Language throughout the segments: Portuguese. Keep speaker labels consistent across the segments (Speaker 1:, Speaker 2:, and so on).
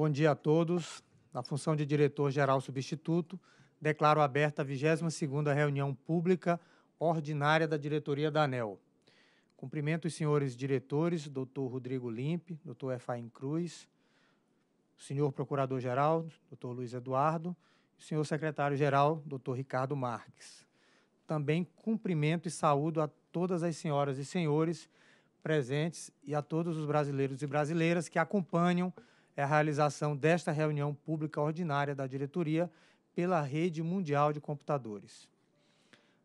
Speaker 1: Bom dia a todos. Na função de diretor-geral substituto, declaro aberta a 22ª reunião pública ordinária da diretoria da ANEL. Cumprimento os senhores diretores, doutor Rodrigo Limpe, doutor Efaim Cruz, o senhor procurador-geral, doutor Luiz Eduardo, o senhor secretário-geral, doutor Ricardo Marques. Também cumprimento e saúdo a todas as senhoras e senhores presentes e a todos os brasileiros e brasileiras que acompanham é a realização desta reunião pública ordinária da diretoria pela Rede Mundial de Computadores.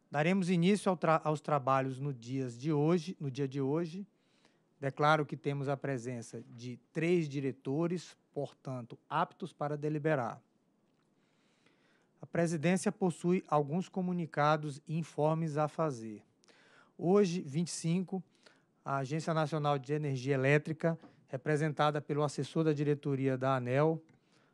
Speaker 1: Daremos início ao tra aos trabalhos no, dias de hoje, no dia de hoje. Declaro que temos a presença de três diretores, portanto, aptos para deliberar. A presidência possui alguns comunicados e informes a fazer. Hoje, 25, a Agência Nacional de Energia Elétrica representada pelo assessor da diretoria da ANEL,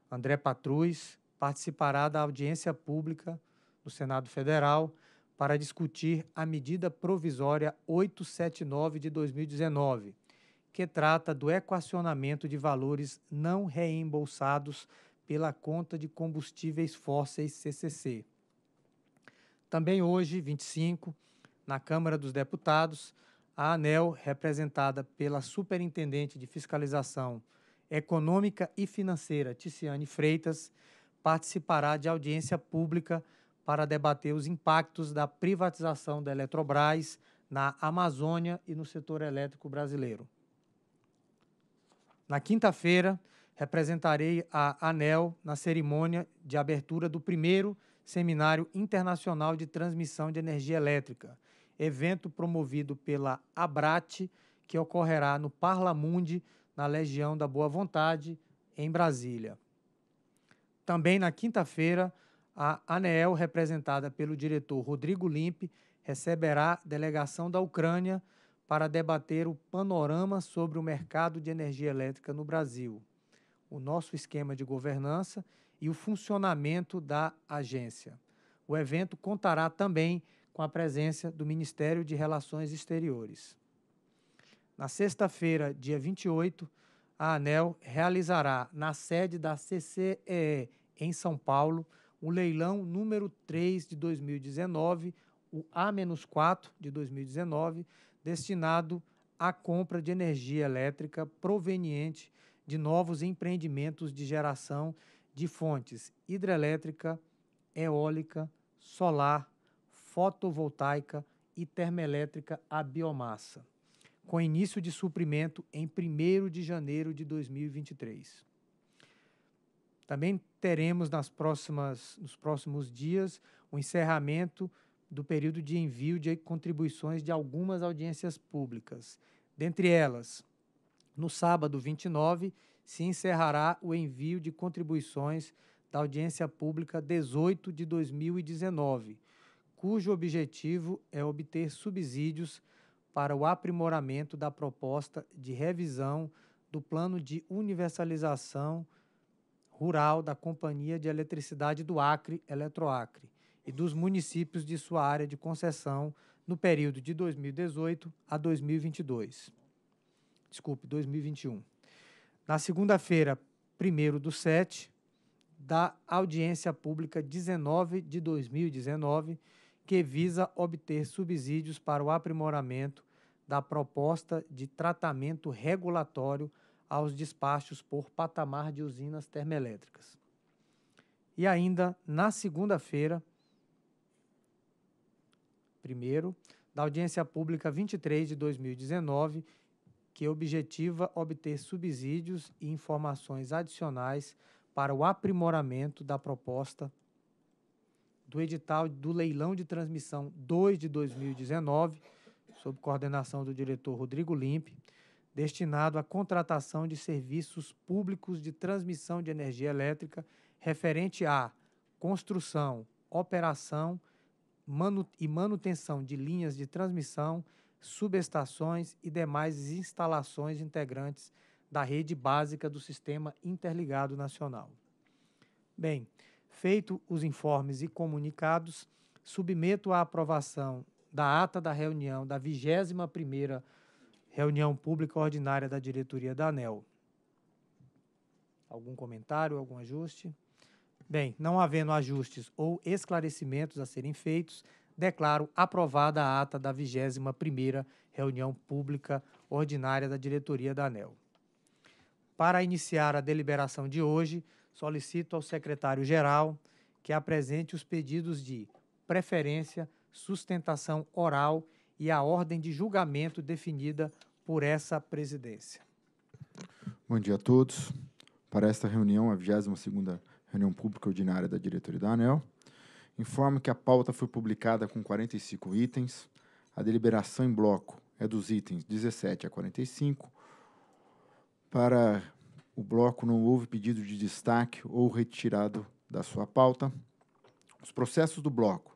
Speaker 1: André Patruz, participará da audiência pública do Senado Federal para discutir a medida provisória 879 de 2019, que trata do equacionamento de valores não reembolsados pela conta de combustíveis fósseis CCC. Também hoje, 25, na Câmara dos Deputados, a ANEL, representada pela Superintendente de Fiscalização Econômica e Financeira, Ticiane Freitas, participará de audiência pública para debater os impactos da privatização da Eletrobras na Amazônia e no setor elétrico brasileiro. Na quinta-feira, representarei a ANEL na cerimônia de abertura do primeiro Seminário Internacional de Transmissão de Energia Elétrica evento promovido pela ABRAT, que ocorrerá no Parlamundi, na Legião da Boa Vontade, em Brasília. Também na quinta-feira, a ANEEL, representada pelo diretor Rodrigo Limpe, receberá delegação da Ucrânia para debater o panorama sobre o mercado de energia elétrica no Brasil, o nosso esquema de governança e o funcionamento da agência. O evento contará também com a presença do Ministério de Relações Exteriores. Na sexta-feira, dia 28, a ANEL realizará na sede da CCEE em São Paulo o leilão número 3 de 2019, o A-4 de 2019, destinado à compra de energia elétrica proveniente de novos empreendimentos de geração de fontes hidrelétrica, eólica, solar fotovoltaica e termoelétrica à biomassa, com início de suprimento em 1 de janeiro de 2023. Também teremos nas próximas, nos próximos dias o encerramento do período de envio de contribuições de algumas audiências públicas. Dentre elas, no sábado 29, se encerrará o envio de contribuições da audiência pública 18 de 2019, cujo objetivo é obter subsídios para o aprimoramento da proposta de revisão do plano de universalização rural da Companhia de Eletricidade do Acre, Eletroacre, e dos municípios de sua área de concessão no período de 2018 a 2022. Desculpe, 2021. Na segunda-feira, 1 do 7, da audiência pública 19 de 2019, que visa obter subsídios para o aprimoramento da proposta de tratamento regulatório aos despachos por patamar de usinas termoelétricas. E ainda na segunda-feira, primeiro, da audiência pública 23 de 2019, que objetiva obter subsídios e informações adicionais para o aprimoramento da proposta do edital do leilão de transmissão 2 de 2019, sob coordenação do diretor Rodrigo Limpe, destinado à contratação de serviços públicos de transmissão de energia elétrica referente à construção, operação manu e manutenção de linhas de transmissão, subestações e demais instalações integrantes da rede básica do Sistema Interligado Nacional. Bem, Feito os informes e comunicados, submeto à aprovação da ata da reunião da 21ª reunião pública ordinária da diretoria da ANEL. Algum comentário, algum ajuste? Bem, não havendo ajustes ou esclarecimentos a serem feitos, declaro aprovada a ata da 21ª reunião pública ordinária da diretoria da ANEL. Para iniciar a deliberação de hoje, solicito ao secretário-geral que apresente os pedidos de preferência, sustentação oral e a ordem de julgamento definida por essa presidência.
Speaker 2: Bom dia a todos. Para esta reunião, a 22ª reunião pública ordinária da diretoria da ANEL, informo que a pauta foi publicada com 45 itens. A deliberação em bloco é dos itens 17 a 45. Para o bloco não houve pedido de destaque ou retirado da sua pauta. Os processos do bloco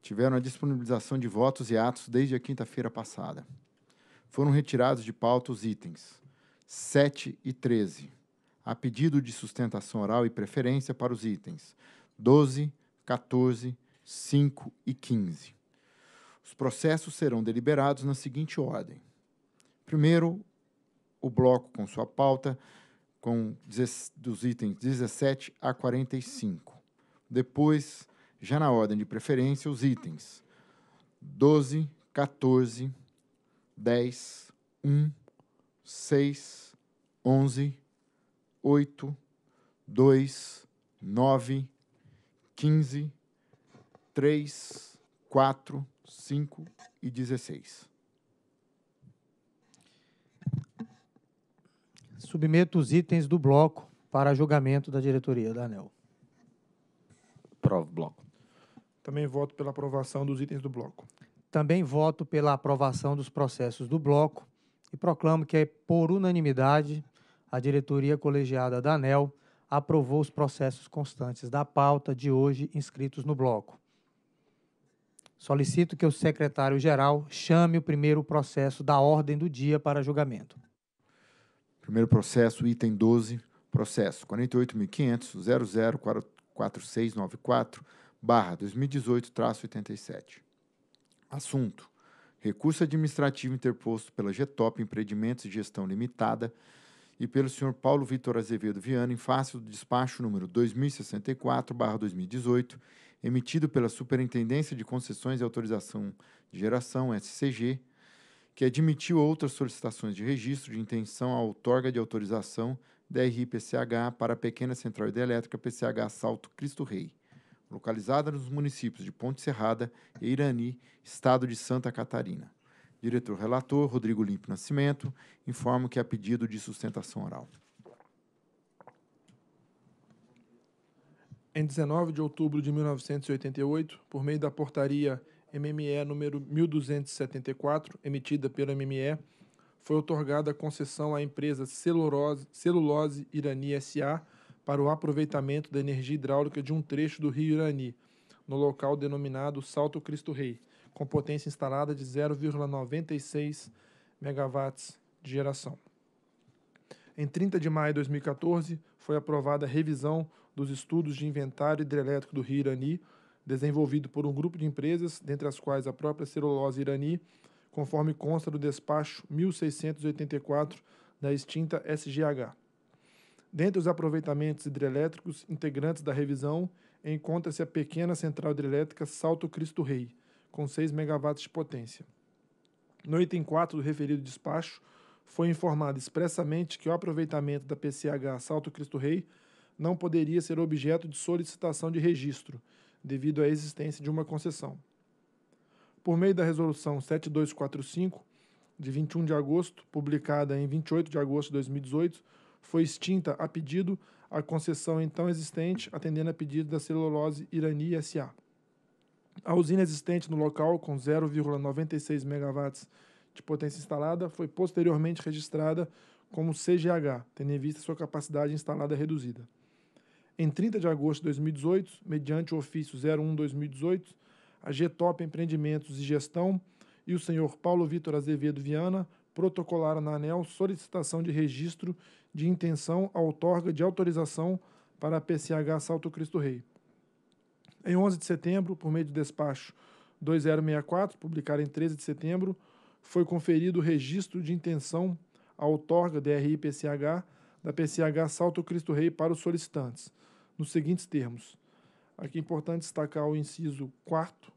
Speaker 2: tiveram a disponibilização de votos e atos desde a quinta-feira passada. Foram retirados de pauta os itens 7 e 13, a pedido de sustentação oral e preferência para os itens 12, 14, 5 e 15. Os processos serão deliberados na seguinte ordem: primeiro, o bloco com sua pauta com dos itens 17 a 45. Depois, já na ordem de preferência, os itens 12, 14, 10, 1, 6, 11, 8, 2, 9, 15, 3, 4, 5 e 16.
Speaker 1: Submeto os itens do bloco para julgamento da diretoria da ANEL. o bloco. Também voto pela aprovação dos itens do bloco. Também voto pela aprovação dos processos do bloco e proclamo que, por unanimidade, a diretoria colegiada da ANEL aprovou os processos constantes da pauta de hoje inscritos no bloco. Solicito que o secretário-geral chame o primeiro processo da ordem do dia para julgamento.
Speaker 2: Primeiro processo, item 12, processo 48.500.004694, barra 2018, traço 87. Assunto, recurso administrativo interposto pela Getop Empreendimentos e Gestão Limitada e pelo senhor Paulo Vitor Azevedo Viana em face do despacho número 2064, barra 2018, emitido pela Superintendência de Concessões e Autorização de Geração, SCG, que admitiu é outras solicitações de registro de intenção à outorga de autorização da RIPCH para a pequena central hidrelétrica PCH Salto Cristo Rei, localizada nos municípios de Ponte Serrada e Irani, estado de Santa Catarina. Diretor relator, Rodrigo Limpo Nascimento, informo que há é pedido de sustentação oral.
Speaker 3: Em 19 de outubro de 1988, por meio da portaria MME número 1274, emitida pela MME, foi otorgada a concessão à empresa Celulose, Celulose Irani SA para o aproveitamento da energia hidráulica de um trecho do rio Irani, no local denominado Salto Cristo Rei, com potência instalada de 0,96 megawatts de geração. Em 30 de maio de 2014, foi aprovada a revisão dos estudos de inventário hidrelétrico do Rio Irani, desenvolvido por um grupo de empresas, dentre as quais a própria celulose Irani, conforme consta do despacho 1684 da extinta SGH. Dentre os aproveitamentos hidrelétricos integrantes da revisão, encontra-se a pequena central hidrelétrica Salto Cristo Rei, com 6 MW de potência. No item 4 do referido despacho, foi informado expressamente que o aproveitamento da PCH Salto Cristo Rei não poderia ser objeto de solicitação de registro, devido à existência de uma concessão. Por meio da Resolução 7245, de 21 de agosto, publicada em 28 de agosto de 2018, foi extinta a pedido a concessão então existente, atendendo a pedido da celulose Irani SA. A usina existente no local, com 0,96 MW de potência instalada, foi posteriormente registrada como CGH, tendo em vista sua capacidade instalada reduzida. Em 30 de agosto de 2018, mediante o ofício 01-2018, a Getop Empreendimentos e Gestão e o senhor Paulo Vitor Azevedo Viana protocolaram na ANEL solicitação de registro de intenção à outorga de autorização para a PCH Salto Cristo Rei. Em 11 de setembro, por meio do despacho 2064, publicado em 13 de setembro, foi conferido o registro de intenção à outorga DRI-PCH da PCH Salto Cristo Rei para os solicitantes nos seguintes termos. Aqui é importante destacar o inciso 4,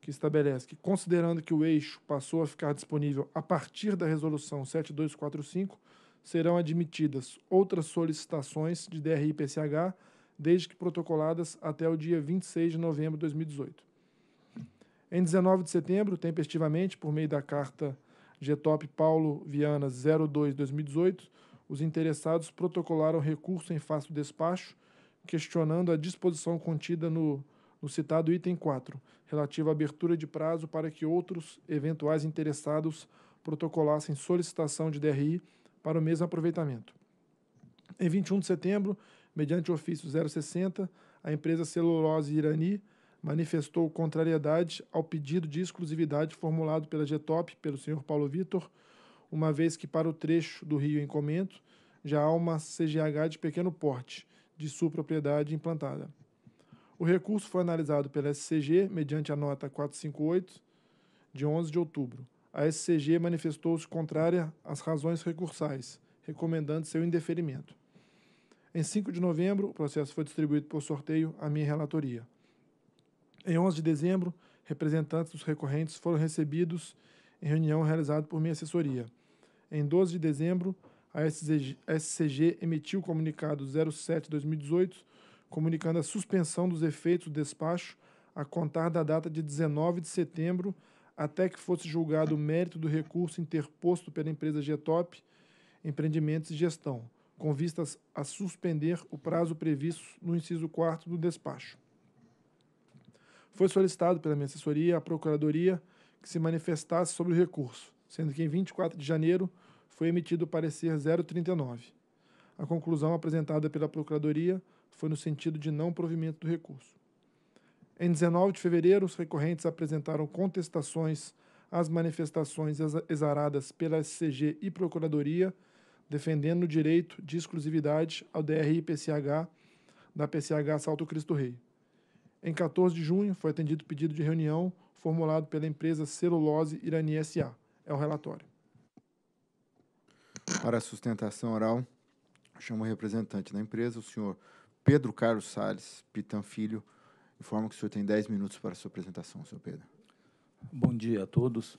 Speaker 3: que estabelece que, considerando que o eixo passou a ficar disponível a partir da resolução 7245, serão admitidas outras solicitações de DRI-PCH, desde que protocoladas até o dia 26 de novembro de 2018. Em 19 de setembro, tempestivamente, por meio da carta GETOP Paulo Viana 02-2018, os interessados protocolaram recurso em face do despacho questionando a disposição contida no, no citado item 4, relativo à abertura de prazo para que outros eventuais interessados protocolassem solicitação de DRI para o mesmo aproveitamento. Em 21 de setembro, mediante ofício 060, a empresa Celulose Irani manifestou contrariedade ao pedido de exclusividade formulado pela Getop pelo senhor Paulo Vitor, uma vez que para o trecho do Rio em comento já há uma CGH de pequeno porte de sua propriedade implantada. O recurso foi analisado pela SCG mediante a nota 458 de 11 de outubro. A SCG manifestou-se contrária às razões recursais, recomendando seu indeferimento. Em 5 de novembro, o processo foi distribuído por sorteio à minha relatoria. Em 11 de dezembro, representantes dos recorrentes foram recebidos em reunião realizada por minha assessoria. Em 12 de dezembro, a SCG, emitiu o comunicado 07-2018, comunicando a suspensão dos efeitos do despacho a contar da data de 19 de setembro até que fosse julgado o mérito do recurso interposto pela empresa Getop Empreendimentos e Gestão, com vistas a suspender o prazo previsto no inciso 4 do despacho. Foi solicitado pela minha assessoria à Procuradoria que se manifestasse sobre o recurso, sendo que em 24 de janeiro foi emitido o parecer 039. A conclusão apresentada pela Procuradoria foi no sentido de não provimento do recurso. Em 19 de fevereiro, os recorrentes apresentaram contestações às manifestações exaradas pela SCG e Procuradoria, defendendo o direito de exclusividade ao DRI-PCH da PCH Salto Cristo Rei. Em 14 de junho, foi atendido pedido de reunião formulado pela empresa Celulose Irani SA. É o relatório.
Speaker 2: Para a sustentação oral, chamo o representante da empresa, o senhor Pedro Carlos Sales Pitan Filho. Informo que o senhor tem
Speaker 4: 10 minutos para a sua apresentação, senhor Pedro. Bom dia a todos.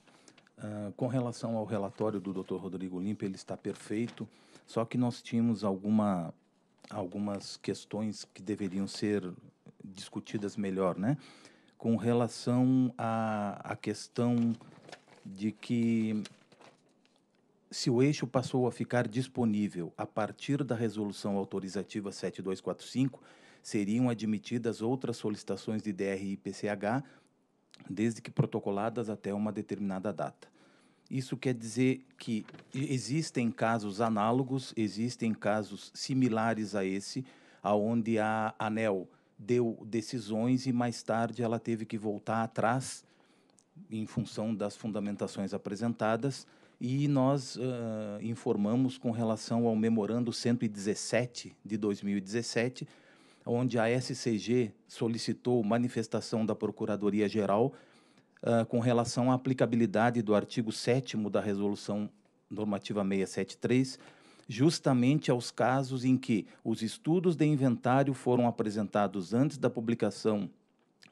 Speaker 4: Uh, com relação ao relatório do Dr. Rodrigo Limpe, ele está perfeito, só que nós tínhamos alguma, algumas questões que deveriam ser discutidas melhor, né? Com relação à, à questão de que se o eixo passou a ficar disponível a partir da Resolução Autorizativa 7245, seriam admitidas outras solicitações de DRI e PCH, desde que protocoladas até uma determinada data. Isso quer dizer que existem casos análogos, existem casos similares a esse, aonde a ANEL deu decisões e mais tarde ela teve que voltar atrás em função das fundamentações apresentadas e nós uh, informamos com relação ao memorando 117 de 2017, onde a SCG solicitou manifestação da Procuradoria Geral uh, com relação à aplicabilidade do artigo 7 da resolução normativa 673, justamente aos casos em que os estudos de inventário foram apresentados antes da publicação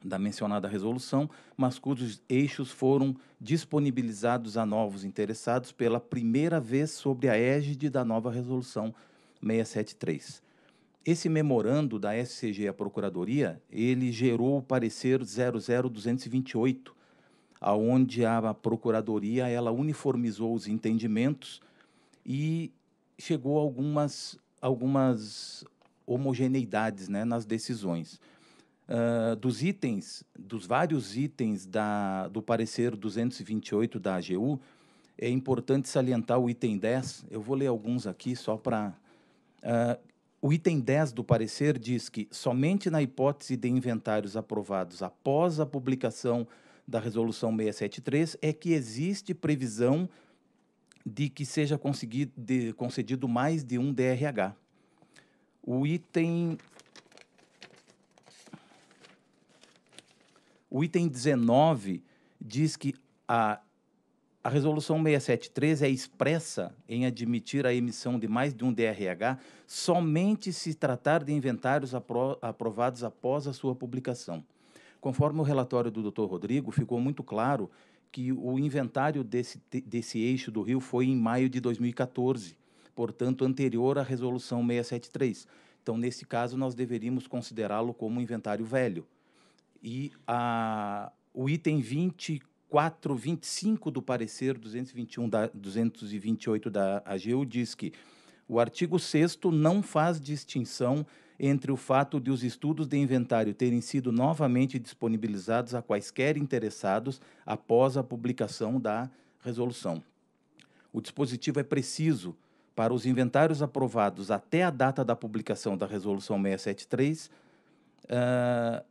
Speaker 4: da mencionada resolução, mas cujos eixos foram disponibilizados a novos interessados pela primeira vez sobre a égide da nova resolução 673. Esse memorando da SCG à Procuradoria, ele gerou o parecer 00228, aonde a Procuradoria ela uniformizou os entendimentos e chegou a algumas algumas homogeneidades, né, nas decisões. Uh, dos itens, dos vários itens da, do parecer 228 da AGU, é importante salientar o item 10. Eu vou ler alguns aqui só para. Uh, o item 10 do parecer diz que, somente na hipótese de inventários aprovados após a publicação da Resolução 673, é que existe previsão de que seja de, concedido mais de um DRH. O item O item 19 diz que a, a resolução 673 é expressa em admitir a emissão de mais de um DRH somente se tratar de inventários apro aprovados após a sua publicação. Conforme o relatório do Dr. Rodrigo, ficou muito claro que o inventário desse, desse eixo do rio foi em maio de 2014, portanto, anterior à resolução 673. Então, nesse caso, nós deveríamos considerá-lo como inventário velho e a, o item 24, 25 do parecer 221 da, 228 da AGU diz que o artigo 6 não faz distinção entre o fato de os estudos de inventário terem sido novamente disponibilizados a quaisquer interessados após a publicação da resolução. O dispositivo é preciso para os inventários aprovados até a data da publicação da Resolução 673. Uh,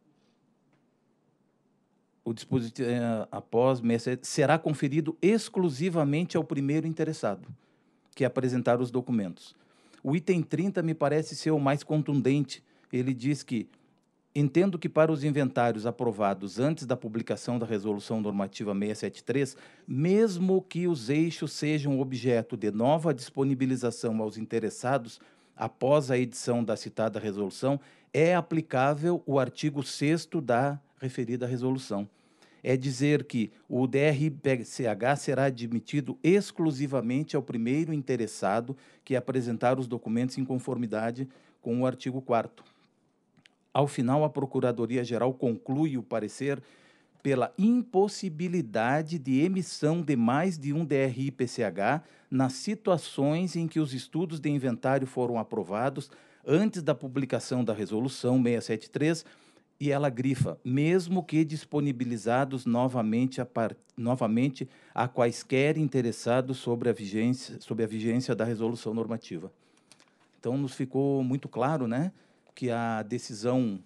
Speaker 4: o dispositivo eh, após será conferido exclusivamente ao primeiro interessado, que é apresentar os documentos. O item 30 me parece ser o mais contundente. Ele diz que entendo que para os inventários aprovados antes da publicação da resolução normativa 673, mesmo que os eixos sejam objeto de nova disponibilização aos interessados após a edição da citada resolução, é aplicável o artigo 6 da referida à resolução. É dizer que o DRPCH será admitido exclusivamente ao primeiro interessado que apresentar os documentos em conformidade com o artigo 4. Ao final, a Procuradoria-Geral conclui o parecer pela impossibilidade de emissão de mais de um DRIPCH nas situações em que os estudos de inventário foram aprovados antes da publicação da Resolução 673 e ela grifa, mesmo que disponibilizados novamente a, par, novamente a quaisquer interessados sobre a, vigência, sobre a vigência da resolução normativa. Então, nos ficou muito claro né, que a decisão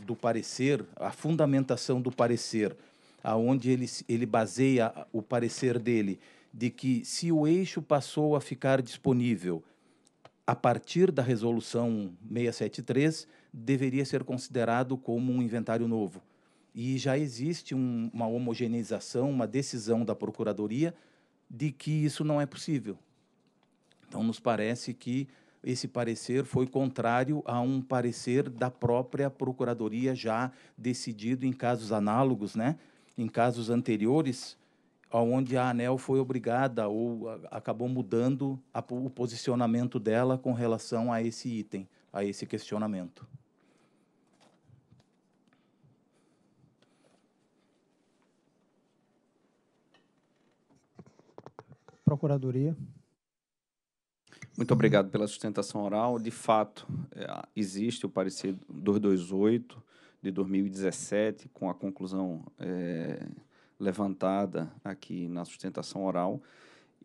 Speaker 4: do parecer, a fundamentação do parecer, aonde ele, ele baseia o parecer dele, de que se o eixo passou a ficar disponível a partir da resolução 673, deveria ser considerado como um inventário novo. E já existe um, uma homogeneização, uma decisão da Procuradoria de que isso não é possível. Então, nos parece que esse parecer foi contrário a um parecer da própria Procuradoria já decidido em casos análogos, né? em casos anteriores, onde a ANEL foi obrigada ou acabou mudando a, o posicionamento dela com relação a esse item, a esse questionamento.
Speaker 1: Procuradoria.
Speaker 5: Muito obrigado pela sustentação oral. De fato, é, existe o parecer 228 de 2017, com a conclusão é, levantada aqui na sustentação oral,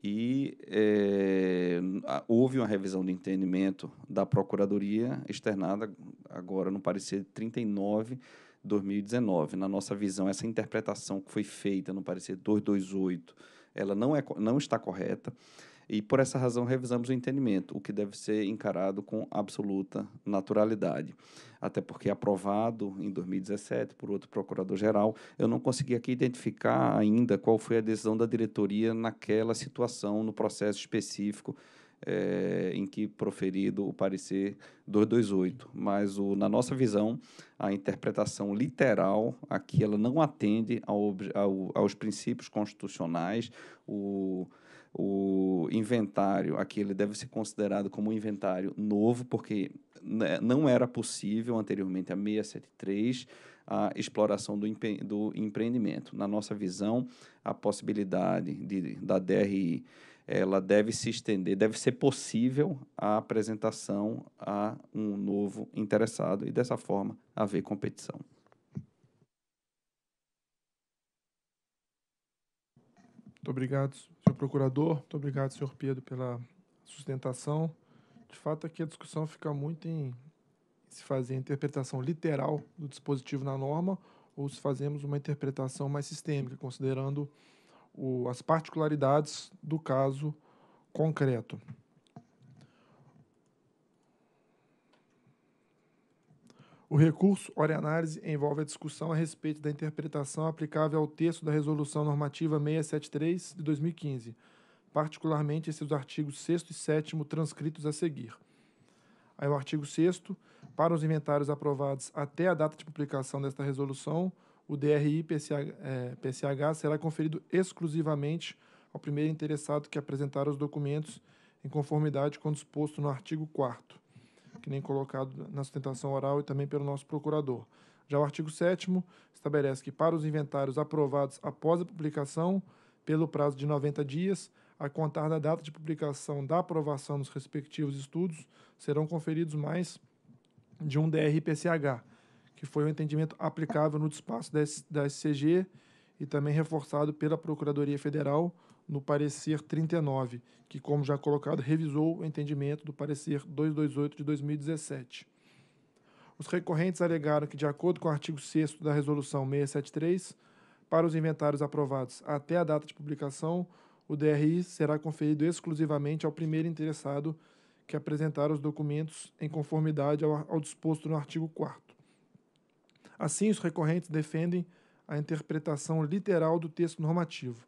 Speaker 5: e é, houve uma revisão de entendimento da Procuradoria externada agora no parecer 39 2019. Na nossa visão, essa interpretação que foi feita no parecer 228 ela não, é, não está correta. E por essa razão revisamos o entendimento, o que deve ser encarado com absoluta naturalidade. Até porque aprovado em 2017 por outro procurador-geral, eu não consegui aqui identificar ainda qual foi a decisão da diretoria naquela situação, no processo específico é, em que proferido o parecer 228, mas o, na nossa visão a interpretação literal aqui ela não atende ao, ao, aos princípios constitucionais. O, o inventário aqui ele deve ser considerado como um inventário novo, porque não era possível anteriormente a 673 a exploração do, empre do empreendimento. Na nossa visão, a possibilidade de, da DRI ela deve se estender, deve ser possível a apresentação a um novo interessado e dessa forma haver competição.
Speaker 3: Muito obrigado, senhor procurador. Muito obrigado, senhor Pedro, pela sustentação. De fato, aqui a discussão fica muito em se fazer a interpretação literal do dispositivo na norma ou se fazemos uma interpretação mais sistêmica, considerando o, as particularidades do caso concreto. O recurso Ora Análise envolve a discussão a respeito da interpretação aplicável ao texto da Resolução Normativa 673 de 2015, particularmente seus artigos 6 e 7 transcritos a seguir. Aí o artigo 6 para os inventários aprovados até a data de publicação desta resolução, o DRI PCH, é, PCH será conferido exclusivamente ao primeiro interessado que apresentar os documentos em conformidade com o disposto no artigo 4 que nem colocado na sustentação oral e também pelo nosso procurador. Já o artigo 7 estabelece que para os inventários aprovados após a publicação, pelo prazo de 90 dias, a contar da data de publicação da aprovação dos respectivos estudos, serão conferidos mais de um DRPCH, que foi o entendimento aplicável no despacho da SCG e também reforçado pela Procuradoria Federal no parecer 39, que, como já colocado, revisou o entendimento do parecer 228 de 2017. Os recorrentes alegaram que, de acordo com o artigo 6 da Resolução 673, para os inventários aprovados até a data de publicação, o DRI será conferido exclusivamente ao primeiro interessado que apresentar os documentos em conformidade ao, ao disposto no artigo 4. Assim, os recorrentes defendem a interpretação literal do texto normativo.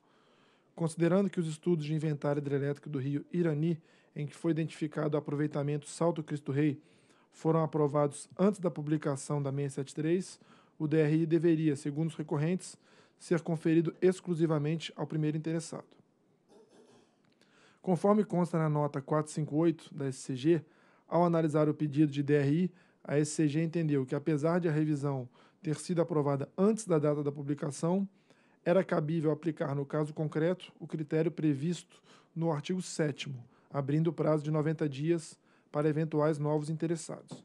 Speaker 3: Considerando que os estudos de inventário hidrelétrico do rio Irani, em que foi identificado o aproveitamento Salto Cristo Rei, foram aprovados antes da publicação da 673, o DRI deveria, segundo os recorrentes, ser conferido exclusivamente ao primeiro interessado. Conforme consta na nota 458 da SCG, ao analisar o pedido de DRI, a SCG entendeu que, apesar de a revisão ter sido aprovada antes da data da publicação, era cabível aplicar no caso concreto o critério previsto no artigo 7, abrindo o prazo de 90 dias para eventuais novos interessados.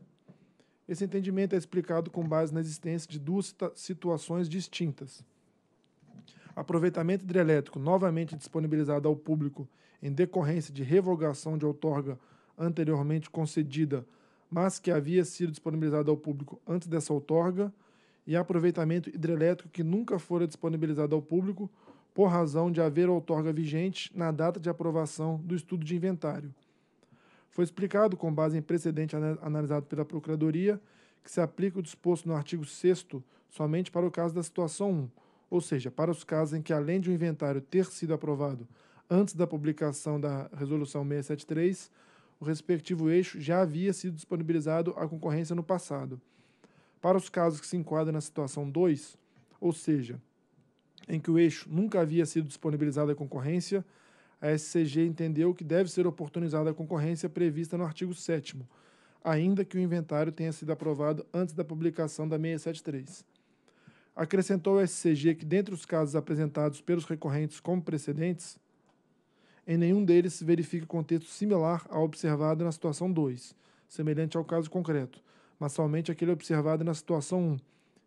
Speaker 3: Esse entendimento é explicado com base na existência de duas situações distintas. Aproveitamento hidrelétrico novamente disponibilizado ao público em decorrência de revogação de outorga anteriormente concedida mas que havia sido disponibilizado ao público antes dessa outorga, e aproveitamento hidrelétrico que nunca fora disponibilizado ao público por razão de haver outorga vigente na data de aprovação do estudo de inventário. Foi explicado, com base em precedente analisado pela Procuradoria, que se aplica o disposto no artigo 6 somente para o caso da situação 1, ou seja, para os casos em que, além de o um inventário ter sido aprovado antes da publicação da Resolução 673, o respectivo eixo já havia sido disponibilizado à concorrência no passado. Para os casos que se enquadram na situação 2, ou seja, em que o eixo nunca havia sido disponibilizado à concorrência, a SCG entendeu que deve ser oportunizada a concorrência prevista no artigo 7, ainda que o inventário tenha sido aprovado antes da publicação da 673. Acrescentou a SCG que, dentre os casos apresentados pelos recorrentes como precedentes, em nenhum deles se verifica contexto similar ao observado na situação 2, semelhante ao caso concreto, mas somente aquele observado na situação 1, um,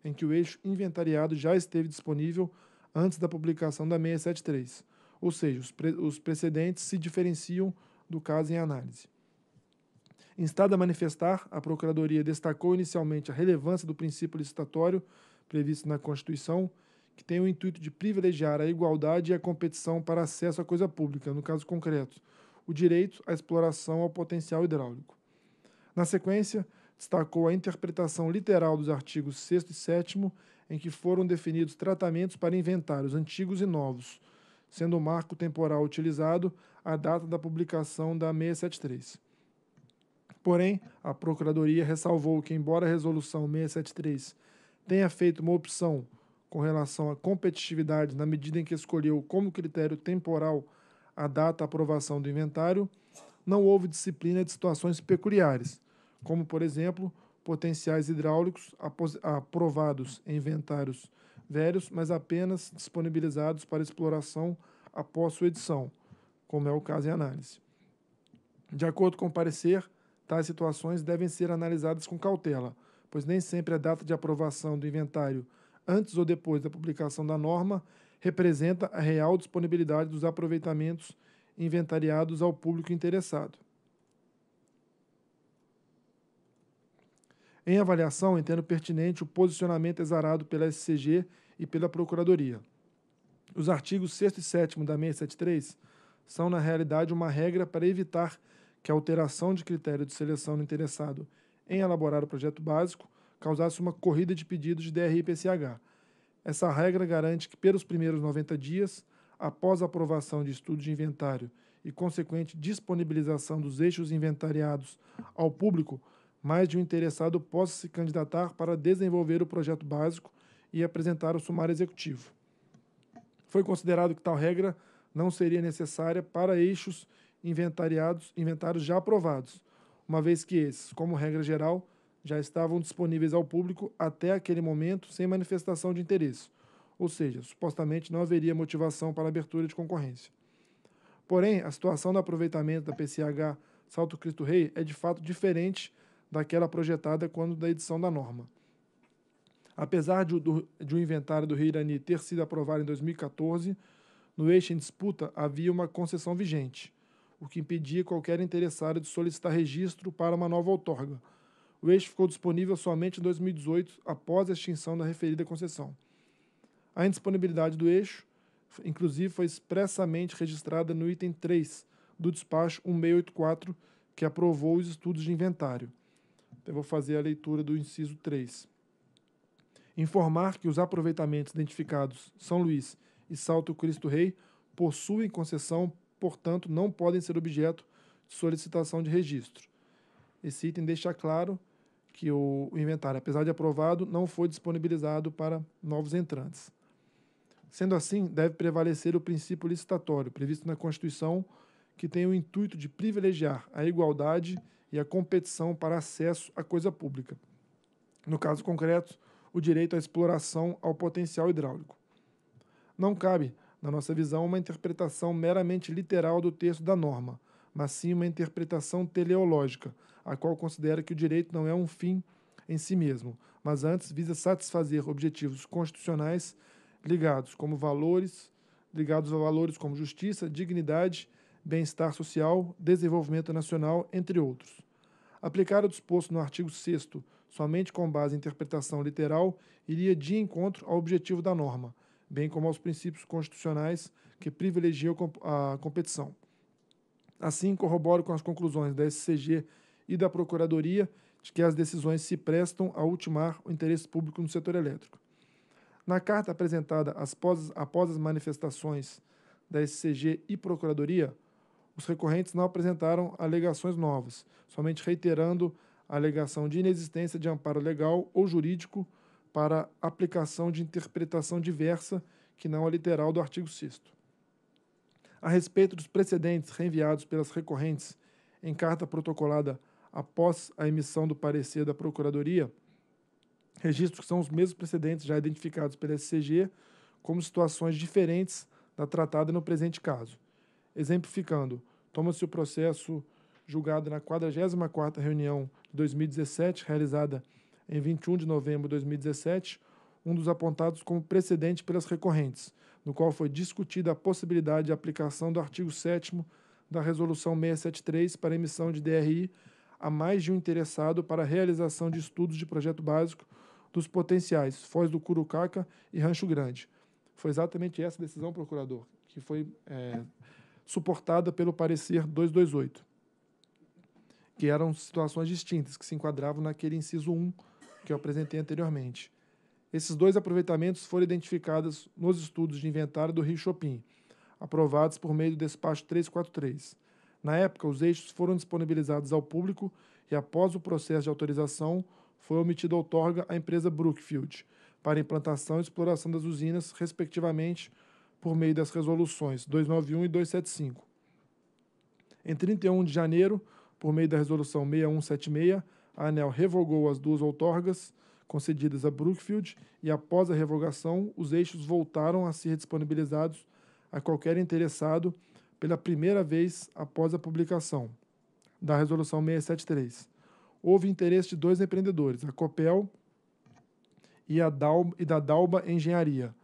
Speaker 3: em que o eixo inventariado já esteve disponível antes da publicação da 673, ou seja, os, pre os precedentes se diferenciam do caso em análise. Instada a manifestar, a Procuradoria destacou inicialmente a relevância do princípio licitatório previsto na Constituição que tem o intuito de privilegiar a igualdade e a competição para acesso à coisa pública, no caso concreto, o direito à exploração ao potencial hidráulico. Na sequência, destacou a interpretação literal dos artigos 6 e 7, em que foram definidos tratamentos para inventários antigos e novos, sendo o marco temporal utilizado a data da publicação da 673. Porém, a Procuradoria ressalvou que, embora a Resolução 673 tenha feito uma opção com relação à competitividade na medida em que escolheu como critério temporal a data aprovação do inventário, não houve disciplina de situações peculiares, como, por exemplo, potenciais hidráulicos aprovados em inventários velhos, mas apenas disponibilizados para exploração após sua edição, como é o caso em análise. De acordo com o parecer, tais situações devem ser analisadas com cautela, pois nem sempre a data de aprovação do inventário antes ou depois da publicação da norma, representa a real disponibilidade dos aproveitamentos inventariados ao público interessado. Em avaliação, entendo pertinente o posicionamento exarado pela SCG e pela Procuradoria. Os artigos 6 e 7 da 673 são, na realidade, uma regra para evitar que a alteração de critério de seleção do interessado em elaborar o projeto básico causasse uma corrida de pedidos de DRI-PCH. Essa regra garante que, pelos primeiros 90 dias, após a aprovação de estudo de inventário e consequente disponibilização dos eixos inventariados ao público, mais de um interessado possa se candidatar para desenvolver o projeto básico e apresentar o sumário executivo. Foi considerado que tal regra não seria necessária para eixos inventariados, inventários já aprovados, uma vez que esses, como regra geral, já estavam disponíveis ao público até aquele momento sem manifestação de interesse, ou seja, supostamente não haveria motivação para abertura de concorrência. Porém, a situação do aproveitamento da PCH Salto Cristo Rei é de fato diferente daquela projetada quando da edição da norma. Apesar de, do, de o inventário do Rio Irani ter sido aprovado em 2014, no eixo em disputa havia uma concessão vigente, o que impedia qualquer interessado de solicitar registro para uma nova outorga, o eixo ficou disponível somente em 2018, após a extinção da referida concessão. A indisponibilidade do eixo, inclusive, foi expressamente registrada no item 3 do despacho 1684, que aprovou os estudos de inventário. Então, eu vou fazer a leitura do inciso 3. Informar que os aproveitamentos identificados São Luís e Salto Cristo Rei possuem concessão, portanto, não podem ser objeto de solicitação de registro. Esse item deixa claro que o inventário, apesar de aprovado, não foi disponibilizado para novos entrantes. Sendo assim, deve prevalecer o princípio licitatório previsto na Constituição, que tem o intuito de privilegiar a igualdade e a competição para acesso à coisa pública. No caso concreto, o direito à exploração ao potencial hidráulico. Não cabe, na nossa visão, uma interpretação meramente literal do texto da norma, mas sim uma interpretação teleológica, a qual considera que o direito não é um fim em si mesmo, mas antes visa satisfazer objetivos constitucionais ligados como valores, ligados a valores como justiça, dignidade, bem-estar social, desenvolvimento nacional, entre outros. Aplicar o disposto no artigo 6 somente com base em interpretação literal iria de encontro ao objetivo da norma, bem como aos princípios constitucionais que privilegiam a competição. Assim, corroboro com as conclusões da SCG e da Procuradoria de que as decisões se prestam a ultimar o interesse público no setor elétrico. Na carta apresentada após, as manifestações da SCG e Procuradoria, os recorrentes não apresentaram alegações novas, somente reiterando a alegação de inexistência de amparo legal ou jurídico para aplicação de interpretação diversa que não a literal do artigo 6 a respeito dos precedentes reenviados pelas recorrentes em carta protocolada após a emissão do parecer da Procuradoria, registro que são os mesmos precedentes já identificados pela SCG como situações diferentes da tratada no presente caso. Exemplificando, toma-se o processo julgado na 44ª reunião de 2017, realizada em 21 de novembro de 2017, um dos apontados como precedente pelas recorrentes, no qual foi discutida a possibilidade de aplicação do artigo 7 da Resolução 673 para emissão de DRI a mais de um interessado para a realização de estudos de projeto básico dos potenciais Foz do Curucaca e Rancho Grande. Foi exatamente essa decisão, procurador, que foi é, suportada pelo parecer 228, que eram situações distintas, que se enquadravam naquele inciso 1 que eu apresentei anteriormente. Esses dois aproveitamentos foram identificados nos estudos de inventário do Rio Chopin, aprovados por meio do despacho 343. Na época, os eixos foram disponibilizados ao público e, após o processo de autorização, foi omitida a outorga à empresa Brookfield para implantação e exploração das usinas, respectivamente, por meio das resoluções 291 e 275. Em 31 de janeiro, por meio da resolução 6176, a ANEL revogou as duas outorgas concedidas a Brookfield e, após a revogação, os eixos voltaram a ser disponibilizados a qualquer interessado pela primeira vez após a publicação da Resolução 673. Houve interesse de dois empreendedores, a Copel e, a e da Dalba Engenharia,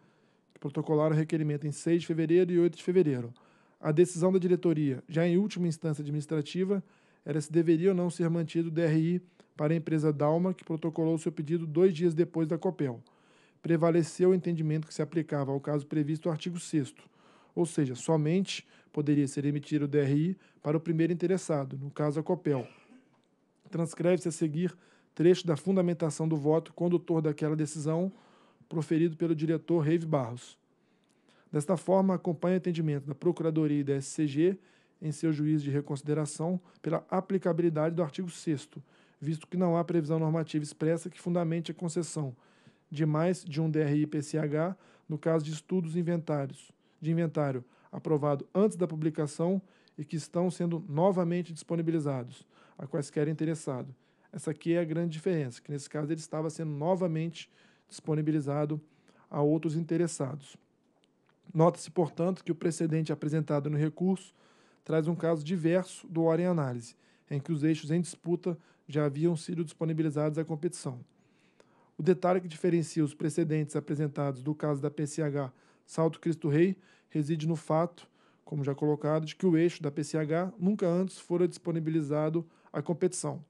Speaker 3: que protocolaram o requerimento em 6 de fevereiro e 8 de fevereiro. A decisão da diretoria, já em última instância administrativa, era se deveria ou não ser mantido o DRI para a empresa Dalma, que protocolou seu pedido dois dias depois da COPEL. Prevaleceu o entendimento que se aplicava ao caso previsto no artigo 6 ou seja, somente poderia ser emitido o DRI para o primeiro interessado, no caso a COPEL. Transcreve-se a seguir trecho da fundamentação do voto condutor daquela decisão, proferido pelo diretor Reive Barros. Desta forma, acompanha o atendimento da Procuradoria e da SCG em seu juízo de reconsideração pela aplicabilidade do artigo 6, visto que não há previsão normativa expressa que fundamente a concessão de mais de um DRI-PCH no caso de estudos inventários, de inventário aprovado antes da publicação e que estão sendo novamente disponibilizados a quaisquer interessado. Essa aqui é a grande diferença, que nesse caso ele estava sendo novamente disponibilizado a outros interessados. Nota-se, portanto, que o precedente apresentado no recurso traz um caso diverso do Hora em Análise, em que os eixos em disputa já haviam sido disponibilizados à competição. O detalhe que diferencia os precedentes apresentados do caso da PCH Salto Cristo Rei reside no fato, como já colocado, de que o eixo da PCH nunca antes fora disponibilizado à competição.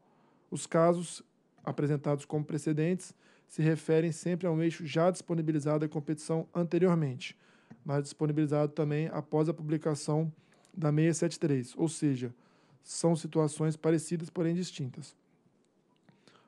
Speaker 3: Os casos apresentados como precedentes se referem sempre a um eixo já disponibilizado à competição anteriormente, mas disponibilizado também após a publicação da 673, ou seja, são situações parecidas, porém distintas.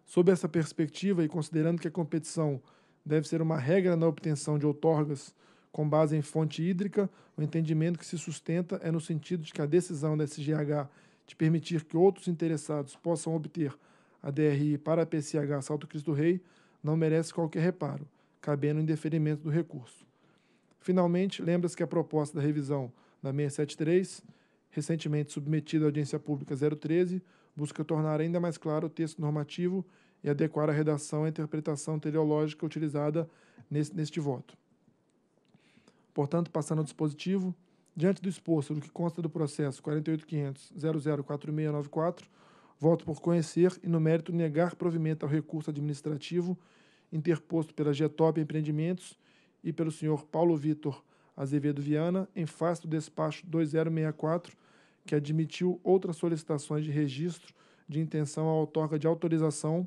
Speaker 3: Sob essa perspectiva e considerando que a competição deve ser uma regra na obtenção de outorgas com base em fonte hídrica, o entendimento que se sustenta é no sentido de que a decisão da SGH de permitir que outros interessados possam obter a DRI para a PCH Salto Cristo Rei não merece qualquer reparo, cabendo o indeferimento do recurso. Finalmente, lembra-se que a proposta da revisão na 673, recentemente submetida à audiência pública 013, busca tornar ainda mais claro o texto normativo e adequar a redação à interpretação teleológica utilizada nesse, neste voto. Portanto, passando ao dispositivo, diante do exposto do que consta do processo 48.500.004694, voto por conhecer e, no mérito, negar provimento ao recurso administrativo interposto pela GETOP Empreendimentos e pelo senhor Paulo Vitor Azevedo Viana, em face do despacho 2064, que admitiu outras solicitações de registro de intenção à outorga de autorização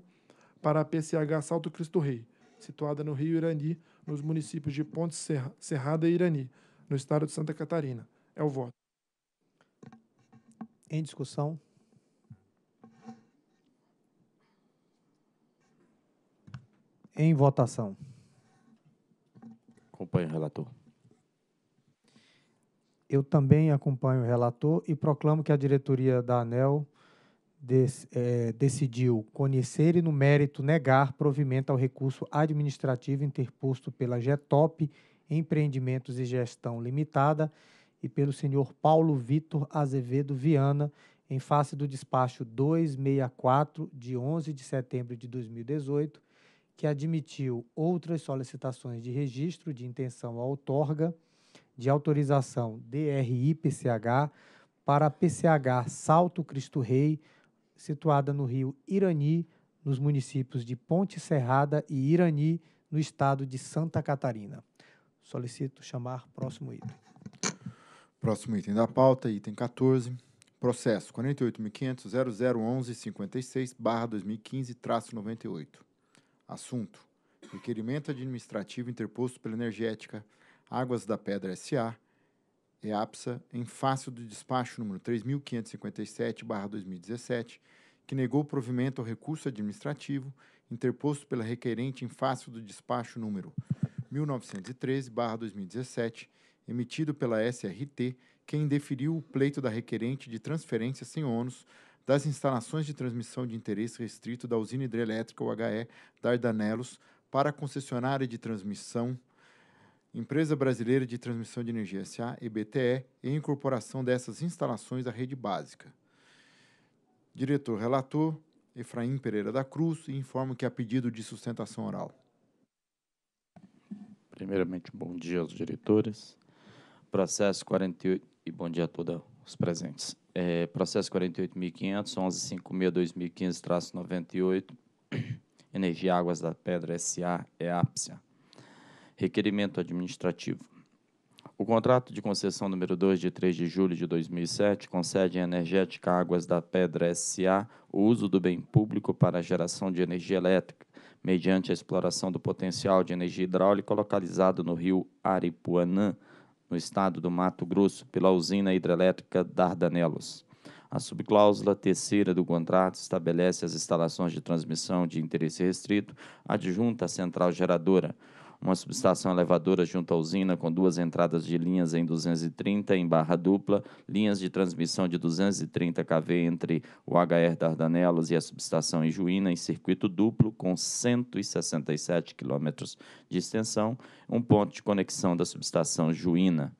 Speaker 3: para a PCH Salto Cristo Rei, situada no Rio Irani, nos municípios de Ponte Serra, Serrada e Irani, no estado de Santa Catarina. É o voto.
Speaker 1: Em discussão. Em votação.
Speaker 6: Acompanhe o relator
Speaker 1: eu também acompanho o relator e proclamo que a diretoria da ANEL des, é, decidiu conhecer e, no mérito, negar provimento ao recurso administrativo interposto pela GETOP Empreendimentos e Gestão Limitada e pelo senhor Paulo Vitor Azevedo Viana, em face do despacho 264, de 11 de setembro de 2018, que admitiu outras solicitações de registro de intenção à outorga de autorização DRI-PCH para a PCH Salto Cristo Rei, situada no rio Irani, nos municípios de Ponte Serrada e Irani, no estado de Santa Catarina. Solicito chamar próximo item.
Speaker 2: Próximo item da pauta, item 14. Processo 48.500.001156-2015-98. Assunto: Requerimento administrativo interposto pela Energética Águas da Pedra S.A., EAPSA, em face do despacho número 3557-2017, que negou provimento ao recurso administrativo interposto pela requerente em face do despacho número 1913-2017, emitido pela SRT, quem deferiu o pleito da requerente de transferência sem ônus das instalações de transmissão de interesse restrito da usina hidrelétrica UHE Dardanelos para a concessionária de transmissão Empresa Brasileira de Transmissão de Energia SA, EBTE, e incorporação dessas instalações à rede básica. Diretor relator Efraim Pereira da Cruz informa que há pedido de sustentação oral.
Speaker 6: Primeiramente, bom dia aos diretores. Processo 48 e bom dia a todos os presentes. É, processo 48.500, 11.56.2015-98, Energia Águas da Pedra SA, é EAPSA. Requerimento administrativo. O contrato de concessão número 2 de 3 de julho de 2007 concede à Energética Águas da Pedra SA o uso do bem público para a geração de energia elétrica, mediante a exploração do potencial de energia hidráulica localizado no rio Aripuanã, no estado do Mato Grosso, pela usina hidrelétrica Dardanelos. A subcláusula terceira do contrato estabelece as instalações de transmissão de interesse restrito adjunta à central geradora, uma subestação elevadora junto à usina com duas entradas de linhas em 230 em barra dupla, linhas de transmissão de 230 kV entre o HR Dardanelos e a subestação Ijuína em circuito duplo com 167 km de extensão, um ponto de conexão da subestação Juína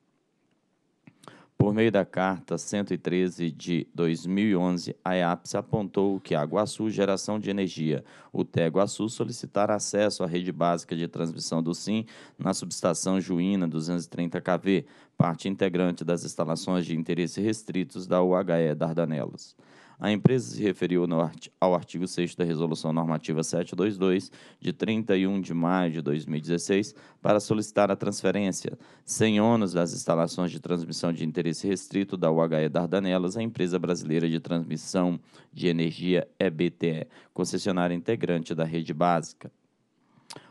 Speaker 6: por meio da carta 113 de 2011, a EAPS apontou que a Guaçu Geração de Energia, o Teguaçu, solicitará acesso à rede básica de transmissão do SIM na subestação Juína 230 kV, parte integrante das instalações de interesse restritos da UHE Dardanelos. A empresa se referiu art ao artigo 6 da Resolução Normativa 722, de 31 de maio de 2016, para solicitar a transferência, sem ônus das instalações de transmissão de interesse restrito da UHE Dardanelas, à empresa brasileira de transmissão de energia EBTE, concessionária integrante da rede básica.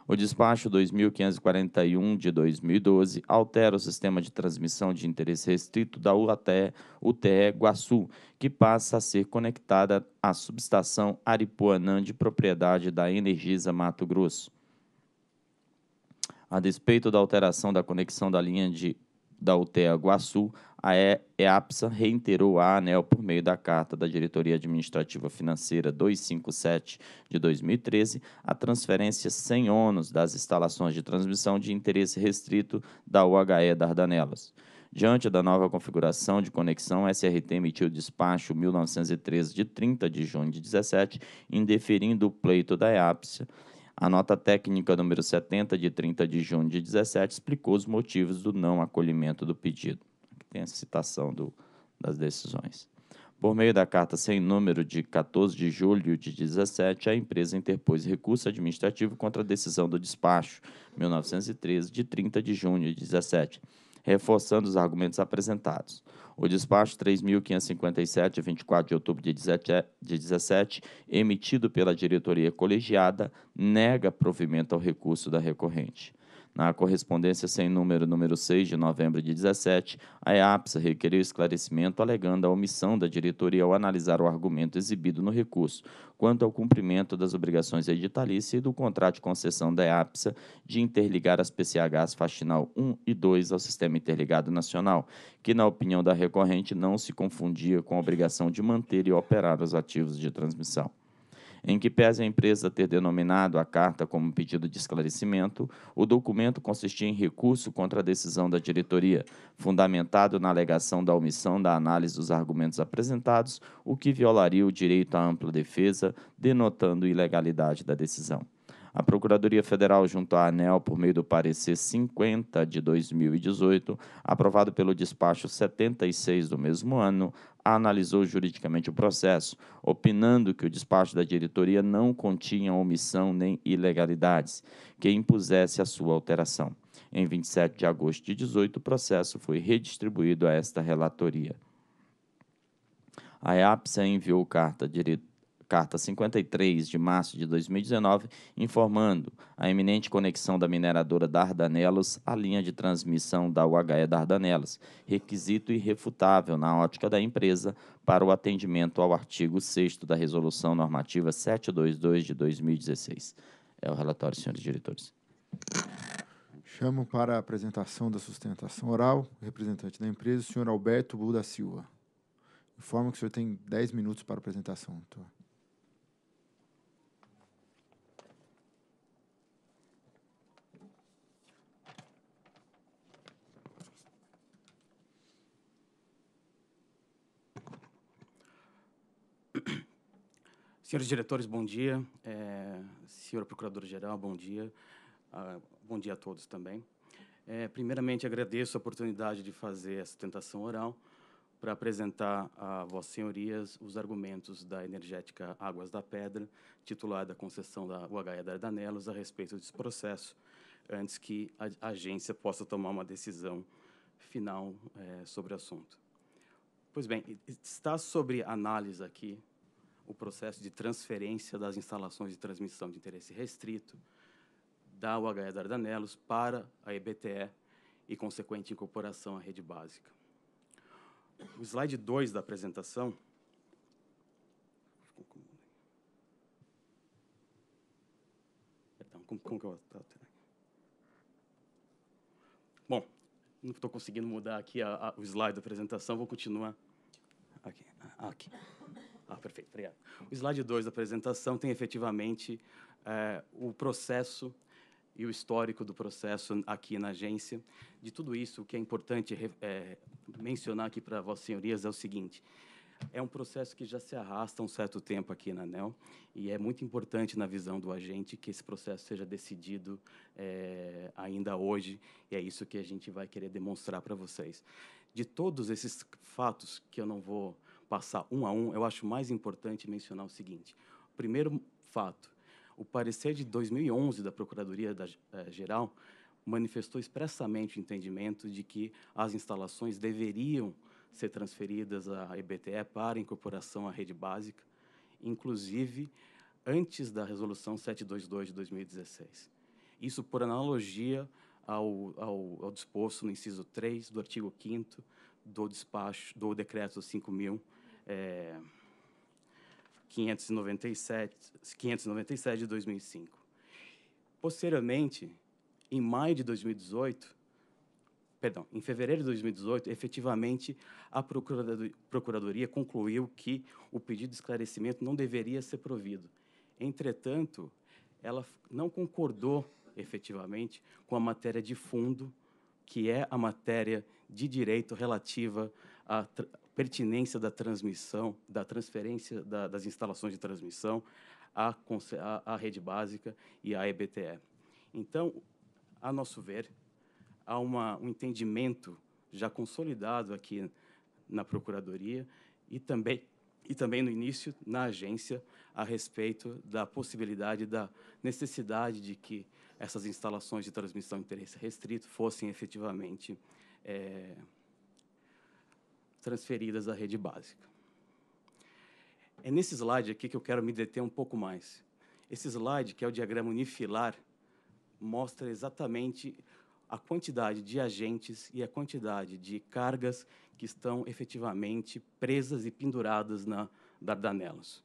Speaker 6: O despacho 2541 de 2012 altera o sistema de transmissão de interesse restrito da UATE, UTE Guaçu, que passa a ser conectada à subestação Aripuanã de propriedade da Energisa Mato Grosso. A despeito da alteração da conexão da linha de da UTE Guaçu, a EAPSA reiterou à ANEL, por meio da Carta da Diretoria Administrativa Financeira 257 de 2013, a transferência sem ônus das instalações de transmissão de interesse restrito da UHE Dardanelas. Diante da nova configuração de conexão, a SRT emitiu o despacho 1913 de 30 de junho de 17, indeferindo o pleito da EAPSA. A nota técnica número 70 de 30 de junho de 17 explicou os motivos do não acolhimento do pedido tem a citação do, das decisões. Por meio da carta sem número de 14 de julho de 17, a empresa interpôs recurso administrativo contra a decisão do despacho 1913 de 30 de junho de 17, reforçando os argumentos apresentados. O despacho 3557 de 24 de outubro de 17, emitido pela diretoria colegiada, nega provimento ao recurso da recorrente. Na correspondência sem número número 6 de novembro de 17, a EAPSA requeriu esclarecimento alegando a omissão da diretoria ao analisar o argumento exibido no recurso quanto ao cumprimento das obrigações editalícias e do contrato de concessão da EAPSA de interligar as PCHs Faxinal 1 e 2 ao Sistema Interligado Nacional, que, na opinião da recorrente, não se confundia com a obrigação de manter e operar os ativos de transmissão em que pese a empresa ter denominado a carta como pedido de esclarecimento, o documento consistia em recurso contra a decisão da diretoria, fundamentado na alegação da omissão da análise dos argumentos apresentados, o que violaria o direito à ampla defesa, denotando ilegalidade da decisão. A Procuradoria Federal, junto à ANEL, por meio do parecer 50 de 2018, aprovado pelo despacho 76 do mesmo ano, analisou juridicamente o processo, opinando que o despacho da diretoria não continha omissão nem ilegalidades que impusesse a sua alteração. Em 27 de agosto de 18, o processo foi redistribuído a esta relatoria. A EAPSA enviou carta direta carta 53 de março de 2019, informando a iminente conexão da mineradora Dardanelos à linha de transmissão da UHE Dardanelos, requisito irrefutável na ótica da empresa para o atendimento ao artigo 6 da Resolução Normativa 722 de 2016. É o relatório, senhores diretores.
Speaker 2: Chamo para a apresentação da sustentação oral o representante da empresa, o senhor Alberto Buda Silva. Informo que o senhor tem 10 minutos para a apresentação. Doutor.
Speaker 7: Senhores diretores, bom dia. É, senhora Procuradora-Geral, bom dia. Ah, bom dia a todos também. É, primeiramente, agradeço a oportunidade de fazer essa tentação oral para apresentar a Vossas Senhorias os argumentos da energética Águas da Pedra, titulada concessão da UHE Dardanelos, a respeito desse processo, antes que a agência possa tomar uma decisão final é, sobre o assunto. Pois bem, está sobre análise aqui o processo de transferência das instalações de transmissão de interesse restrito da UHE Dardanelos para a EBTE e consequente incorporação à rede básica. O slide 2 da apresentação Como, como, que eu Bom, não estou conseguindo mudar aqui a, a, o slide da apresentação, vou continuar aqui. Ah, aqui. Ah, perfeito, obrigado. O slide 2 da apresentação tem efetivamente é, o processo e o histórico do processo aqui na agência. De tudo isso, o que é importante é, mencionar aqui para vossas senhorias é o seguinte, é um processo que já se arrasta um certo tempo aqui na ANEL e é muito importante na visão do agente que esse processo seja decidido é, ainda hoje e é isso que a gente vai querer demonstrar para vocês. De todos esses fatos que eu não vou passar um a um, eu acho mais importante mencionar o seguinte. Primeiro fato, o parecer de 2011 da Procuradoria da, eh, Geral manifestou expressamente o entendimento de que as instalações deveriam ser transferidas à EBTE para incorporação à rede básica, inclusive antes da Resolução 722 de 2016. Isso por analogia ao, ao, ao disposto no inciso 3 do artigo 5 do despacho do decreto 5000 é, 597, 597 de 2005. Posteriormente, em maio de 2018, perdão, em fevereiro de 2018, efetivamente a Procuradoria concluiu que o pedido de esclarecimento não deveria ser provido. Entretanto, ela não concordou efetivamente com a matéria de fundo, que é a matéria de direito relativa à, pertinência da transmissão, da transferência da, das instalações de transmissão à, à, à rede básica e à EBTE. Então, a nosso ver, há uma, um entendimento já consolidado aqui na Procuradoria e também, e também no início na agência a respeito da possibilidade, da necessidade de que essas instalações de transmissão de interesse restrito fossem efetivamente é, transferidas à rede básica. É nesse slide aqui que eu quero me deter um pouco mais. Esse slide, que é o diagrama unifilar, mostra exatamente a quantidade de agentes e a quantidade de cargas que estão efetivamente presas e penduradas na Dardanelos.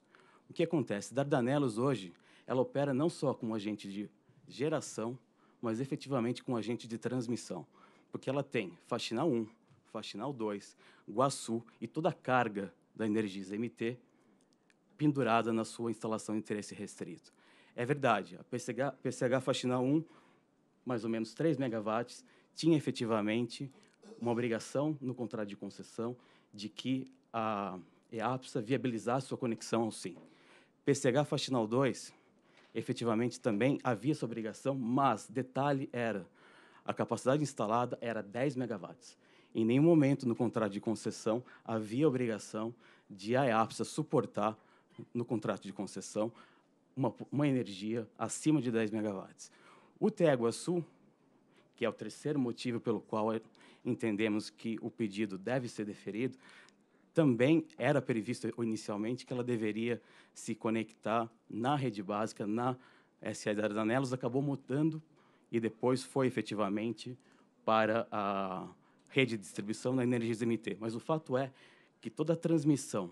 Speaker 7: O que acontece? Dardanelos hoje, ela opera não só com agente de geração, mas efetivamente com agente de transmissão, porque ela tem faxina 1, Faxinal 2, Guaçu e toda a carga da energia MT pendurada na sua instalação de interesse restrito. É verdade, a PCH, PCH Faxinal 1, mais ou menos 3 megawatts, tinha efetivamente uma obrigação no contrato de concessão de que a EAPSA viabilizasse sua conexão ao SIM. PCH Faxinal 2, efetivamente também havia essa obrigação, mas detalhe era a capacidade instalada era 10 megawatts. Em nenhum momento no contrato de concessão havia obrigação de a EAPSA suportar, no contrato de concessão, uma, uma energia acima de 10 megawatts. O Teguaçu, que é o terceiro motivo pelo qual entendemos que o pedido deve ser deferido, também era previsto inicialmente que ela deveria se conectar na rede básica, na SA de Ardanelos, acabou mudando e depois foi efetivamente para a rede de distribuição da energia ZMT. Mas o fato é que toda a transmissão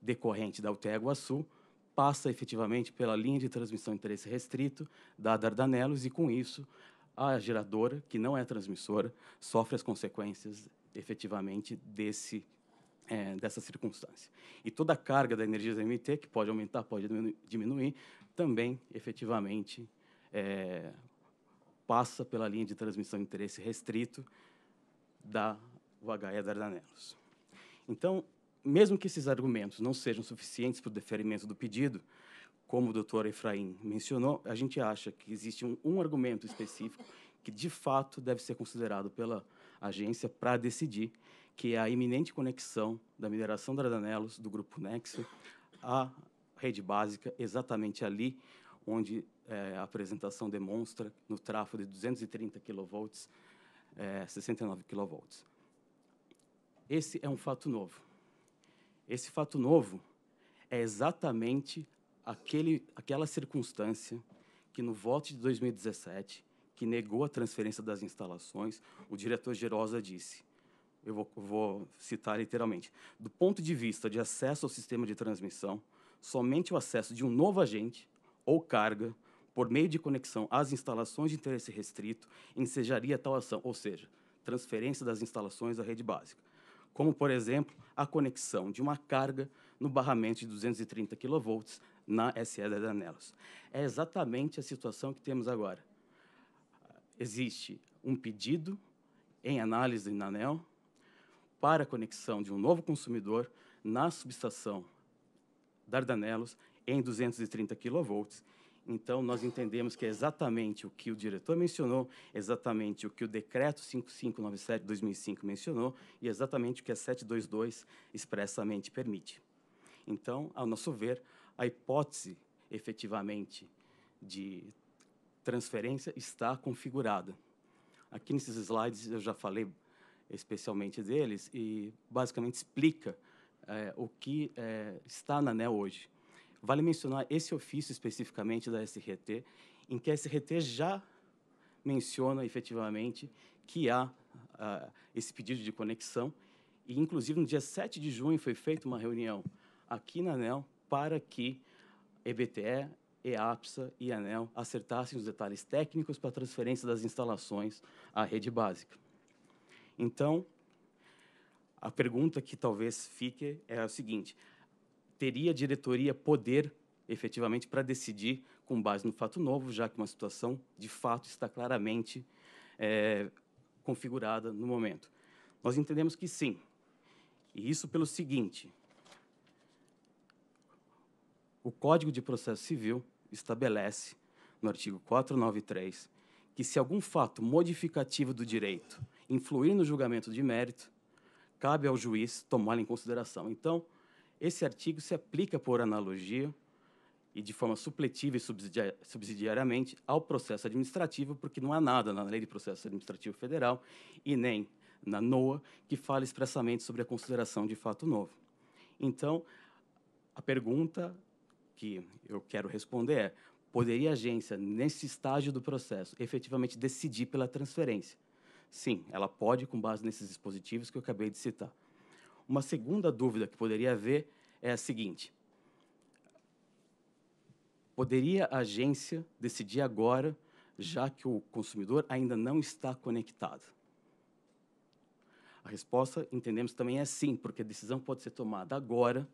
Speaker 7: decorrente da UTE Iguaçu passa efetivamente pela linha de transmissão de interesse restrito da Dardanelos e, com isso, a geradora, que não é transmissora, sofre as consequências efetivamente desse é, dessa circunstância. E toda a carga da energia ZMT, que pode aumentar, pode diminuir, também efetivamente é, passa pela linha de transmissão de interesse restrito da Vagaia Dardanelos. Então, mesmo que esses argumentos não sejam suficientes para o deferimento do pedido, como o doutor Efraim mencionou, a gente acha que existe um, um argumento específico que, de fato, deve ser considerado pela agência para decidir, que é a iminente conexão da mineração Dardanelos, do grupo Nexo, à rede básica, exatamente ali onde é, a apresentação demonstra, no tráfego de 230 kV, é, 69 kV. Esse é um fato novo. Esse fato novo é exatamente aquele, aquela circunstância que, no voto de 2017, que negou a transferência das instalações, o diretor Gerosa disse, eu vou, vou citar literalmente, do ponto de vista de acesso ao sistema de transmissão, somente o acesso de um novo agente ou carga por meio de conexão às instalações de interesse restrito, ensejaria tal ação, ou seja, transferência das instalações à rede básica, como, por exemplo, a conexão de uma carga no barramento de 230 kV na SE das Anelos. É exatamente a situação que temos agora. Existe um pedido em análise na ANEL para a conexão de um novo consumidor na subestação Dardanelos em 230 kV então, nós entendemos que é exatamente o que o diretor mencionou, exatamente o que o decreto 5597-2005 mencionou e exatamente o que a 722 expressamente permite. Então, ao nosso ver, a hipótese efetivamente de transferência está configurada. Aqui nesses slides eu já falei especialmente deles e basicamente explica é, o que é, está na ANEL hoje. Vale mencionar esse ofício especificamente da SRT, em que a SRT já menciona efetivamente que há uh, esse pedido de conexão. E, inclusive, no dia 7 de junho foi feita uma reunião aqui na ANEL para que EBTE, EAPSA e ANEL acertassem os detalhes técnicos para a transferência das instalações à rede básica. Então, a pergunta que talvez fique é a seguinte: teria a diretoria poder efetivamente para decidir com base no fato novo, já que uma situação de fato está claramente é, configurada no momento. Nós entendemos que sim, e isso pelo seguinte: o Código de Processo Civil estabelece, no artigo 493, que se algum fato modificativo do direito influir no julgamento de mérito, cabe ao juiz tomá-lo em consideração. Então, esse artigo se aplica por analogia e de forma supletiva e subsidiariamente ao processo administrativo, porque não há nada na Lei de Processo Administrativo Federal e nem na NOA que fale expressamente sobre a consideração de fato novo. Então, a pergunta que eu quero responder é: poderia a agência, nesse estágio do processo, efetivamente decidir pela transferência? Sim, ela pode, com base nesses dispositivos que eu acabei de citar. Uma segunda dúvida que poderia haver é a seguinte: poderia a agência decidir agora, já que o consumidor ainda não está conectado? A resposta, entendemos, também é sim, porque a decisão pode ser tomada agora,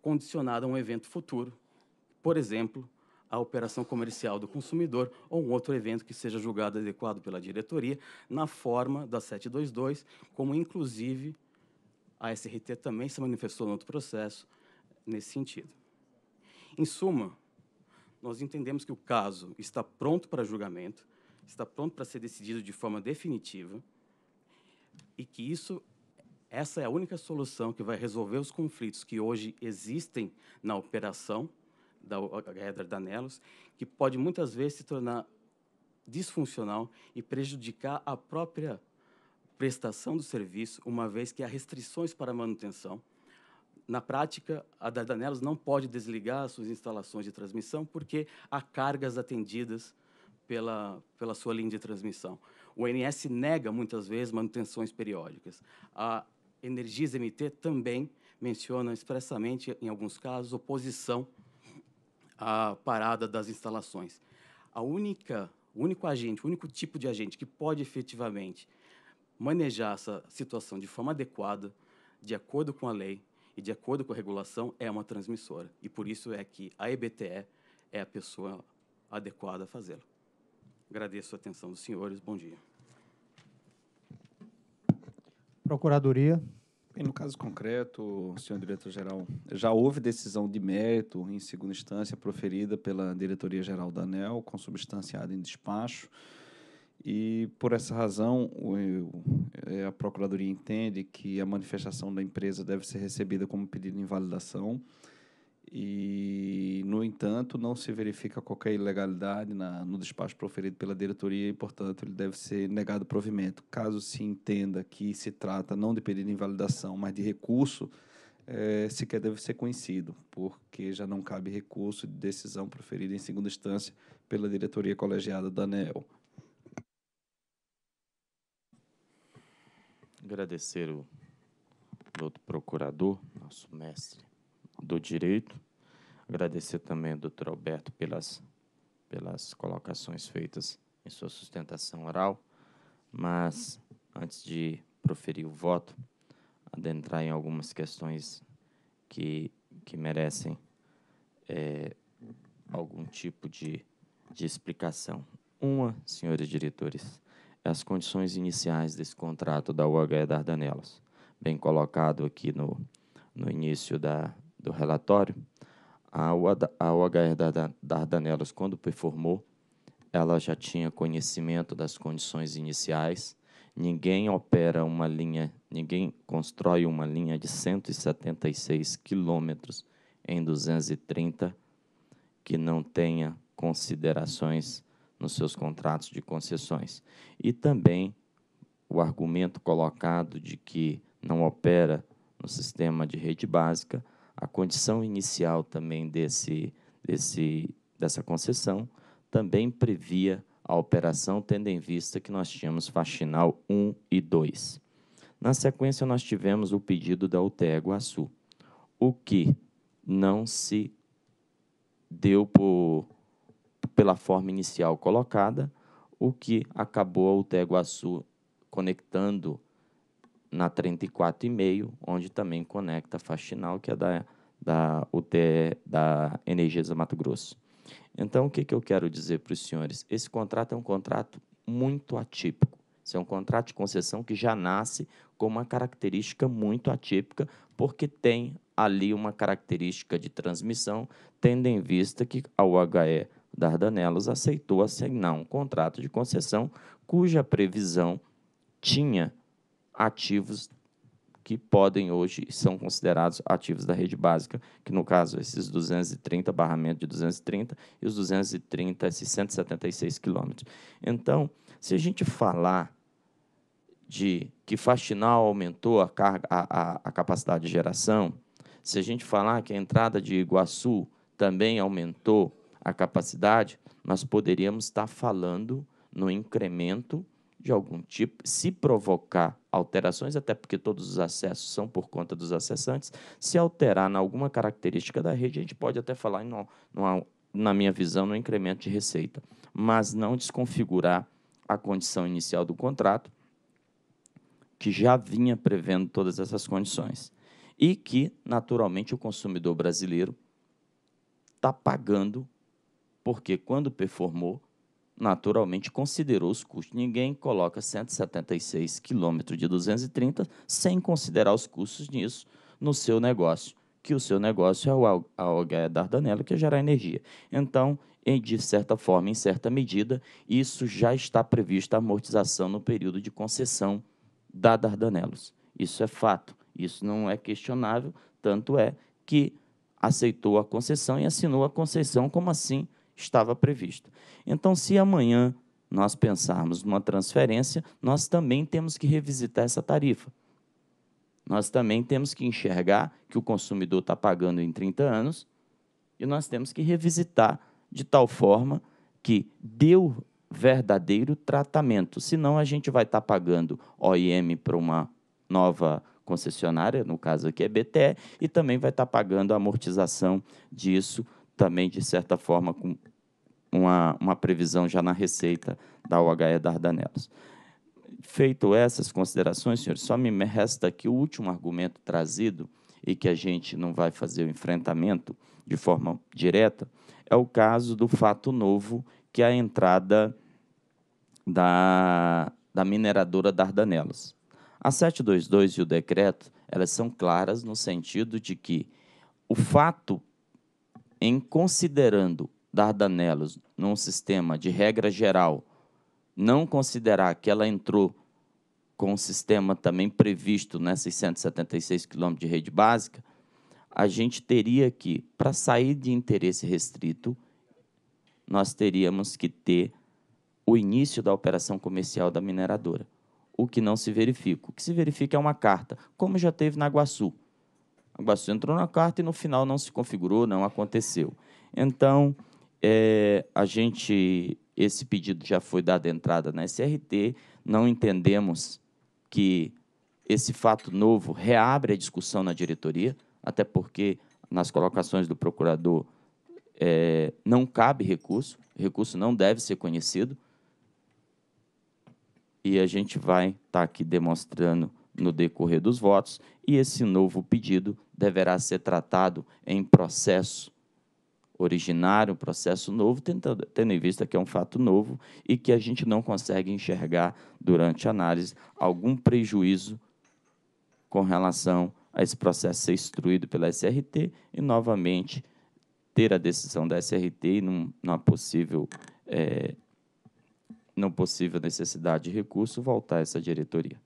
Speaker 7: condicionada a um evento futuro, por exemplo, a operação comercial do consumidor ou um outro evento que seja julgado adequado pela diretoria, na forma da 722, como inclusive a SRT também se manifestou no outro processo nesse sentido. Em suma, nós entendemos que o caso está pronto para julgamento, está pronto para ser decidido de forma definitiva e que isso essa é a única solução que vai resolver os conflitos que hoje existem na operação da da Danelos, que pode muitas vezes se tornar disfuncional e prejudicar a própria prestação do serviço, uma vez que há restrições para manutenção. Na prática, a Dardanelos não pode desligar suas instalações de transmissão porque há cargas atendidas pela, pela sua linha de transmissão. O NS nega, muitas vezes, manutenções periódicas. A Energias MT também menciona expressamente, em alguns casos, oposição à parada das instalações. A única, o único agente, o único tipo de agente que pode efetivamente manejar essa situação de forma adequada, de acordo com a lei e de acordo com a regulação, é uma transmissora. E por isso é que a EBTE é a pessoa adequada a fazê-lo. Agradeço a atenção dos senhores. Bom dia.
Speaker 1: Procuradoria.
Speaker 5: no caso concreto, senhor diretor-geral, já houve decisão de mérito em segunda instância proferida pela diretoria-geral da ANEL, consubstanciada em despacho. E, por essa razão, é, a Procuradoria entende que a manifestação da empresa deve ser recebida como pedido de invalidação e, no entanto, não se verifica qualquer ilegalidade na, no despacho proferido pela diretoria e, portanto, ele deve ser negado provimento. Caso se entenda que se trata não de pedido de invalidação, mas de recurso, é, sequer deve ser conhecido, porque já não cabe recurso de decisão proferida em segunda instância pela diretoria colegiada da ANEL.
Speaker 6: Agradecer o doutor procurador, nosso mestre do direito. Agradecer também ao doutor Alberto pelas, pelas colocações feitas em sua sustentação oral. Mas, antes de proferir o voto, adentrar em algumas questões que, que merecem é, algum tipo de, de explicação. Uma, senhores diretores, as condições iniciais desse contrato da UHE Dardanelas. Bem colocado aqui no, no início da, do relatório, a, UAD, a UHE Dardanelas, quando performou, ela já tinha conhecimento das condições iniciais. Ninguém opera uma linha, ninguém constrói uma linha de 176 quilômetros em 230 que não tenha considerações nos seus contratos de concessões. E também o argumento colocado de que não opera no sistema de rede básica, a condição inicial também desse, desse, dessa concessão também previa a operação, tendo em vista que nós tínhamos faxinal 1 e 2. Na sequência, nós tivemos o pedido da UTE Guaçu, o que não se deu por pela forma inicial colocada, o que acabou a Uteguaçu conectando na 34,5, onde também conecta a Faxinal, que é da, da UTE, da Mato Grosso. Então, o que, que eu quero dizer para os senhores? Esse contrato é um contrato muito atípico. Esse é um contrato de concessão que já nasce com uma característica muito atípica, porque tem ali uma característica de transmissão, tendo em vista que a UHE Dardanelos aceitou assinar um contrato de concessão cuja previsão tinha ativos que podem hoje são considerados ativos da rede básica, que no caso esses 230 barramento de 230 e os 230 esses 176 quilômetros. Então, se a gente falar de que Faxinal aumentou a, carga, a, a, a capacidade de geração, se a gente falar que a entrada de Iguaçu também aumentou a capacidade, nós poderíamos estar falando no incremento de algum tipo, se provocar alterações, até porque todos os acessos são por conta dos acessantes, se alterar em alguma característica da rede, a gente pode até falar, em, numa, na minha visão, no incremento de receita, mas não desconfigurar a condição inicial do contrato, que já vinha prevendo todas essas condições, e que, naturalmente, o consumidor brasileiro está pagando porque quando performou, naturalmente considerou os custos. Ninguém coloca 176 km de 230 sem considerar os custos nisso no seu negócio, que o seu negócio é o AOH Dardanello, que é gerar energia. Então, de certa forma, em certa medida, isso já está previsto a amortização no período de concessão da Dardanelos. Isso é fato, isso não é questionável, tanto é que aceitou a concessão e assinou a concessão como assim estava previsto. Então, se amanhã nós pensarmos numa transferência, nós também temos que revisitar essa tarifa. Nós também temos que enxergar que o consumidor está pagando em 30 anos e nós temos que revisitar de tal forma que deu verdadeiro tratamento. Senão a gente vai estar tá pagando OIM para uma nova concessionária, no caso aqui é BTE, e também vai estar tá pagando a amortização disso também, de certa forma, com uma, uma previsão já na receita da OHE Dardanelos. Feito essas considerações, senhores, só me resta aqui o último argumento trazido e que a gente não vai fazer o enfrentamento de forma direta, é o caso do fato novo, que é a entrada da, da mineradora Dardanelos. A 722 e o decreto, elas são claras no sentido de que o fato em considerando Dardanelos num sistema de regra geral, não considerar que ela entrou com o um sistema também previsto nessas né, 176 quilômetros de rede básica, a gente teria que, para sair de interesse restrito, nós teríamos que ter o início da operação comercial da mineradora, o que não se verifica. O que se verifica é uma carta, como já teve na Iguaçu, Agora, se entrou na carta e no final não se configurou, não aconteceu. Então, é, a gente, esse pedido já foi dado entrada na SRT, não entendemos que esse fato novo reabre a discussão na diretoria, até porque nas colocações do procurador é, não cabe recurso, recurso não deve ser conhecido. E a gente vai estar tá aqui demonstrando no decorrer dos votos, e esse novo pedido deverá ser tratado em processo originário, um processo novo, tentando, tendo em vista que é um fato novo e que a gente não consegue enxergar durante a análise algum prejuízo com relação a esse processo ser instruído pela SRT e, novamente, ter a decisão da SRT e num, numa possível, é, eh, não possível necessidade de recurso, voltar a essa diretoria.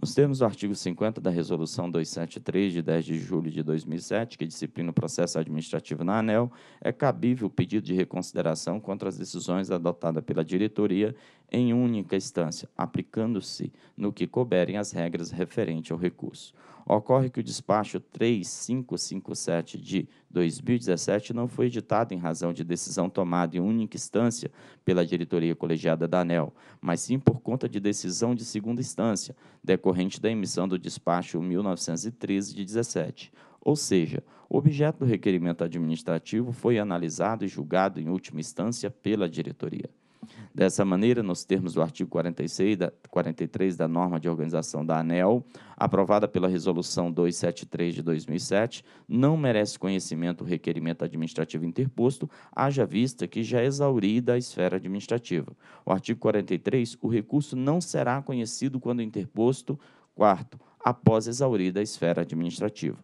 Speaker 6: Nos termos do artigo 50 da Resolução 273, de 10 de julho de 2007, que disciplina o processo administrativo na ANEL, é cabível o pedido de reconsideração contra as decisões adotadas pela diretoria em única instância, aplicando-se no que couberem as regras referente ao recurso. Ocorre que o despacho 3557 de 2017 não foi editado em razão de decisão tomada em única instância pela diretoria colegiada da ANEL, mas sim por conta de decisão de segunda instância, decorrente da emissão do despacho 1913 de 17. Ou seja, o objeto do requerimento administrativo foi analisado e julgado em última instância pela diretoria. Dessa maneira, nos termos do artigo 46 da, 43 da norma de organização da ANEL, aprovada pela Resolução 273 de 2007, não merece conhecimento o requerimento administrativo interposto, haja vista que já é exaurida a esfera administrativa. O artigo 43, o recurso não será conhecido quando interposto, quarto, após exaurida a esfera administrativa.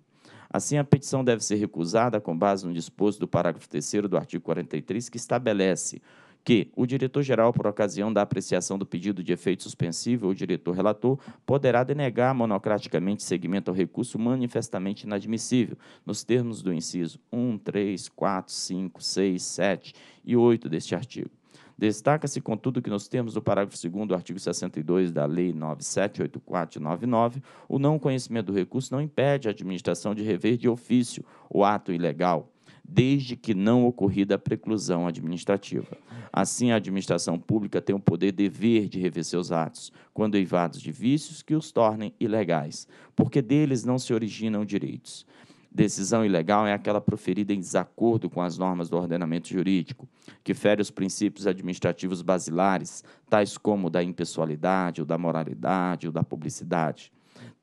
Speaker 6: Assim, a petição deve ser recusada com base no disposto do parágrafo 3 do artigo 43, que estabelece que o diretor-geral, por ocasião da apreciação do pedido de efeito suspensivo, o diretor-relator poderá denegar monocraticamente segmento ao recurso manifestamente inadmissível, nos termos do inciso 1, 3, 4, 5, 6, 7 e 8 deste artigo. Destaca-se, contudo, que nos termos do parágrafo 2 do artigo 62 da Lei 978499, o não conhecimento do recurso não impede a administração de rever de ofício o ato ilegal desde que não ocorrida a preclusão administrativa. Assim, a administração pública tem o poder dever de rever seus atos, quando eivados de vícios que os tornem ilegais, porque deles não se originam direitos. Decisão ilegal é aquela proferida em desacordo com as normas do ordenamento jurídico, que fere os princípios administrativos basilares, tais como o da impessoalidade, ou da moralidade, ou da publicidade.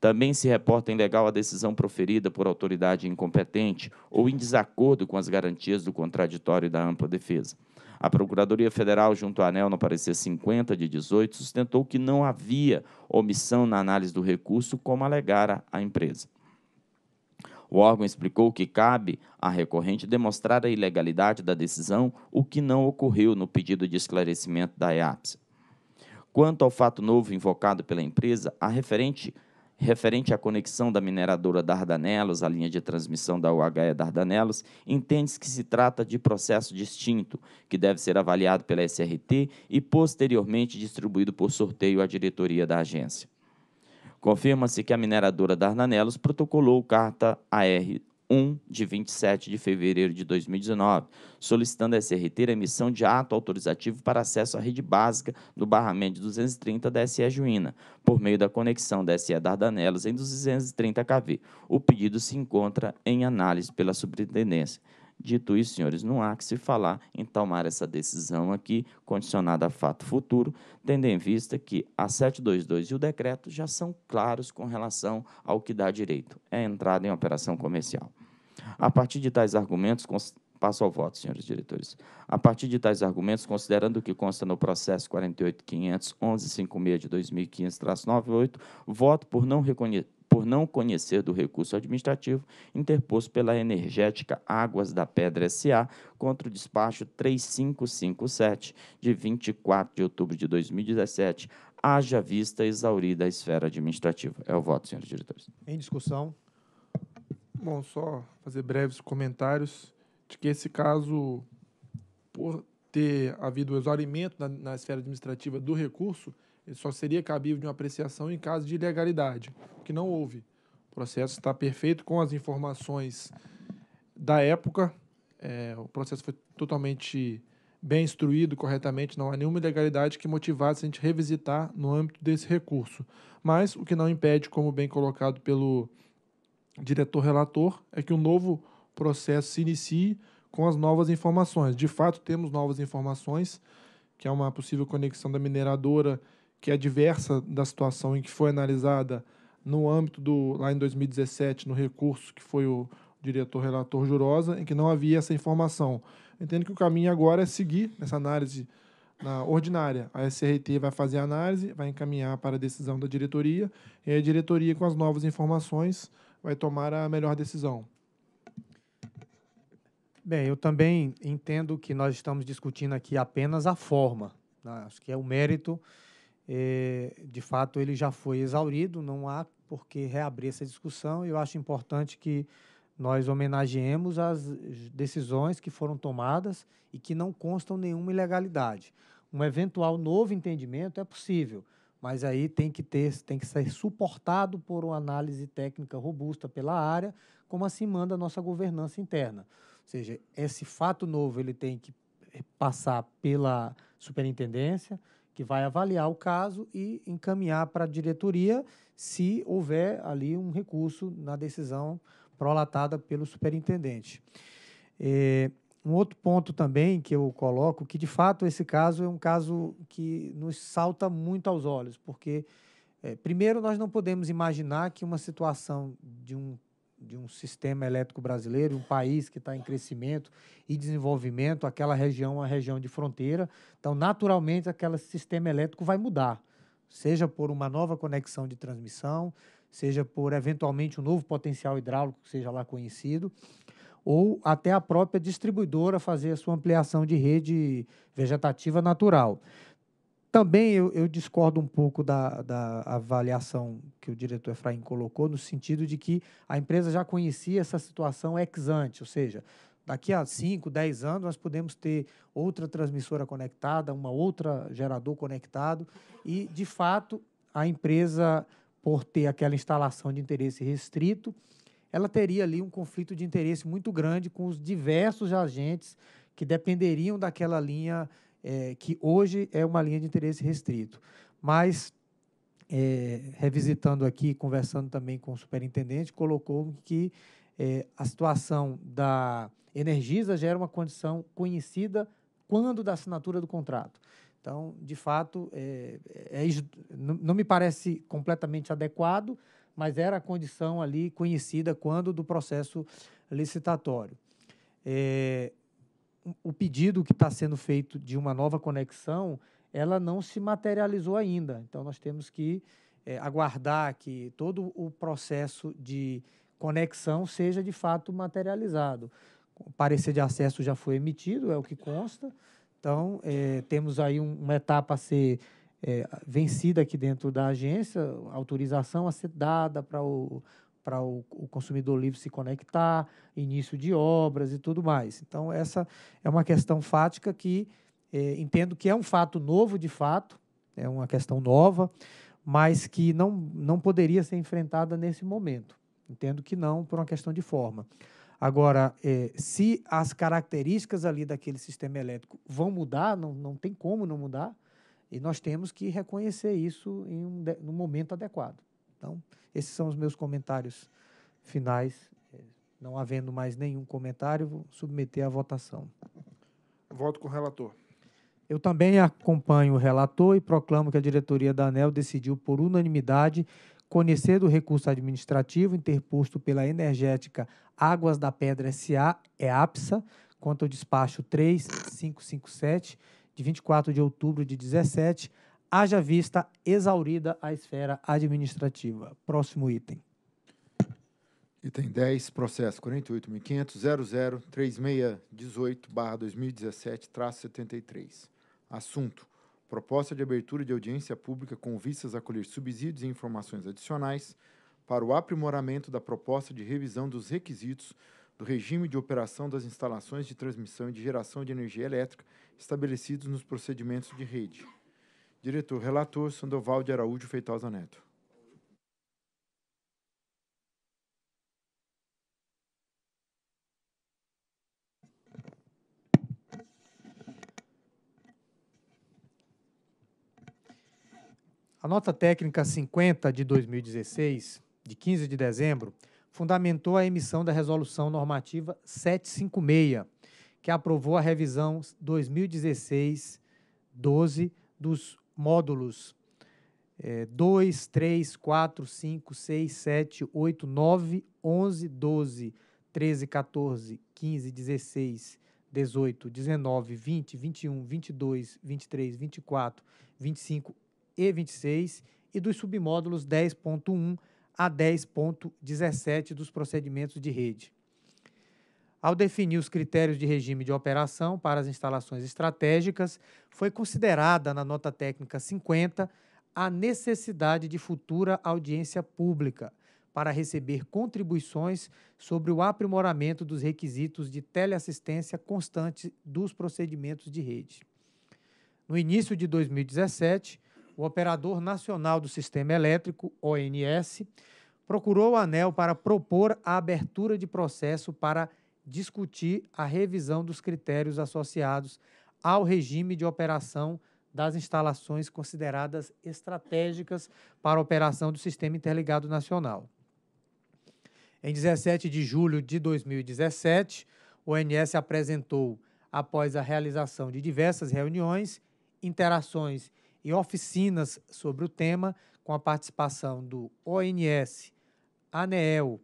Speaker 6: Também se reporta ilegal a decisão proferida por autoridade incompetente ou em desacordo com as garantias do contraditório e da ampla defesa. A Procuradoria Federal, junto à ANEL, no parecer 50 de 18, sustentou que não havia omissão na análise do recurso, como alegara a empresa. O órgão explicou que cabe à recorrente demonstrar a ilegalidade da decisão, o que não ocorreu no pedido de esclarecimento da EAPS. Quanto ao fato novo invocado pela empresa, a referente referente à conexão da mineradora Dardanelos à linha de transmissão da UHE Dardanelos, entende-se que se trata de processo distinto, que deve ser avaliado pela SRT e posteriormente distribuído por sorteio à diretoria da agência. Confirma-se que a mineradora Dardanelos protocolou carta AR 1 de 27 de fevereiro de 2019, solicitando a SRT a emissão de ato autorizativo para acesso à rede básica do barramento 230 da SE Juína, por meio da conexão da SE Dardanelas em 230 kV. O pedido se encontra em análise pela superintendência. Dito isso, senhores, não há que se falar em tomar essa decisão aqui, condicionada a fato futuro, tendo em vista que a 722 e o decreto já são claros com relação ao que dá direito. É entrada em operação comercial. A partir de tais argumentos, passo ao voto, senhores diretores. A partir de tais argumentos, considerando o que consta no processo 48.500.11.56 de 2015-98, voto por não reconhecer por não conhecer do recurso administrativo interposto pela energética Águas da Pedra S.A. contra o despacho 3557, de 24 de outubro de 2017, haja vista exaurida a esfera administrativa. É o voto, senhores diretores.
Speaker 1: Em discussão. Bom, só
Speaker 3: fazer breves comentários de que esse caso, por ter havido o exaurimento na, na esfera administrativa do recurso, ele só seria cabível de uma apreciação em caso de ilegalidade, o que não houve. O processo está perfeito com as informações da época, é, o processo foi totalmente bem instruído corretamente, não há nenhuma ilegalidade que motivasse a gente revisitar no âmbito desse recurso. Mas o que não impede, como bem colocado pelo diretor-relator é que um novo processo se inicie com as novas informações. De fato, temos novas informações, que é uma possível conexão da mineradora, que é diversa da situação em que foi analisada no âmbito do, lá em 2017, no recurso que foi o diretor-relator Jurosa, em que não havia essa informação. Entendo que o caminho agora é seguir nessa análise na ordinária. A SRT vai fazer a análise, vai encaminhar para a decisão da diretoria, e a diretoria, com as novas informações, vai tomar a melhor decisão.
Speaker 1: Bem, eu também entendo que nós estamos discutindo aqui apenas a forma. Né? Acho que é o mérito, é, de fato, ele já foi exaurido, não há por que reabrir essa discussão. Eu acho importante que nós homenageemos as decisões que foram tomadas e que não constam nenhuma ilegalidade. Um eventual novo entendimento é possível, mas aí tem que ter, tem que ser suportado por uma análise técnica robusta pela área, como assim manda a nossa governança interna. Ou seja, esse fato novo ele tem que passar pela superintendência, que vai avaliar o caso e encaminhar para a diretoria se houver ali um recurso na decisão prolatada pelo superintendente. É, um outro ponto também que eu coloco, que de fato esse caso é um caso que nos salta muito aos olhos, porque, é, primeiro, nós não podemos imaginar que uma situação de um, de um sistema elétrico brasileiro, um país que está em crescimento e desenvolvimento, aquela região é uma região de fronteira, então, naturalmente, aquele sistema elétrico vai mudar, seja por uma nova conexão de transmissão, seja por, eventualmente, um novo potencial hidráulico que seja lá conhecido ou até a própria distribuidora fazer a sua ampliação de rede vegetativa natural. Também eu, eu discordo um pouco da, da, avaliação que o diretor Efraim colocou, no sentido de que a empresa já conhecia essa situação ex ante, ou seja, daqui a 5, 10 anos nós podemos ter outra transmissora conectada, uma outra gerador conectado, e de fato a empresa, por ter aquela instalação de interesse restrito, ela teria ali um conflito de interesse muito grande com os diversos agentes que dependeriam daquela linha é, que hoje é uma linha de interesse restrito. Mas, é, revisitando aqui, conversando também com o superintendente, colocou que é, a situação da Energisa já era uma condição conhecida quando da assinatura do contrato. Então, de fato, é, é, é não me parece completamente adequado mas era a condição ali conhecida quando do processo licitatório. É, o pedido que está sendo feito de uma nova conexão, ela não se materializou ainda. Então, nós temos que é, aguardar que todo o processo de conexão seja de fato materializado. O parecer de acesso já foi emitido, é o que consta. Então, é, temos aí um, uma etapa a ser é, vencida aqui dentro da agência, autorização a ser dada para o, o, o consumidor livre se conectar, início de obras e tudo mais. Então, essa é uma questão fática que é, entendo que é um fato novo de fato, é uma questão nova, mas que não, não poderia ser enfrentada nesse momento. Entendo que não, por uma questão de forma. Agora, é, se as características ali daquele sistema elétrico vão mudar, não, não tem como não mudar, e nós temos que reconhecer isso em um de, no momento adequado. Então, esses são os meus comentários finais. É, não havendo mais nenhum comentário, vou submeter à votação. Voto com o relator. Eu também acompanho o relator e proclamo que a diretoria da ANEL decidiu, por unanimidade, conhecer do recurso administrativo interposto pela Energética Águas da Pedra S.A., EAPSA, quanto ao despacho 3557 de 24 de outubro de 17, haja vista exaurida a esfera administrativa. Próximo item. Item 10, processo
Speaker 2: 48.500.003618-2017-73. Assunto: Proposta de abertura de audiência pública com vistas a colher subsídios e informações adicionais para o aprimoramento da proposta de revisão dos requisitos do regime de operação das instalações de transmissão e de geração de energia elétrica estabelecidos nos procedimentos de rede. Diretor, relator Sandoval de Araújo Feitosa Neto.
Speaker 1: A nota técnica 50 de 2016, de 15 de dezembro, fundamentou a emissão da Resolução Normativa 756, que aprovou a revisão 2016-12 dos módulos é, 2, 3, 4, 5, 6, 7, 8, 9, 11, 12, 13, 14, 15, 16, 18, 19, 20, 21, 22, 23, 24, 25 e 26 e dos submódulos 10.1 a 10.17 dos procedimentos de rede. Ao definir os critérios de regime de operação para as instalações estratégicas, foi considerada na nota técnica 50 a necessidade de futura audiência pública para receber contribuições sobre o aprimoramento dos requisitos de teleassistência constante dos procedimentos de rede. No início de 2017, o Operador Nacional do Sistema Elétrico, ONS, procurou o ANEL para propor a abertura de processo para discutir a revisão dos critérios associados ao regime de operação das instalações consideradas estratégicas para a operação do Sistema Interligado Nacional. Em 17 de julho de 2017, o ONS apresentou, após a realização de diversas reuniões, interações e oficinas sobre o tema, com a participação do ONS, ANEEL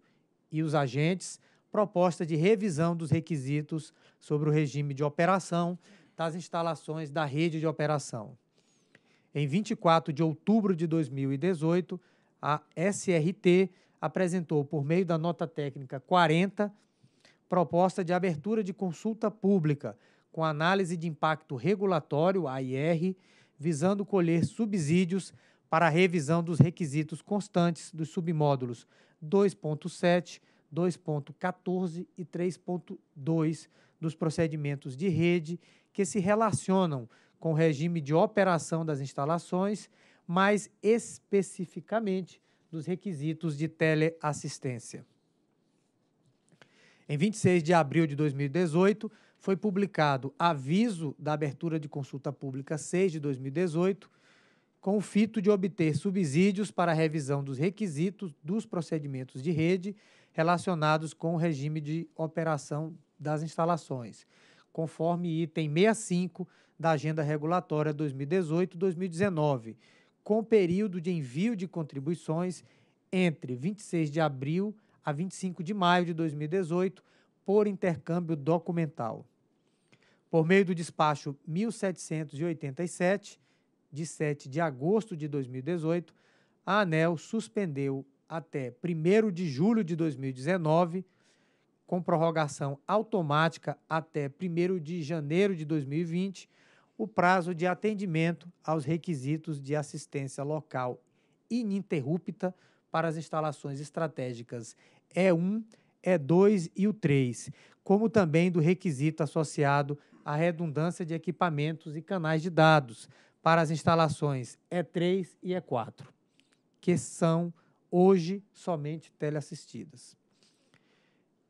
Speaker 1: e os agentes, proposta de revisão dos requisitos sobre o regime de operação das instalações da rede de operação. Em 24 de outubro de 2018, a SRT apresentou, por meio da nota técnica 40, proposta de abertura de consulta pública com análise de impacto regulatório, AIR, visando colher subsídios para a revisão dos requisitos constantes dos submódulos 2.7, 2.14 e 3.2 dos procedimentos de rede que se relacionam com o regime de operação das instalações, mais especificamente dos requisitos de teleassistência. Em 26 de abril de 2018, foi publicado aviso da abertura de consulta pública 6 de 2018, com o fito de obter subsídios para a revisão dos requisitos dos procedimentos de rede relacionados com o regime de operação das instalações, conforme item 65 da Agenda Regulatória 2018-2019, com período de envio de contribuições entre 26 de abril a 25 de maio de 2018 por intercâmbio documental por meio do despacho 1787, de 7 de agosto de 2018, a ANEL suspendeu até 1 de julho de 2019, com prorrogação automática até 1 de janeiro de 2020, o prazo de atendimento aos requisitos de assistência local ininterrupta para as instalações estratégicas E1, E2 e o 3, como também do requisito associado a redundância de equipamentos e canais de dados para as instalações E3 e E4, que são hoje somente teleassistidas.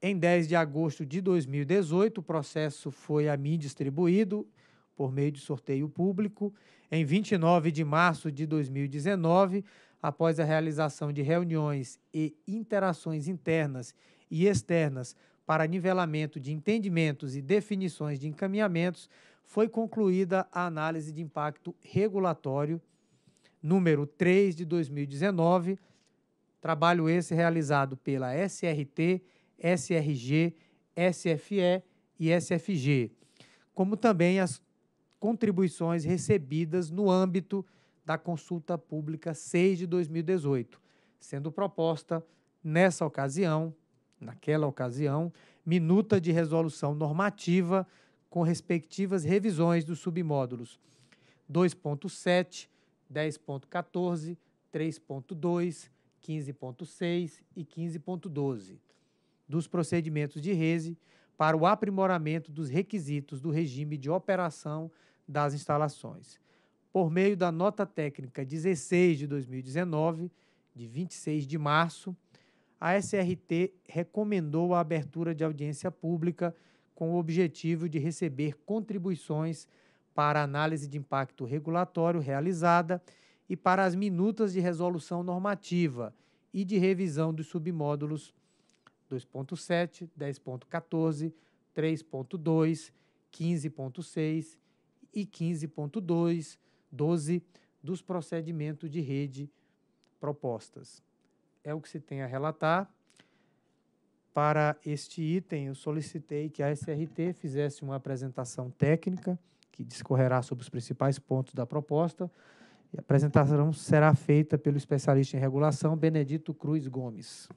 Speaker 1: Em 10 de agosto de 2018, o processo foi a mim distribuído por meio de sorteio público. Em 29 de março de 2019, após a realização de reuniões e interações internas e externas para nivelamento de entendimentos e definições de encaminhamentos, foi concluída a análise de impacto regulatório número 3 de 2019, trabalho esse realizado pela SRT, SRG, SFE e SFG, como também as contribuições recebidas no âmbito da consulta pública 6 de 2018, sendo proposta, nessa ocasião, naquela ocasião, minuta de resolução normativa com respectivas revisões dos submódulos 2.7, 10.14, 3.2, 15.6 e 15.12 dos procedimentos de RESE para o aprimoramento dos requisitos do regime de operação das instalações. Por meio da nota técnica 16 de 2019, de 26 de março, a SRT recomendou a abertura de audiência pública com o objetivo de receber contribuições para a análise de impacto regulatório realizada e para as minutas de resolução normativa e de revisão dos submódulos 2.7, 10.14, 3.2, 15.6 e 15.2, 12 dos procedimentos de rede propostas é o que se tem a relatar. Para este item, eu solicitei que a SRT fizesse uma apresentação técnica que discorrerá sobre os principais pontos da proposta. E a apresentação será feita pelo especialista em regulação, Benedito Cruz Gomes.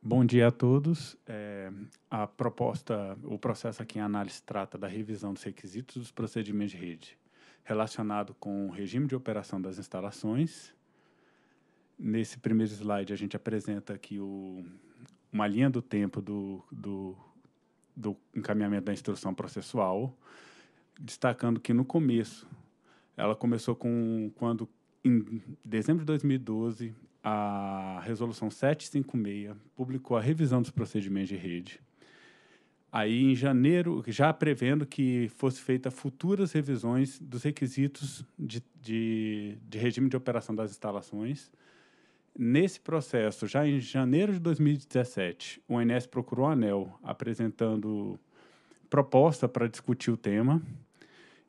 Speaker 8: Bom dia a todos. É, a proposta, o processo aqui em análise trata da revisão dos requisitos dos procedimentos de rede, relacionado com o regime de operação das instalações, Nesse primeiro slide, a gente apresenta aqui o, uma linha do tempo do, do, do encaminhamento da instrução processual, destacando que no começo, ela começou com quando, em dezembro de 2012, a resolução 756 publicou a revisão dos procedimentos de rede. Aí, em janeiro, já prevendo que fosse feita futuras revisões dos requisitos de, de, de regime de operação das instalações, Nesse processo, já em janeiro de 2017, o INS procurou a ANEL apresentando proposta para discutir o tema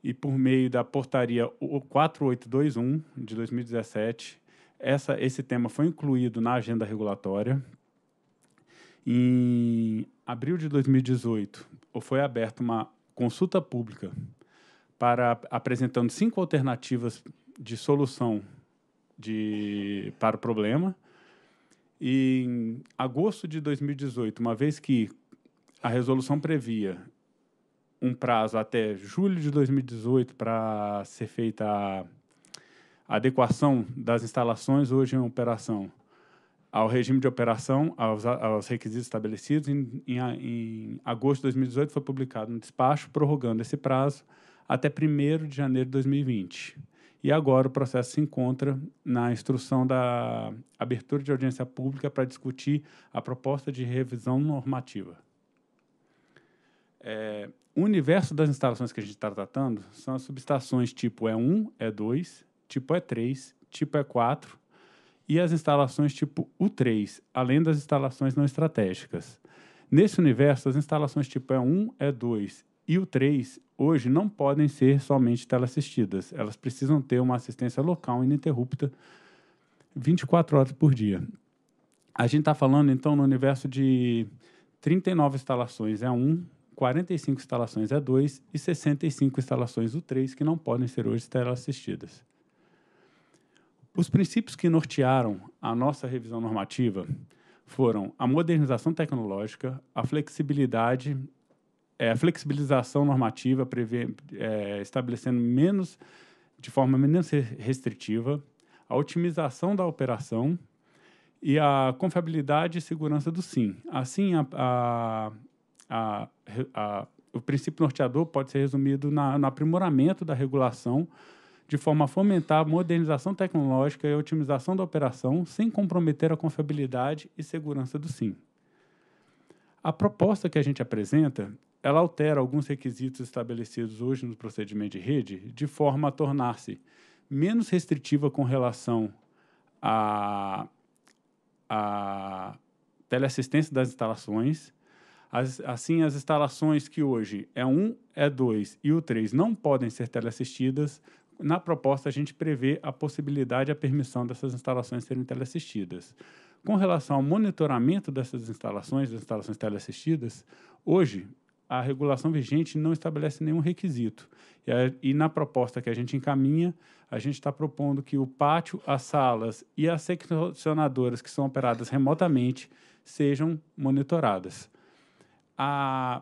Speaker 8: e por meio da portaria 4821 de 2017, essa, esse tema foi incluído na agenda regulatória. Em abril de 2018, foi aberta uma consulta pública para apresentando cinco alternativas de solução de, para o problema. E em agosto de 2018, uma vez que a resolução previa um prazo até julho de 2018 para ser feita a adequação das instalações hoje em é operação ao regime de operação, aos, aos requisitos estabelecidos. Em, em, em, agosto de 2018 foi publicado um despacho prorrogando esse prazo até 1 de janeiro de 2020. E agora o processo se encontra na instrução da abertura de audiência pública para discutir a proposta de revisão normativa. É, o universo das instalações que a gente está tratando são as subestações tipo E1, E2, tipo E3, tipo E4 e as instalações tipo U3, além das instalações não estratégicas. Nesse universo, as instalações tipo E1, E2 e o 3 hoje não podem ser somente teleassistidas. Elas precisam ter uma assistência local ininterrupta 24 horas por dia. A gente está falando, então, no universo de 39 instalações é 1, um, 45 instalações é 2 e 65 instalações o 3, que não podem ser hoje teleassistidas. Os princípios que nortearam a nossa revisão normativa foram a modernização tecnológica, a flexibilidade é, a flexibilização normativa, prevê, é, estabelecendo menos, de forma menos restritiva, a otimização da operação e a confiabilidade e segurança do SIM. Assim, a, a, a, o princípio norteador pode ser resumido na, no aprimoramento da regulação de forma a fomentar a modernização tecnológica e a otimização da operação sem comprometer a confiabilidade e segurança do SIM. A proposta que a gente apresenta ela altera alguns requisitos estabelecidos hoje no procedimento de rede, de forma a tornar-se menos restritiva com relação à, à teleassistência das instalações. As, assim, as instalações que hoje é 1, é 2 e o 3 não podem ser teleassistidas, na proposta a gente prevê a possibilidade e a permissão dessas instalações serem teleassistidas. Com relação ao monitoramento dessas instalações, das instalações teleassistidas, hoje a regulação vigente não estabelece nenhum requisito. E, a, e na proposta que a gente encaminha, a gente está propondo que o pátio, as salas e as seccionadoras que são operadas remotamente sejam monitoradas. A,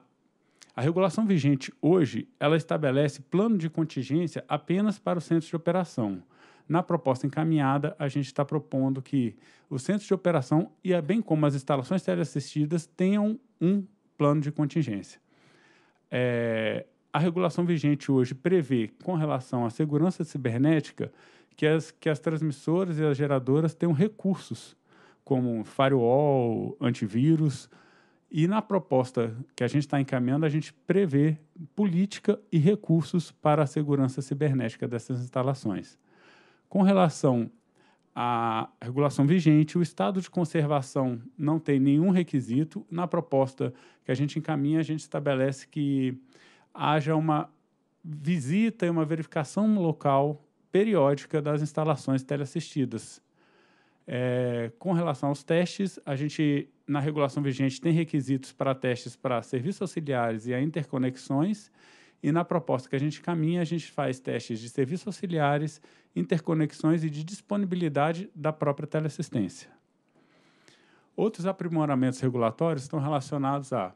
Speaker 8: a regulação vigente hoje, ela estabelece plano de contingência apenas para os centros de operação. Na proposta encaminhada, a gente está propondo que os centros de operação e bem como as instalações teleassistidas tenham um plano de contingência. É, a regulação vigente hoje prevê, com relação à segurança cibernética, que as, que as transmissoras e as geradoras tenham recursos, como firewall, antivírus, e na proposta que a gente está encaminhando, a gente prevê política e recursos para a segurança cibernética dessas instalações. Com relação a regulação vigente, o estado de conservação não tem nenhum requisito. Na proposta que a gente encaminha, a gente estabelece que haja uma visita e uma verificação local periódica das instalações teleassistidas. É, com relação aos testes, a gente, na regulação vigente, tem requisitos para testes para serviços auxiliares e a interconexões, e na proposta que a gente caminha, a gente faz testes de serviços auxiliares interconexões e de disponibilidade da própria teleassistência. Outros aprimoramentos regulatórios estão relacionados a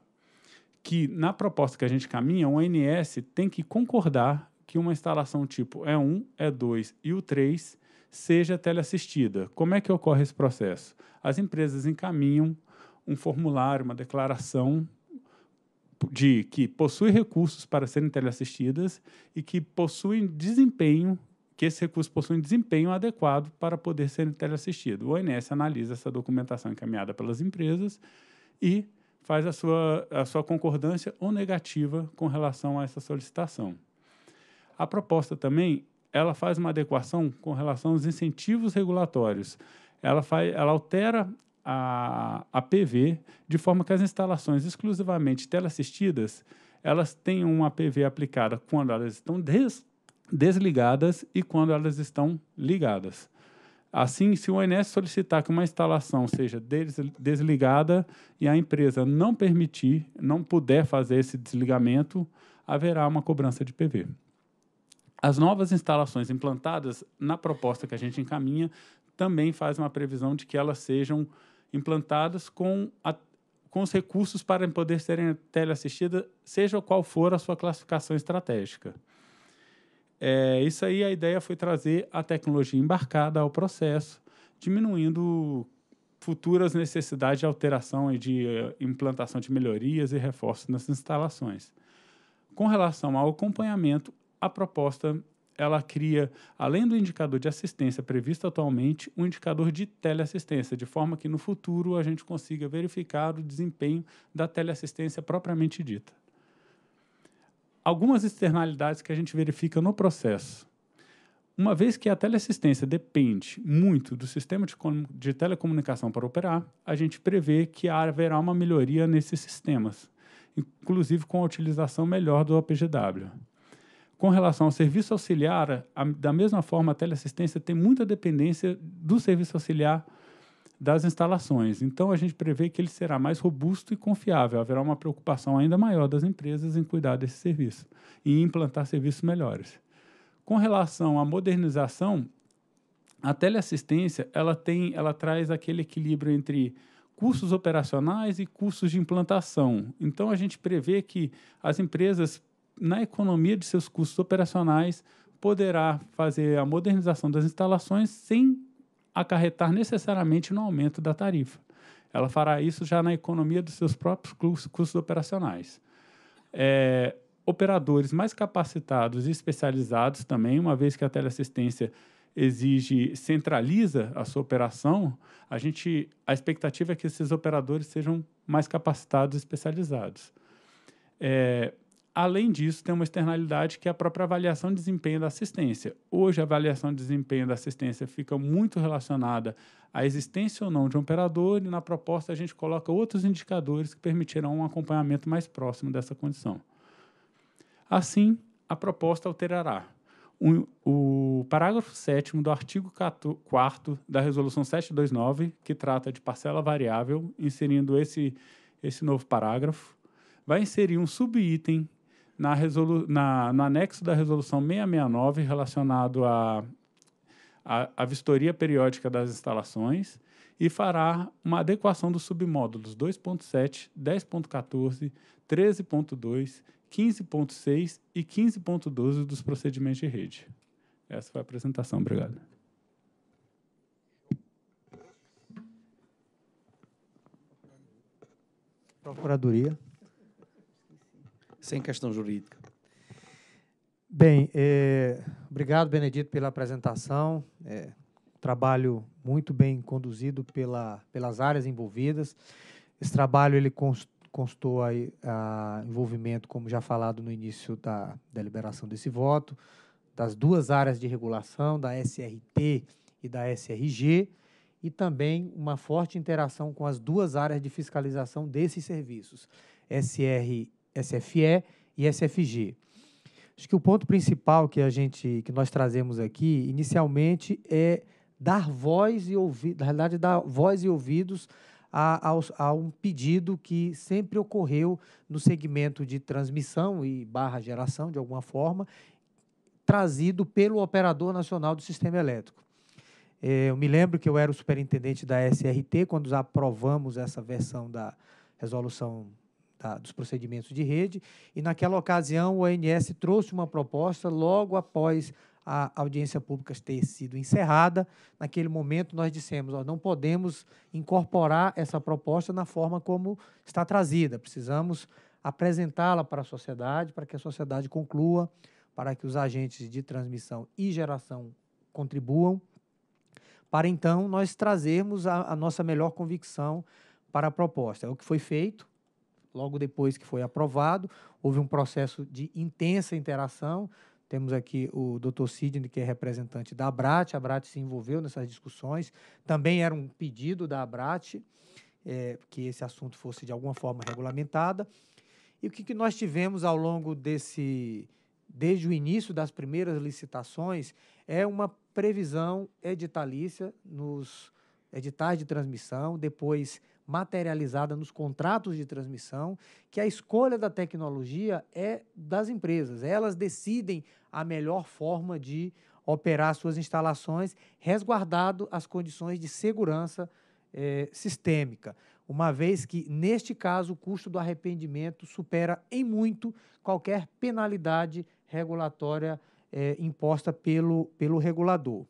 Speaker 8: que, na proposta que a gente caminha, o ONS tem que concordar que uma instalação tipo E1, E2 e U3 seja teleassistida. Como é que ocorre esse processo? As empresas encaminham um formulário, uma declaração de que possui recursos para serem teleassistidas e que possuem desempenho que esse recurso possui um desempenho adequado para poder ser teleassistido. O ONS analisa essa documentação encaminhada pelas empresas e faz a sua, a sua concordância ou negativa com relação a essa solicitação. A proposta também ela faz uma adequação com relação aos incentivos regulatórios. Ela, faz, ela altera a, a PV de forma que as instalações exclusivamente teleassistidas elas tenham uma PV aplicada quando elas estão des, desligadas e quando elas estão ligadas. Assim, se o ONS solicitar que uma instalação seja desligada e a empresa não permitir, não puder fazer esse desligamento, haverá uma cobrança de PV. As novas instalações implantadas na proposta que a gente encaminha também faz uma previsão de que elas sejam implantadas com, a, com os recursos para poder serem teleassistidas, seja qual for a sua classificação estratégica. É, isso aí, a ideia foi trazer a tecnologia embarcada ao processo, diminuindo futuras necessidades de alteração e de eh, implantação de melhorias e reforços nas instalações. Com relação ao acompanhamento, a proposta ela cria, além do indicador de assistência previsto atualmente, um indicador de teleassistência, de forma que no futuro a gente consiga verificar o desempenho da teleassistência propriamente dita algumas externalidades que a gente verifica no processo. Uma vez que a teleassistência depende muito do sistema de, de telecomunicação para operar, a gente prevê que haverá uma melhoria nesses sistemas, inclusive com a utilização melhor do OPGW. Com relação ao serviço auxiliar, a, da mesma forma, a teleassistência tem muita dependência do serviço auxiliar das instalações. Então, a gente prevê que ele será mais robusto e confiável. Haverá uma preocupação ainda maior das empresas em cuidar desse serviço e implantar serviços melhores. Com relação à modernização, a teleassistência ela tem, ela traz aquele equilíbrio entre custos operacionais e custos de implantação. Então, a gente prevê que as empresas, na economia de seus custos operacionais, poderá fazer a modernização das instalações sem acarretar necessariamente no aumento da tarifa. Ela fará isso já na economia dos seus próprios custos operacionais. É, operadores mais capacitados e especializados também, uma vez que a teleassistência exige, centraliza a sua operação, a gente, a expectativa é que esses operadores sejam mais capacitados e especializados. É, Além disso, tem uma externalidade que é a própria avaliação de desempenho da assistência. Hoje, a avaliação de desempenho da assistência fica muito relacionada à existência ou não de um operador, e na proposta a gente coloca outros indicadores que permitirão um acompanhamento mais próximo dessa condição. Assim, a proposta alterará o, o parágrafo 7 do artigo 4 da Resolução 729, que trata de parcela variável, inserindo esse, esse novo parágrafo, vai inserir um subitem na resolu na, no anexo da resolução 669 relacionado à a, a, a, vistoria periódica das instalações e fará uma adequação dos submódulos 2.7, 10.14, 13.2, 15.6 e 15.12 dos procedimentos de rede. Essa foi a apresentação. Obrigado.
Speaker 1: Procuradoria sem questão jurídica. Bem, é, obrigado, Benedito, pela apresentação. É, trabalho muito bem conduzido pela, pelas áreas envolvidas. Esse trabalho ele constou aí, a envolvimento, como já falado no início da deliberação desse voto, das duas áreas de regulação, da SRT e da SRG, e também uma forte interação com as duas áreas de fiscalização desses serviços, SRT SFE e SFG. Acho que o ponto principal que a gente que nós trazemos aqui inicialmente é dar voz e ouvir, na realidade dar voz e ouvidos a, a, a, um pedido que sempre ocorreu no segmento de transmissão e barra geração, de alguma forma, trazido pelo Operador Nacional do Sistema Elétrico. É, eu me lembro que eu era o superintendente da SRT quando aprovamos essa versão da resolução da, tá, dos procedimentos de rede, e naquela ocasião o ANS trouxe uma proposta logo após a audiência pública ter sido encerrada. Naquele momento, nós dissemos: ó, não podemos incorporar essa proposta na forma como está trazida, precisamos apresentá-la para a sociedade, para que a sociedade conclua, para que os agentes de transmissão e geração contribuam, para então nós trazermos a, a nossa melhor convicção para a proposta. É o que foi feito logo depois que foi aprovado, houve um processo de intensa interação. Temos aqui o doutor Sidney, que é representante da ABRAT. A ABRAT se envolveu nessas discussões. Também era um pedido da ABRAT é, que esse assunto fosse de alguma forma regulamentada. E o que, que nós tivemos ao longo desse, desde o início das primeiras licitações é uma previsão editalícia nos editais de transmissão, depois materializada nos contratos de transmissão, que a escolha da tecnologia é das empresas. Elas decidem a melhor forma de operar suas instalações, resguardado as condições de segurança eh, sistêmica, uma vez que, neste caso, o custo do arrependimento supera em muito qualquer penalidade regulatória eh, imposta pelo, pelo regulador.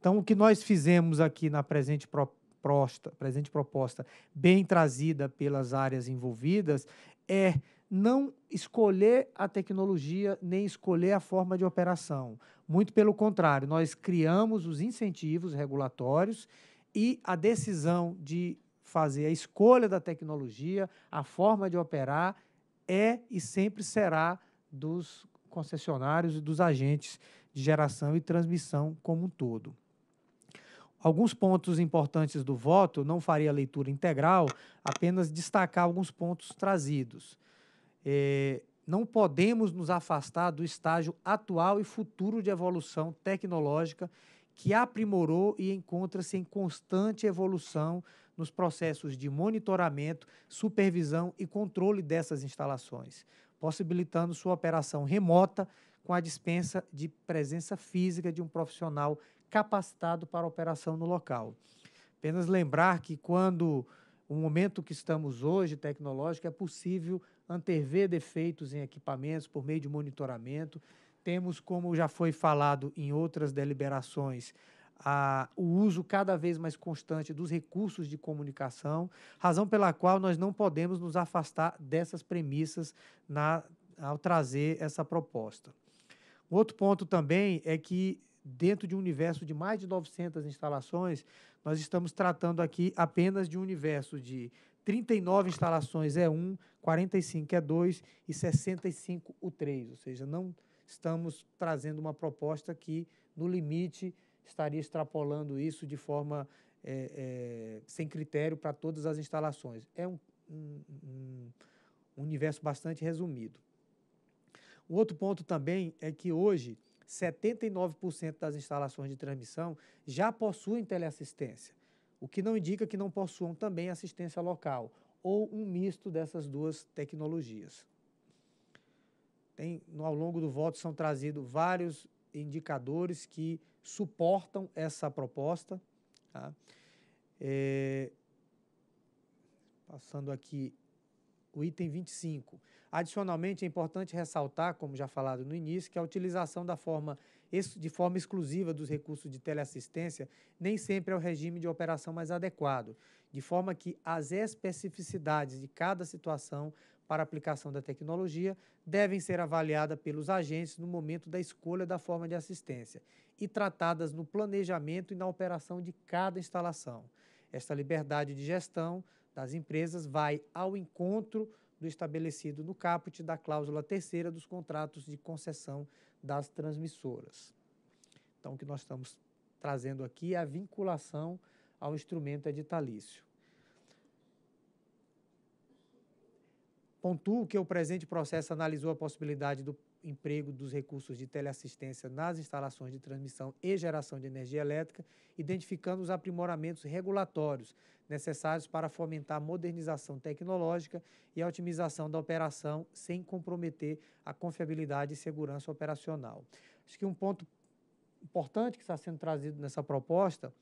Speaker 1: Então, o que nós fizemos aqui na presente proposta proposta, presente proposta bem trazida pelas áreas envolvidas é não escolher a tecnologia nem escolher a forma de operação. Muito pelo contrário, nós criamos os incentivos regulatórios e a decisão de fazer a escolha da tecnologia, a forma de operar, é e sempre será dos concessionários e dos agentes de geração e transmissão como um todo alguns pontos importantes do voto, não faria a leitura integral, apenas destacar alguns pontos trazidos. É, não podemos nos afastar do estágio atual e futuro de evolução tecnológica que aprimorou e encontra-se em constante evolução nos processos de monitoramento, supervisão e controle dessas instalações, possibilitando sua operação remota com a dispensa de presença física de um profissional capacitado para operação no local. Apenas lembrar que quando o momento que estamos hoje tecnológico é possível antever defeitos em equipamentos por meio de monitoramento. Temos, como já foi falado em outras deliberações, a, o uso cada vez mais constante dos recursos de comunicação, razão pela qual nós não podemos nos afastar dessas premissas na, ao trazer essa proposta. Outro ponto também é que dentro de um universo de mais de 900 instalações, nós estamos tratando aqui apenas de um universo de 39 instalações é 1, 45 é 2 e 65 o 3, ou seja, não estamos trazendo uma proposta que, no limite, estaria extrapolando isso de forma é, é, sem critério para todas as instalações. É um, um, um universo bastante resumido. O outro ponto também é que hoje 79% das instalações de transmissão já possuem teleassistência, o que não indica que não possuam também assistência local ou um misto dessas duas tecnologias. Tem, no, ao longo do voto são trazidos vários indicadores que suportam essa proposta. Tá? É, passando aqui o item 25. Adicionalmente, é importante ressaltar, como já falado no início, que a utilização da forma, de forma exclusiva dos recursos de teleassistência nem sempre é o regime de operação mais adequado, de forma que as especificidades de cada situação para aplicação da tecnologia devem ser avaliadas pelos agentes no momento da escolha da forma de assistência e tratadas no planejamento e na operação de cada instalação. Esta liberdade de gestão das empresas vai ao encontro do estabelecido no caput da cláusula terceira dos contratos de concessão das transmissoras. Então, o que nós estamos trazendo aqui é a vinculação ao instrumento editalício. Pontuo que o presente processo analisou a possibilidade do emprego dos recursos de teleassistência nas instalações de transmissão e geração de energia elétrica, identificando os aprimoramentos regulatórios necessários para fomentar a modernização tecnológica e a otimização da operação sem comprometer a confiabilidade e segurança operacional. Acho que um ponto importante que está sendo trazido nessa proposta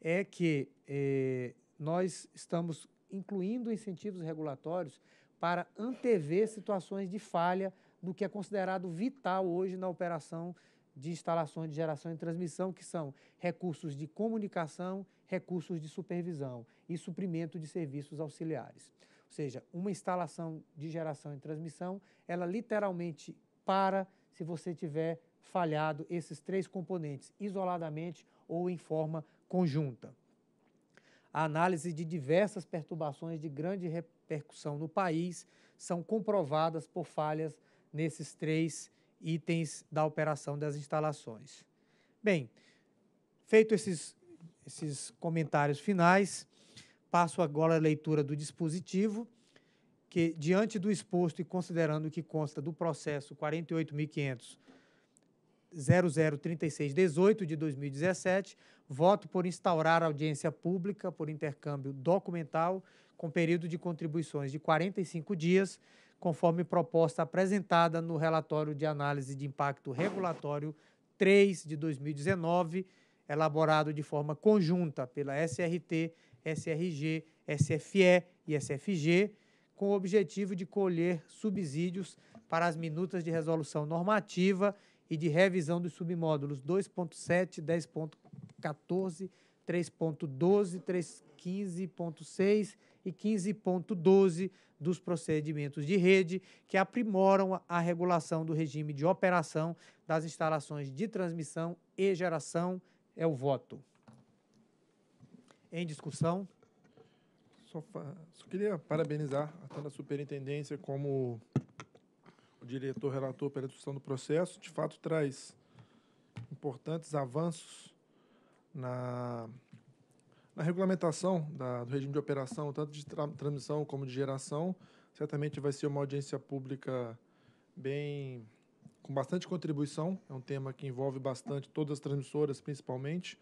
Speaker 1: é que eh, nós estamos incluindo incentivos regulatórios para antever situações de falha do que é considerado vital hoje na operação de instalações de geração e transmissão, que são recursos de comunicação, recursos de supervisão e suprimento de serviços auxiliares. Ou seja, uma instalação de geração e transmissão, ela literalmente para se você tiver falhado esses três componentes isoladamente ou em forma conjunta. A análise de diversas perturbações de grande repercussão no país são comprovadas por falhas nesses três itens da operação das instalações. Bem, feito esses, esses comentários finais, passo agora a leitura do dispositivo, que, diante do exposto e considerando que consta do processo 48.500.003618 de 2017, voto por instaurar audiência pública por intercâmbio documental com período de contribuições de 45 dias conforme proposta apresentada no relatório de análise de impacto regulatório 3 de 2019, elaborado de forma conjunta pela SRT, SRG, SFE e SFG, com o objetivo de colher subsídios para as minutas de resolução normativa e de revisão dos submódulos 2.7, 10.14, 3.12, 3.15.6 e 15.12 dos procedimentos de rede, que aprimoram a regulação do regime de operação das instalações de transmissão e geração. É o voto. Em discussão. Só, só queria parabenizar tanto a
Speaker 3: superintendência como o diretor relator pela discussão do processo. De fato, traz importantes avanços na na regulamentação da, do regime de operação, tanto de tra transmissão como de geração, certamente vai ser uma audiência pública bem com bastante contribuição. É um tema que envolve bastante todas as transmissoras, principalmente.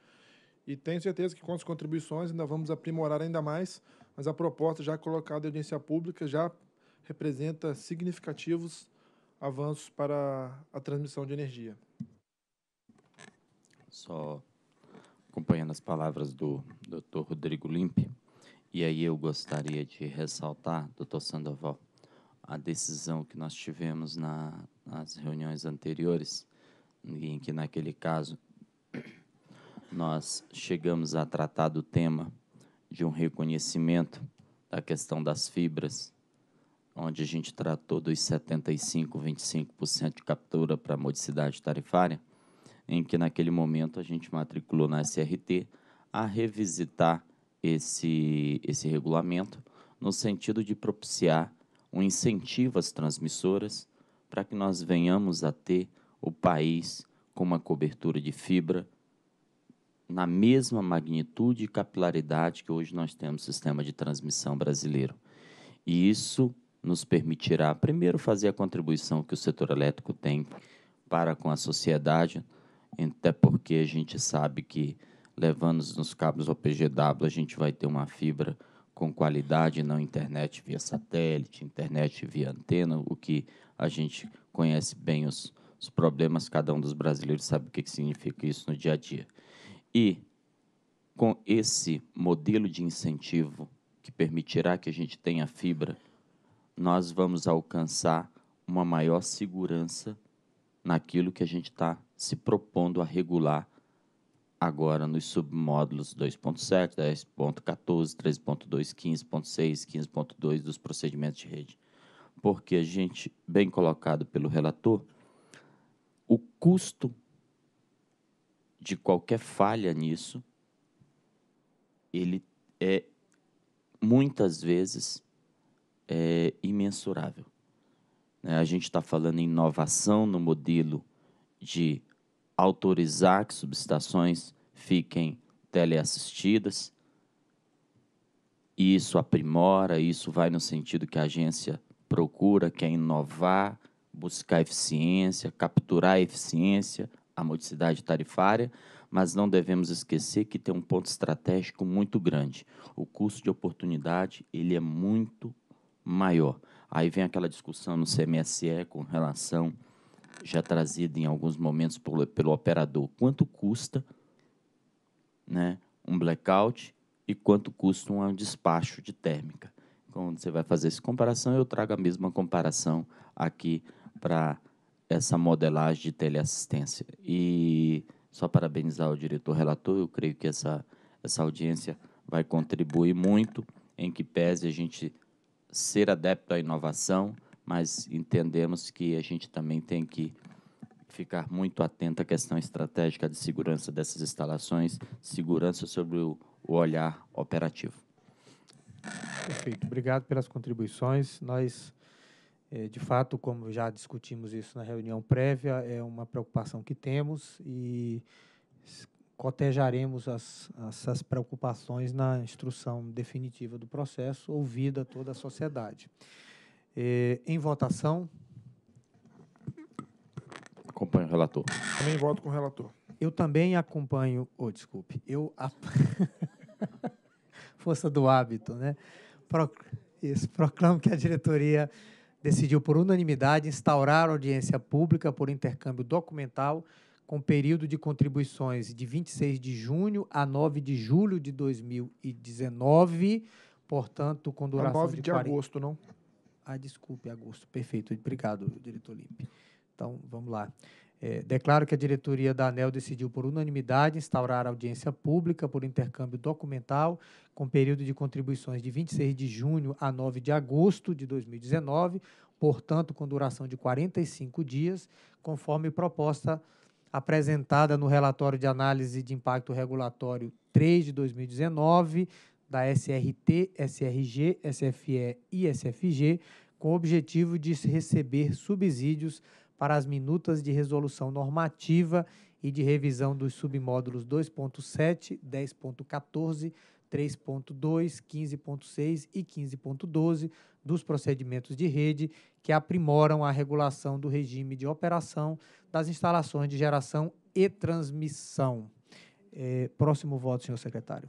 Speaker 3: E tenho certeza que com as contribuições ainda vamos aprimorar ainda mais, mas a proposta já colocada em audiência pública já representa significativos avanços para a transmissão de energia.
Speaker 6: Só acompanhando as palavras do Dr. Rodrigo Limpe, e aí eu gostaria de ressaltar, Dr. Sandoval, a decisão que nós tivemos na, nas reuniões anteriores, em que naquele caso nós chegamos a tratar do tema de um reconhecimento da questão das fibras, onde a gente tratou dos 75, 25% de captura para a modicidade tarifária em que naquele momento a gente matriculou na SRT a revisitar esse, esse regulamento no sentido de propiciar um incentivo às transmissoras para que nós venhamos a ter o país com uma cobertura de fibra na mesma magnitude e capilaridade que hoje nós temos no sistema de transmissão brasileiro. E isso nos permitirá, primeiro, fazer a contribuição que o setor elétrico tem para com a sociedade até porque a gente sabe que levando nos cabos OPGW a gente vai ter uma fibra com qualidade, não internet via satélite, internet via antena, o que a gente conhece bem os, os problemas, cada um dos brasileiros sabe o que, que significa isso no dia a dia. E com esse modelo de incentivo que permitirá que a gente tenha fibra, nós vamos alcançar uma maior segurança naquilo que a gente está se propondo a regular agora nos submódulos 2.7, 10.14, 13.2, 15.6, 15.2 dos procedimentos de rede. Porque a gente, bem colocado pelo relator, o custo de qualquer falha nisso, ele é muitas vezes é, imensurável. Né? A gente está falando em inovação no modelo de autorizar que subestações fiquem teleassistidas. Isso aprimora, isso vai no sentido que a agência procura, que é inovar, buscar eficiência, capturar a eficiência, a modicidade tarifária, mas não devemos esquecer que tem um ponto estratégico muito grande. O custo de oportunidade, ele é muito maior. Aí vem aquela discussão no CMSE com relação já trazida em alguns momentos pelo, pelo operador, quanto custa né, um blackout e quanto custa um despacho de térmica. Quando você vai fazer essa comparação, eu trago a mesma comparação aqui para essa modelagem de teleassistência. E só parabenizar o diretor relator, eu creio que essa, essa audiência vai contribuir muito em que pese a gente ser adepto à inovação, mas entendemos que a gente também tem que ficar muito atento à questão estratégica de segurança dessas instalações, segurança sobre o, olhar operativo.
Speaker 1: Perfeito, obrigado pelas contribuições. Nós, é, de fato, como já discutimos isso na reunião prévia, é uma preocupação que temos e cotejaremos as, essas preocupações na instrução definitiva do processo, ouvida toda a sociedade. Eh, em votação.
Speaker 6: Acompanho o relator.
Speaker 1: Também voto com o relator. Eu também acompanho. Oh, desculpe. Eu. A... Força do hábito, né? Pro... Isso. Proclamo que a diretoria decidiu por unanimidade instaurar audiência pública por intercâmbio documental com período de contribuições de 26 de junho a 9 de julho de 2019, portanto, com duração a 9 de, de 40... agosto, não? Ah, desculpe, Augusto. Perfeito. Obrigado, diretor Limpe. Então, vamos lá. É, declaro que a diretoria da ANEL decidiu por unanimidade instaurar audiência pública por intercâmbio documental com período de contribuições de 26 de junho a 9 de agosto de 2019, portanto, com duração de 45 dias, conforme proposta apresentada no relatório de análise de impacto regulatório 3 de 2019, da SRT, SRG, SFE e SFG, com o objetivo de receber subsídios para as minutas de resolução normativa e de revisão dos submódulos 2.7, 10.14, 3.2, 15.6 e 15.12 dos procedimentos de rede que aprimoram a regulação do regime de operação das instalações de geração e transmissão. É, próximo voto, senhor secretário.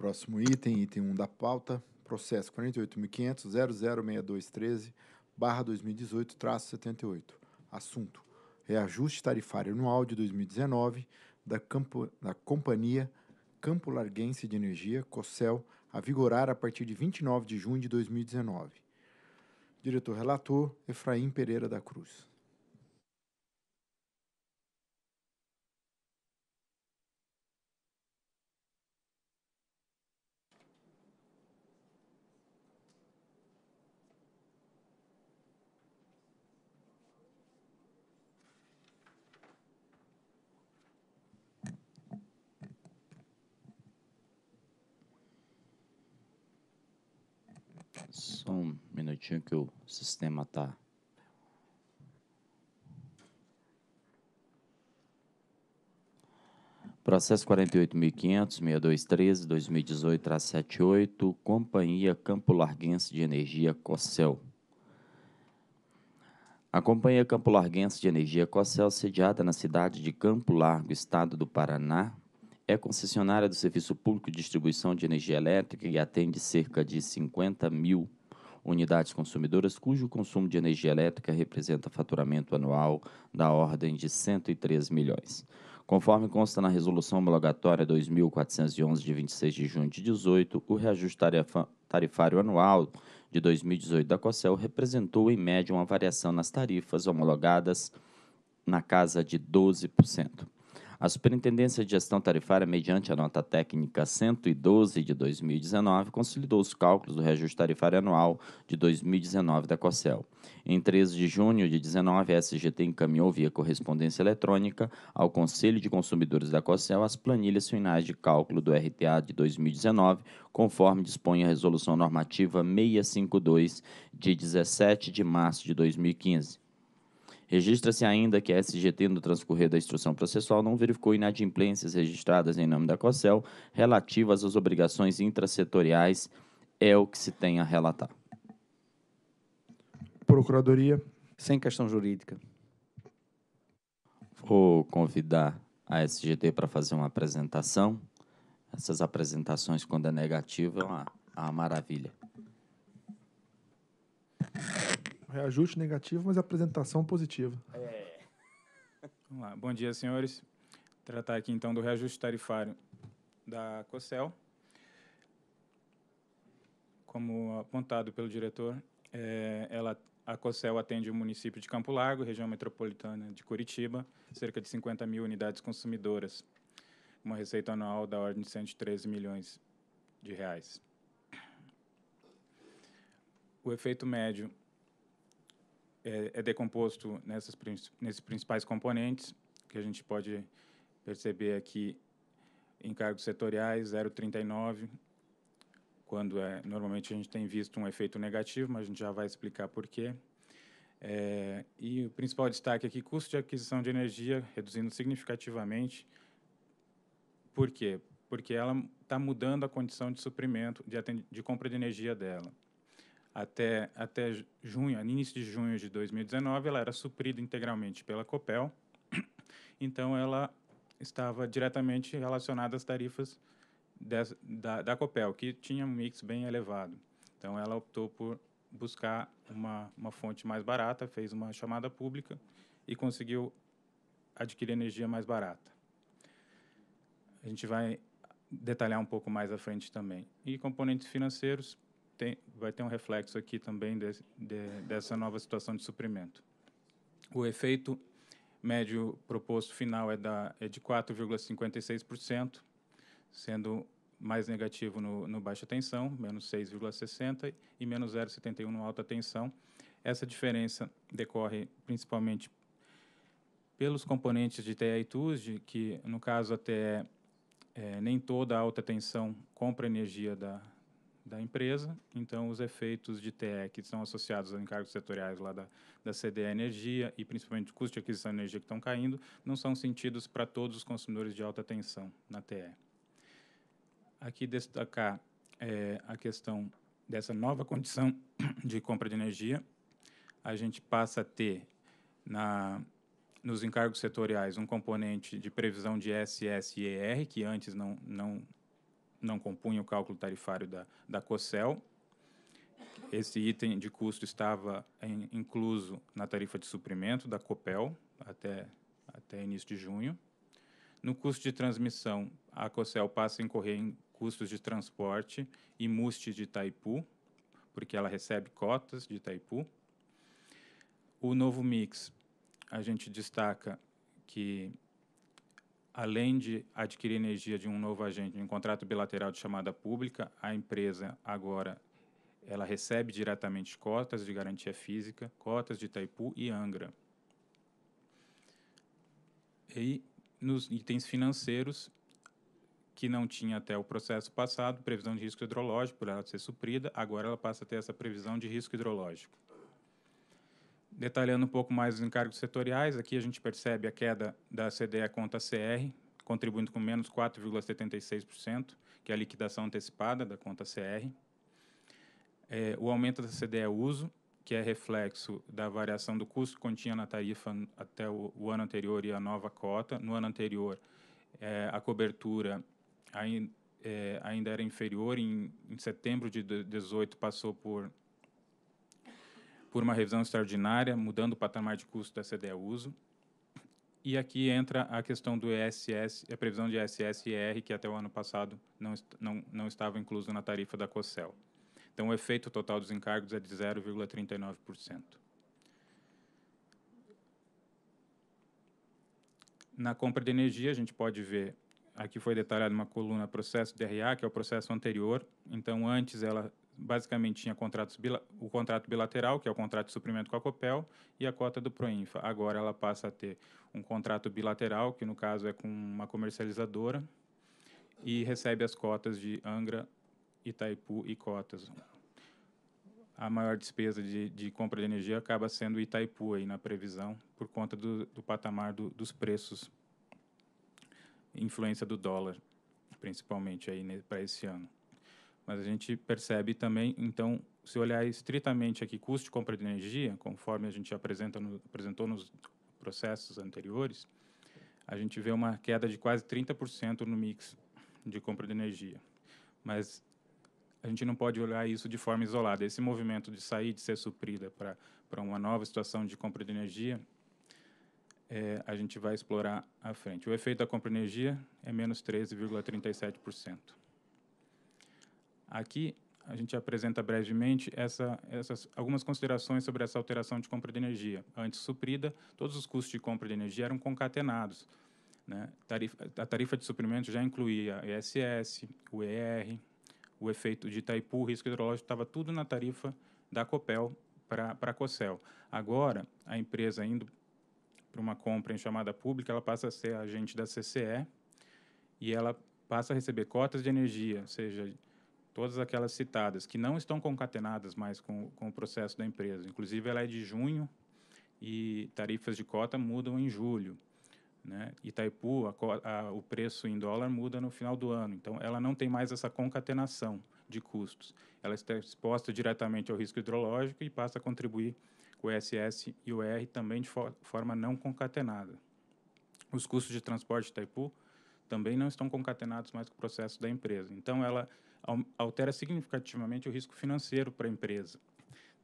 Speaker 2: Próximo item, item 1 da pauta, processo 48.500.006213, barra 2018, traço 78. Assunto, reajuste tarifário anual de 2019 da, campo, da Companhia Campo Larguense de Energia, COCEL, a vigorar a partir de 29 de junho de 2019. Diretor-relator, Efraim Pereira da Cruz.
Speaker 6: Só um minutinho que o sistema está. Processo 48.500.6213-2018-78, Companhia Campo Larguense de Energia Cossel. A Companhia Campo Larguense de Energia Cossel, sediada na cidade de Campo Largo, estado do Paraná, é concessionária do Serviço Público de Distribuição de Energia Elétrica e atende cerca de 50 mil unidades consumidoras cujo consumo de energia elétrica representa faturamento anual da ordem de 103 milhões. Conforme consta na Resolução Homologatória 2411 de 26 de junho de 18, o reajuste tarifário anual de 2018 da COCEL representou em média uma variação nas tarifas homologadas na casa de 12%. A Superintendência de Gestão Tarifária, mediante a nota técnica 112 de 2019, consolidou os cálculos do reajuste tarifário anual de 2019 da COCEL. Em 13 de junho de 19, a SGT encaminhou via correspondência eletrônica ao Conselho de Consumidores da COCEL as planilhas finais de cálculo do RTA de 2019, conforme dispõe a Resolução Normativa 652 de 17 de março de 2015. Registra-se ainda que a SGT, no transcorrer da instrução processual, não verificou inadimplências registradas em nome da COCEL relativas às obrigações intrasetoriais, é o que se tem a relatar.
Speaker 5: Procuradoria. Sem questão jurídica.
Speaker 6: Vou convidar a SGT para fazer uma apresentação. Essas apresentações, quando é negativa, é uma, é uma maravilha.
Speaker 3: Reajuste negativo, mas apresentação positiva.
Speaker 9: É. Vamos lá. Bom dia, senhores. tratar aqui então do reajuste tarifário da COCEL. Como apontado pelo diretor, é, ela, a COCEL atende o município de Campo Largo, região metropolitana de Curitiba, cerca de 50 mil unidades consumidoras, uma receita anual da ordem de 113 milhões de reais. O efeito médio é, é decomposto nessas, nesses principais componentes, que a gente pode perceber aqui em cargos setoriais, 0,39, quando é, normalmente a gente tem visto um efeito negativo, mas a gente já vai explicar por quê. É, e o principal destaque aqui, custo de aquisição de energia reduzindo significativamente. Por quê? Porque ela está mudando a condição de suprimento, de, de compra de energia dela até, até junho, início de junho de 2019, ela era suprida integralmente pela COPEL, então ela estava diretamente relacionada às tarifas des, da, da COPEL, que tinha um mix bem elevado. Então ela optou por buscar uma, uma fonte mais barata, fez uma chamada pública e conseguiu adquirir energia mais barata. A gente vai detalhar um pouco mais à frente também. E componentes financeiros, tem, vai ter um reflexo aqui também de, de, dessa nova situação de suprimento. O efeito médio proposto final é, da, é de 4,56%, sendo mais negativo no, no baixa tensão, menos 6,60%, e menos 0,71% no alta tensão. Essa diferença decorre principalmente pelos componentes de TE e TUSD, que no caso até é, nem toda a alta tensão compra energia da, da empresa. Então, os efeitos de TE que são associados aos encargos setoriais lá da, da CDE Energia e principalmente o custo de aquisição de energia que estão caindo, não são sentidos para todos os consumidores de alta tensão na TE. Aqui destacar é, a questão dessa nova condição de compra de energia. A gente passa a ter na, nos encargos setoriais um componente de previsão de SS e ER, que antes não, não não compunha o cálculo tarifário da, da COCEL. Esse item de custo estava em, incluso na tarifa de suprimento da COPEL até, até início de junho. No custo de transmissão, a COCEL passa a incorrer em custos de transporte e muste de Itaipu, porque ela recebe cotas de Itaipu. O novo mix, a gente destaca que além de adquirir energia de um novo agente em um contrato bilateral de chamada pública, a empresa agora ela recebe diretamente cotas de garantia física, cotas de Itaipu e Angra. E nos itens financeiros, que não tinha até o processo passado, previsão de risco hidrológico, por ela ser suprida, agora ela passa a ter essa previsão de risco hidrológico. Detalhando um pouco mais os encargos setoriais, aqui a gente percebe a queda da CDE conta CR, contribuindo com menos 4,76%, que é a liquidação antecipada da conta CR. É, o aumento da CDE uso, que é reflexo da variação do custo que continha na tarifa até o, o ano anterior e a nova cota. No ano anterior, é, a cobertura ainda, é, ainda era inferior, em, em setembro de 2018 passou por por uma revisão extraordinária, mudando o patamar de custo da CDE uso. E aqui entra a questão do ESS, a previsão de ESS e ER, que até o ano passado não, não, não estava incluso na tarifa da COCEL. Então, o efeito total dos encargos é de 0,39%. Na compra de energia, a gente pode ver, aqui foi detalhada uma coluna processo DRA, que é o processo anterior. Então, antes ela basicamente tinha contratos o contrato bilateral, que é o contrato de suprimento com a Copel, e a cota do Proinfa. Agora ela passa a ter um contrato bilateral, que no caso é com uma comercializadora, e recebe as cotas de Angra, Itaipu e Cotas. A maior despesa de, de compra de energia acaba sendo Itaipu aí na previsão, por conta do, do patamar do, dos preços, influência do dólar, principalmente aí para esse ano. Mas a gente percebe também, então, se olhar estritamente aqui custo de compra de energia, conforme a gente apresenta no, apresentou nos processos anteriores, a gente vê uma queda de quase 30% no mix de compra de energia. Mas a gente não pode olhar isso de forma isolada. Esse movimento de sair de ser suprida para uma nova situação de compra de energia, é, a gente vai explorar à frente. O efeito da compra de energia é menos 13,37%. Aqui a gente apresenta brevemente essa, essas, algumas considerações sobre essa alteração de compra de energia. Antes suprida, todos os custos de compra de energia eram concatenados. Né? Tarifa, a tarifa de suprimento já incluía ISS, o ER, o efeito de Itaipu, o risco hidrológico, estava tudo na tarifa da Copel para a Cocel. Agora, a empresa indo para uma compra em chamada pública, ela passa a ser agente da CCE e ela passa a receber cotas de energia, seja todas aquelas citadas, que não estão concatenadas mais com, com o processo da empresa. Inclusive, ela é de junho e tarifas de cota mudam em julho. Né? Itaipu, a, a, o preço em dólar muda no final do ano. Então, ela não tem mais essa concatenação de custos. Ela está exposta diretamente ao risco hidrológico e passa a contribuir com o SS e o R também de forma não concatenada. Os custos de transporte de Itaipu também não estão concatenados mais com o processo da empresa. Então, ela altera significativamente o risco financeiro para a empresa.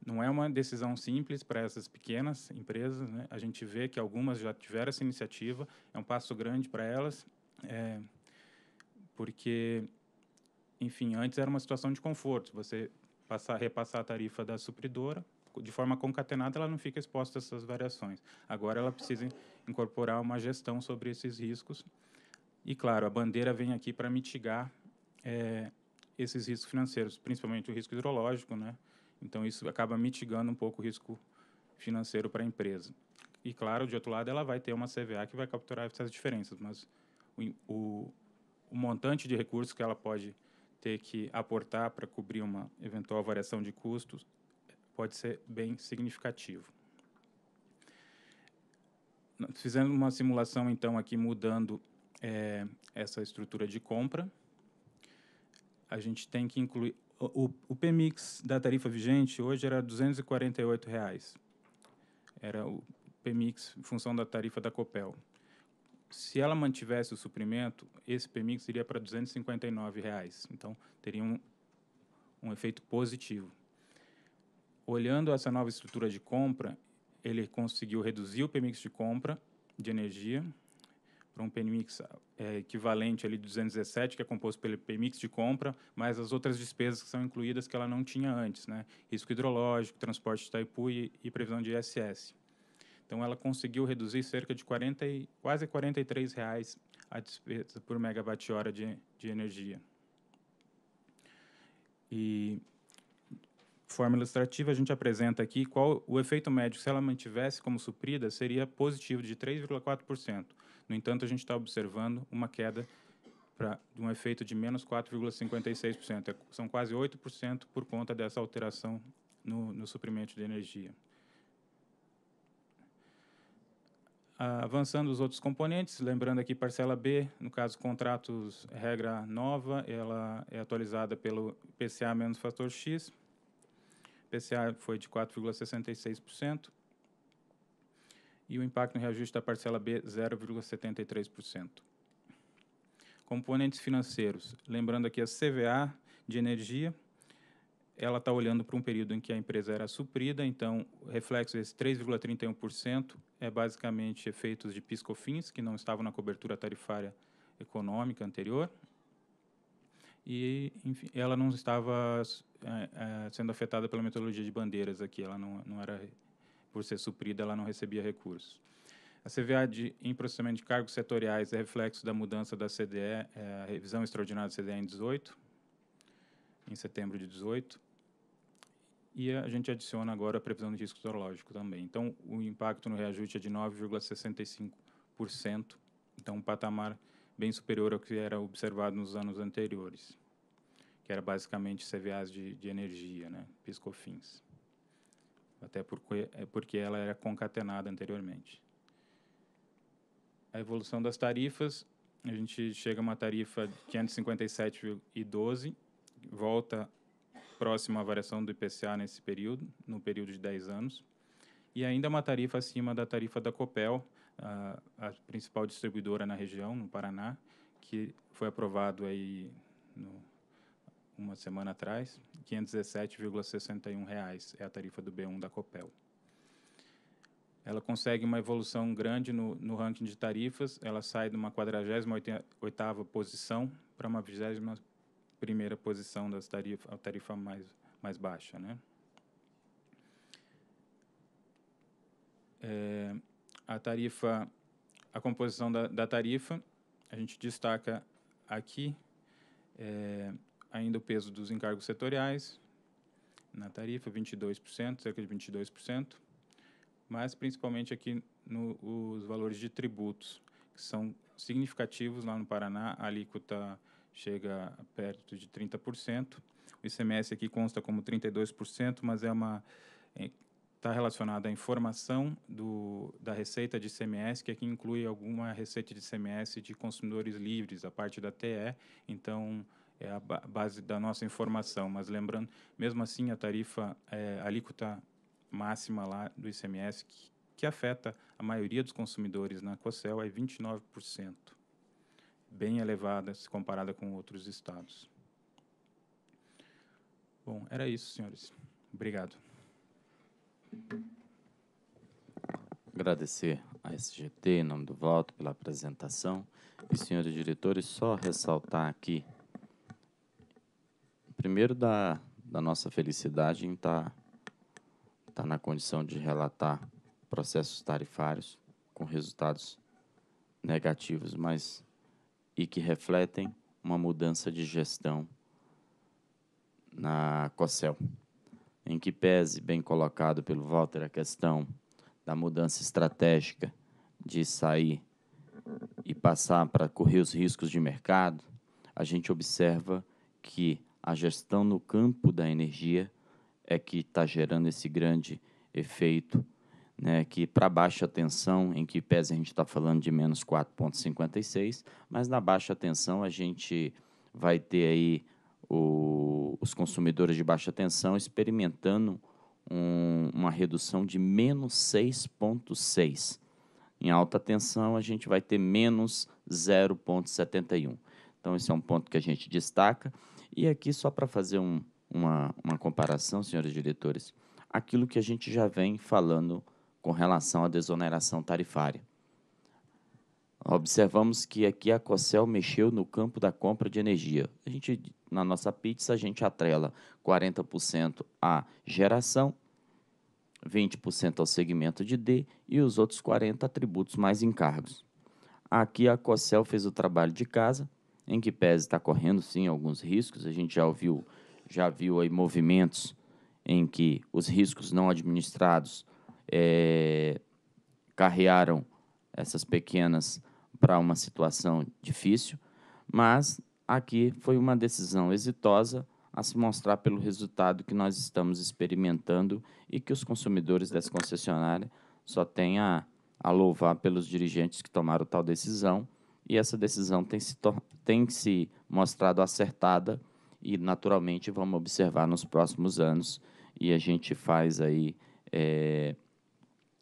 Speaker 9: Não é uma decisão simples para essas pequenas empresas. Né? A gente vê que algumas já tiveram essa iniciativa, é um passo grande para elas, é, porque, enfim, antes era uma situação de conforto. Você passar, repassar a tarifa da supridora, de forma concatenada, ela não fica exposta a essas variações. Agora ela precisa incorporar uma gestão sobre esses riscos. E, claro, a bandeira vem aqui para mitigar é, esses riscos financeiros, principalmente o risco hidrológico, né? Então isso acaba mitigando um pouco o risco financeiro para a empresa. E claro, de outro lado, ela vai ter uma CVA que vai capturar essas diferenças, mas o, o, o montante de recursos que ela pode ter que aportar para cobrir uma eventual variação de custos pode ser bem significativo. fizemos uma simulação, então, aqui mudando é, essa estrutura de compra a gente tem que incluir. O, o PMIX da tarifa vigente hoje era R$ 248. Reais. Era o PMIX em função da tarifa da Copel. Se ela mantivesse o suprimento, esse PMIX iria para R$ 259. Reais. Então, teria um, um efeito positivo. Olhando essa nova estrutura de compra, ele conseguiu reduzir o PMIX de compra de energia para um PMIX é, equivalente ali de 217, que é composto pelo PMIX de compra, mas as outras despesas que são incluídas que ela não tinha antes, né? Risco hidrológico, transporte de Itaipu e, e previsão de ISS. Então ela conseguiu reduzir cerca de 40 quase 43 reais a despesa por megawatt-hora de, de energia. E forma ilustrativa, a gente apresenta aqui qual o efeito médio, se ela mantivesse como suprida, seria positivo de 3,4%. No entanto, a gente está observando uma queda de um efeito de menos 4,56%. É, são quase 8% por conta dessa alteração no, no suprimento de energia. Ah, avançando os outros componentes, lembrando aqui parcela B, no caso contratos regra nova, ela é atualizada pelo PCA menos fator X. PCA foi de 4,66% e o impacto no reajuste da parcela B, 0,73%. Componentes financeiros. Lembrando aqui a CVA de energia, ela está olhando para um período em que a empresa era suprida, então o reflexo desse 3,31% é basicamente efeitos de piscofins, que não estavam na cobertura tarifária econômica anterior, e enfim, ela não estava é, é sendo afetada pela metodologia de bandeiras aqui, ela não, não era por ser suprida, ela não recebia recursos. A CVA de, em processamento de cargos setoriais é reflexo da mudança da CDE, é, a revisão extraordinária da CDE em 18, em setembro de 18, e a gente adiciona agora a previsão de risco zoológico também. Então, o impacto no reajuste é de 9,65%, então um patamar bem superior ao que era observado nos anos anteriores, que era basicamente CVAs de, de energia, né, piscofins até porque, é porque ela era concatenada anteriormente. A evolução das tarifas, a gente chega a uma tarifa de 557,12, volta próxima à variação do IPCA nesse período, no período de 10 anos, e ainda uma tarifa acima da tarifa da Copel, a, a principal distribuidora na região, no Paraná, que foi aprovado aí no, uma semana atrás, 517,61 reais é a tarifa do B1 da Copel. Ela consegue uma evolução grande no, no ranking de tarifas, ela sai de uma 48ª posição para uma 21ª posição das tarifas, a tarifa mais, mais baixa, né? É, a tarifa, a composição da, da, tarifa, a gente destaca aqui é, ainda o peso dos encargos setoriais na tarifa, 22%, cerca de 22%, mas principalmente aqui no, os valores de tributos, que são significativos lá no Paraná, a alíquota chega perto de 30%. O ICMS aqui consta como 32%, mas é uma está é, relacionada relacionado à informação do, da receita de ICMS, que aqui inclui alguma receita de ICMS de consumidores livres, a parte da TE. Então, é a base da nossa informação. Mas lembrando, mesmo assim, a tarifa, é, a alíquota máxima lá do ICMS, que, que afeta a maioria dos consumidores na COCEL, é 29%, bem elevada se comparada com outros estados. Bom, era isso, senhores. Obrigado.
Speaker 6: Agradecer à SGT, em nome do voto, pela apresentação. E, senhores diretores, só ressaltar aqui primeiro da, da nossa felicidade em estar tá, tá na condição de relatar processos tarifários com resultados negativos, mas e que refletem uma mudança de gestão na COCEL, em que pese, bem colocado pelo Walter, a questão da mudança estratégica de sair e passar para correr os riscos de mercado, a gente observa que a gestão no campo da energia é que está gerando esse grande efeito, né, que para baixa tensão, em que pese a gente está falando de menos 4,56, mas na baixa tensão a gente vai ter aí o, os consumidores de baixa tensão experimentando um, uma redução de menos 6,6. Em alta tensão, a gente vai ter menos 0,71. Então, esse é um ponto que a gente destaca. E aqui, só para fazer um, uma, uma comparação, senhores diretores, aquilo que a gente já vem falando com relação à desoneração tarifária. Observamos que aqui a COCEL mexeu no campo da compra de energia. A gente, na nossa pizza, a gente atrela 40% à geração, 20% ao segmento de D e os outros 40% atributos mais encargos. Aqui a COCEL fez o trabalho de casa, em que pese está correndo sim alguns riscos. A gente já ouviu, já viu aí movimentos em que os riscos não administrados é, carrearam essas pequenas para uma situação difícil, mas aqui foi uma decisão exitosa a se mostrar pelo resultado que nós estamos experimentando e que os consumidores dessa concessionária só têm a, a louvar pelos dirigentes que tomaram tal decisão e essa decisão tem se, tem se mostrado acertada e, naturalmente, vamos observar nos próximos anos e a gente faz aí é,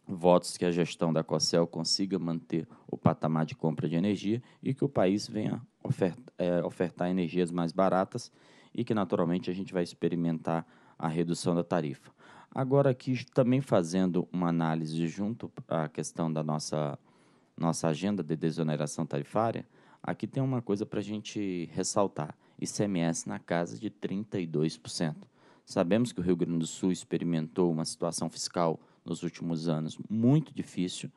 Speaker 6: votos que a gestão da COCEL consiga manter o patamar de compra de energia e que o país venha é, ofertar energias mais baratas e que, naturalmente, a gente vai experimentar a redução da tarifa. Agora, aqui também fazendo uma análise junto à questão da nossa nossa agenda de desoneração tarifária, aqui tem uma coisa para a gente ressaltar: ICMS na casa de 32%. Sabemos que o Rio Grande do Sul experimentou uma situação fiscal nos últimos anos muito difícil,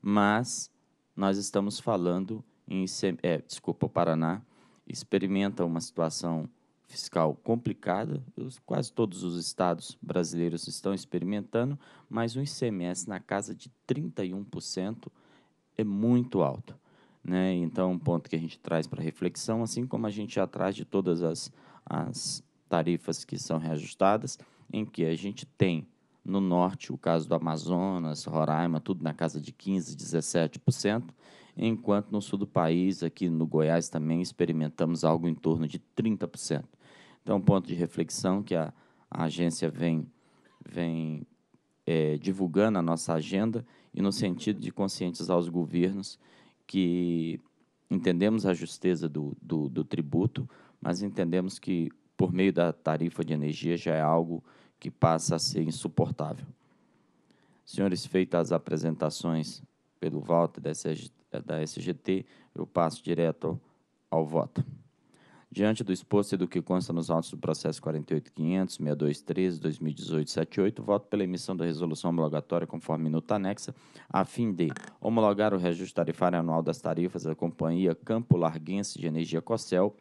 Speaker 6: mas nós estamos falando em ICM, é, desculpa, o Paraná experimenta uma situação fiscal complicada, quase todos os estados brasileiros estão experimentando, mas um ICMS na casa de 31% é muito alto. Né? Então, um ponto que a gente traz para reflexão, assim como a gente atrás de todas as, as tarifas que são reajustadas, em que a gente tem no norte o caso do Amazonas, Roraima, tudo na casa de 15%, 17%, enquanto no sul do país, aqui no Goiás também, experimentamos algo em torno de 30%. Então, um ponto de reflexão que a, a agência vem, vem é, divulgando a nossa agenda e no sentido de conscientizar os governos que entendemos a justeza do, do, do tributo, mas entendemos que, por meio da tarifa de energia, já é algo que passa a ser insuportável. Senhores, feitas as apresentações pelo Walter da SGT, eu passo direto ao voto. Diante do exposto e do que consta nos autos do processo 48.500.623.2018.78, voto pela emissão da resolução homologatória conforme minuta anexa, a fim de homologar o reajuste tarifário anual das tarifas da Companhia Campo Larguense de Energia Cocel,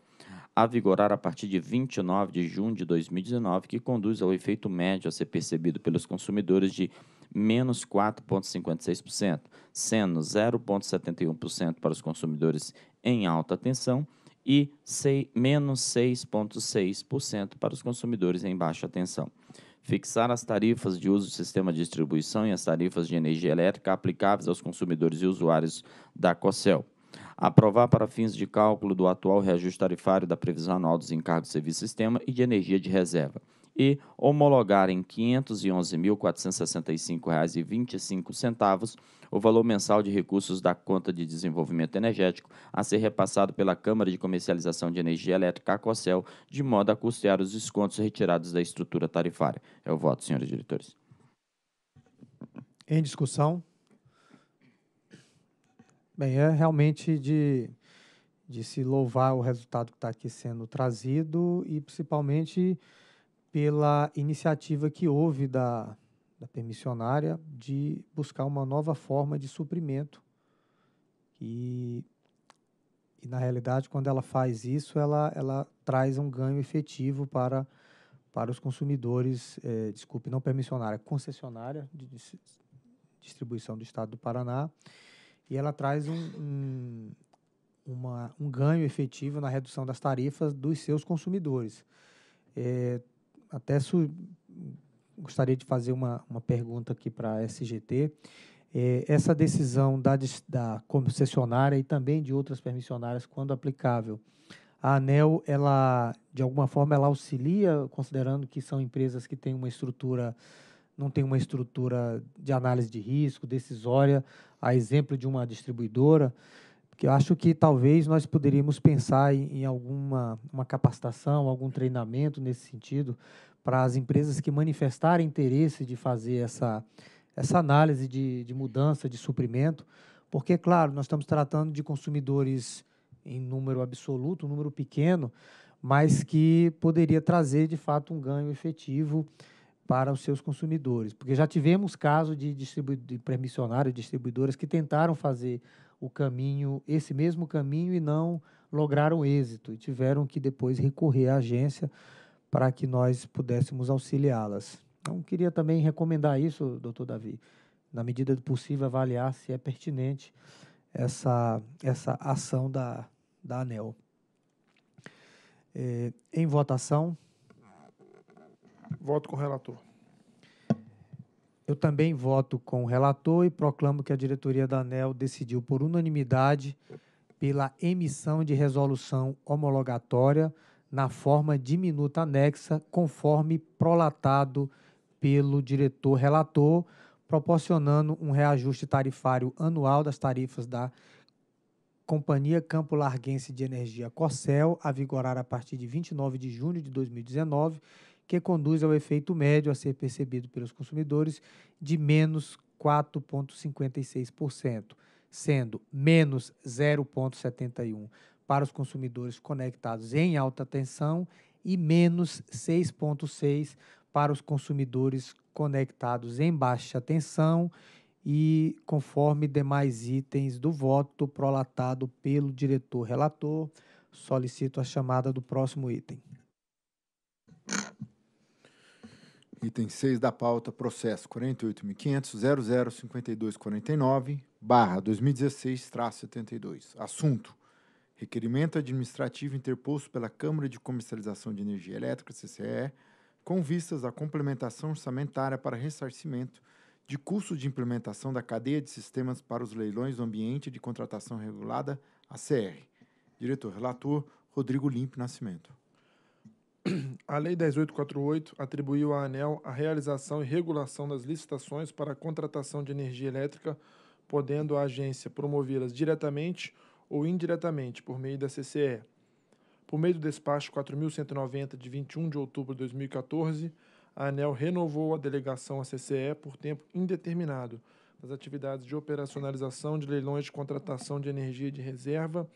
Speaker 6: a vigorar a partir de 29 de junho de 2019, que conduz ao efeito médio a ser percebido pelos consumidores de menos 4,56%, sendo 0,71% para os consumidores em alta tensão e 6, menos 6,6% para os consumidores em baixa tensão. Fixar as tarifas de uso do sistema de distribuição e as tarifas de energia elétrica aplicáveis aos consumidores e usuários da COCEL. Aprovar para fins de cálculo do atual reajuste tarifário da previsão anual dos encargos de serviço sistema e de energia de reserva e homologar em R$ 511.465,25 o valor mensal de recursos da conta de desenvolvimento energético a ser repassado pela Câmara de Comercialização de Energia Elétrica, a COCEL, de modo a custear os descontos retirados da estrutura tarifária. É o voto, senhores diretores.
Speaker 1: Em discussão? Bem, é realmente de, de se louvar o resultado que está aqui sendo trazido e principalmente pela iniciativa que houve da, da permissionária de buscar uma nova forma de suprimento. E, e, na realidade, quando ela faz isso, ela, ela traz um ganho efetivo para, para os consumidores, é, desculpe, não permissionária, concessionária de, de distribuição do Estado do Paraná. E ela traz um, um, uma, um ganho efetivo na redução das tarifas dos seus consumidores. É, até su... gostaria de fazer uma, uma pergunta aqui para a SGT. É, essa decisão da, da concessionária e também de outras permissionárias, quando aplicável, a ANEL, ela, de alguma forma, ela auxilia, considerando que são empresas que têm uma estrutura, não tem uma estrutura de análise de risco, decisória, a exemplo de uma distribuidora que eu acho que talvez nós poderíamos pensar em, em alguma uma capacitação, algum treinamento nesse sentido para as empresas que manifestarem interesse de fazer essa, essa análise de, de mudança de suprimento, porque, claro, nós estamos tratando de consumidores em número absoluto, um número pequeno, mas que poderia trazer, de fato, um ganho efetivo para os seus consumidores. Porque já tivemos casos de, de permissionários, distribuidoras que tentaram fazer o caminho, esse mesmo caminho e não lograram êxito e tiveram que depois recorrer à agência para que nós pudéssemos auxiliá-las. Então, queria também recomendar isso, doutor Davi, na medida do possível, avaliar se é pertinente essa, essa ação da, da ANEL. É, em votação. Voto com o relator. Eu também voto com o relator e proclamo que a diretoria da ANEL decidiu por unanimidade pela emissão de resolução homologatória na forma de minuta anexa, conforme prolatado pelo diretor relator, proporcionando um reajuste tarifário anual das tarifas da Companhia Campo Larguense de Energia Corcel, a vigorar a partir de 29 de junho de 2019 que conduz ao efeito médio a ser percebido pelos consumidores de menos 4,56%, sendo menos 0,71% para os consumidores conectados em alta tensão e menos 6,6% para os consumidores conectados em baixa tensão e conforme demais itens do voto prolatado pelo diretor relator, solicito a chamada do próximo item.
Speaker 2: item 6 da pauta, processo 48.500.005249, barra 2016, traço 72. Assunto, requerimento administrativo interposto pela Câmara de Comercialização de Energia Elétrica, CCE, com vistas à complementação orçamentária para ressarcimento de custos de implementação da cadeia de sistemas para os leilões do ambiente de
Speaker 3: contratação regulada, ACR. Diretor-relator, Rodrigo Limpe Nascimento. A Lei 1848 atribuiu à ANEL a realização e regulação das licitações para a contratação de energia elétrica, podendo a agência promovê-las diretamente ou indiretamente por meio da CCE. Por meio do despacho 4190 de 21 de outubro de 2014, a ANEL renovou a delegação à CCE por tempo indeterminado das atividades de operacionalização de leilões de contratação de energia de reserva,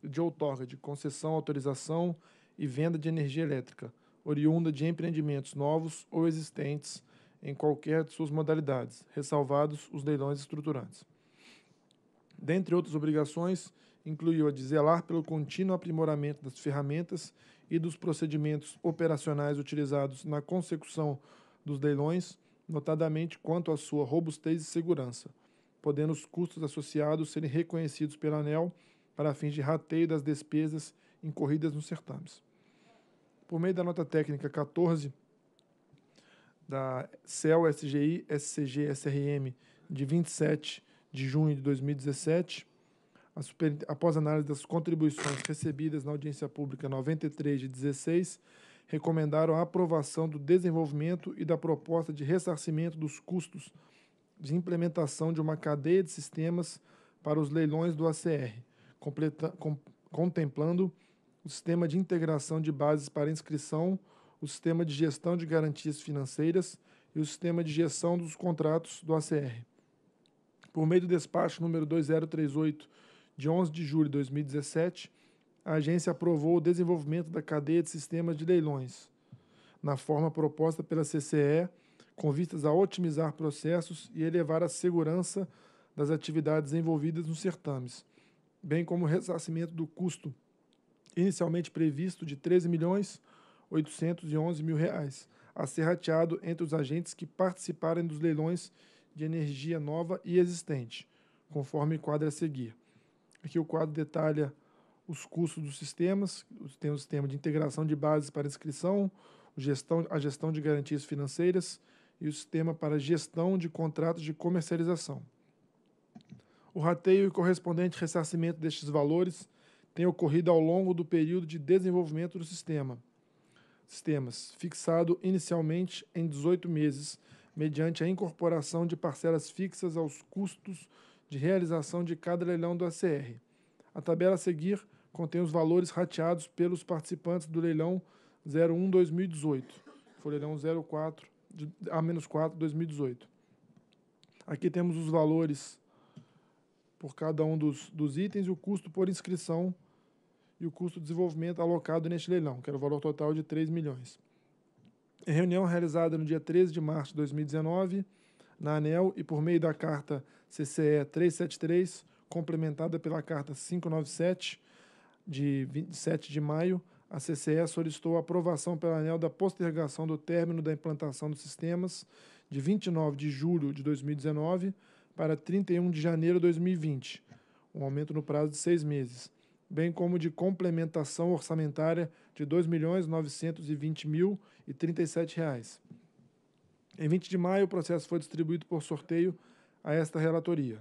Speaker 3: de outorga de concessão, autorização e venda de energia elétrica oriunda de empreendimentos novos ou existentes em qualquer de suas modalidades, ressalvados os leilões estruturantes. Dentre outras obrigações, incluiu a de zelar pelo contínuo aprimoramento das ferramentas e dos procedimentos operacionais utilizados na consecução dos leilões, notadamente quanto à sua robustez e segurança, podendo os custos associados serem reconhecidos pela ANEL para fins de rateio das despesas incorridas nos certames por meio da nota técnica 14 da CEL SGI SCG SRM de 27 de junho de 2017, a super, após análise das contribuições recebidas na audiência pública 93 de 16, recomendaram a aprovação do desenvolvimento e da proposta de ressarcimento dos custos de implementação de uma cadeia de sistemas para os leilões do ACR, completa, com, contemplando o sistema de integração de bases para inscrição, o sistema de gestão de garantias financeiras e o sistema de gestão dos contratos do ACR. Por meio do despacho número 2038 de 11 de julho de 2017, a agência aprovou o desenvolvimento da cadeia de sistemas de leilões, na forma proposta pela CCE, com vistas a otimizar processos e elevar a segurança das atividades envolvidas nos certames, bem como o ressarcimento do custo inicialmente previsto de 13 milhões 811 mil reais, a ser rateado entre os agentes que participarem dos leilões de energia nova e existente, conforme o quadro a seguir. Aqui o quadro detalha os custos dos sistemas, tem o sistema de integração de bases para inscrição, gestão, a gestão de garantias financeiras e o sistema para gestão de contratos de comercialização. O rateio e correspondente ressarcimento destes valores tem ocorrido ao longo do período de desenvolvimento do sistema. Sistemas, fixado inicialmente em 18 meses, mediante a incorporação de parcelas fixas aos custos de realização de cada leilão do ACR. A tabela a seguir contém os valores rateados pelos participantes do leilão 01 2018. Foi leilão 04 a menos 4 2018. Aqui temos os valores por cada um dos, dos itens e o custo por inscrição e o custo de desenvolvimento alocado neste leilão, que era o valor total de 3 milhões. Em reunião realizada no dia 13 de março de 2019, na ANEL e por meio da carta CCE 373, complementada pela carta 597, de 27 de maio, a CCE solicitou a aprovação pela ANEL da postergação do término da implantação dos sistemas de 29 de julho de 2019 para 31 de janeiro de 2020, um aumento no prazo de seis meses, bem como de complementação orçamentária de R$ 2.920.037. Em 20 de maio, o processo foi distribuído por sorteio a esta relatoria.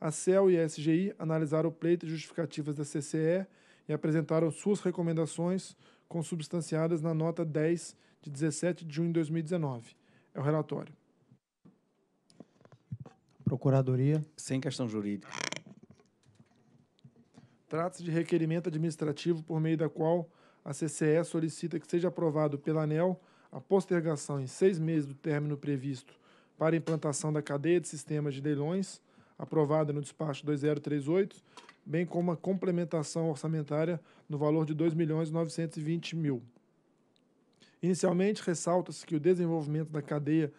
Speaker 3: A CEL e a SGI analisaram o pleito e justificativas da CCE e apresentaram suas recomendações consubstanciadas na nota 10 de 17 de junho de 2019. É o relatório.
Speaker 5: Procuradoria. Sem questão jurídica.
Speaker 3: Trata-se de requerimento administrativo por meio da qual a CCE solicita que seja aprovado pela ANEL a postergação em seis meses do término previsto para implantação da cadeia de sistemas de leilões, aprovada no despacho 2038, bem como a complementação orçamentária no valor de R$ 2.920.000. Inicialmente, ressalta-se que o desenvolvimento da cadeia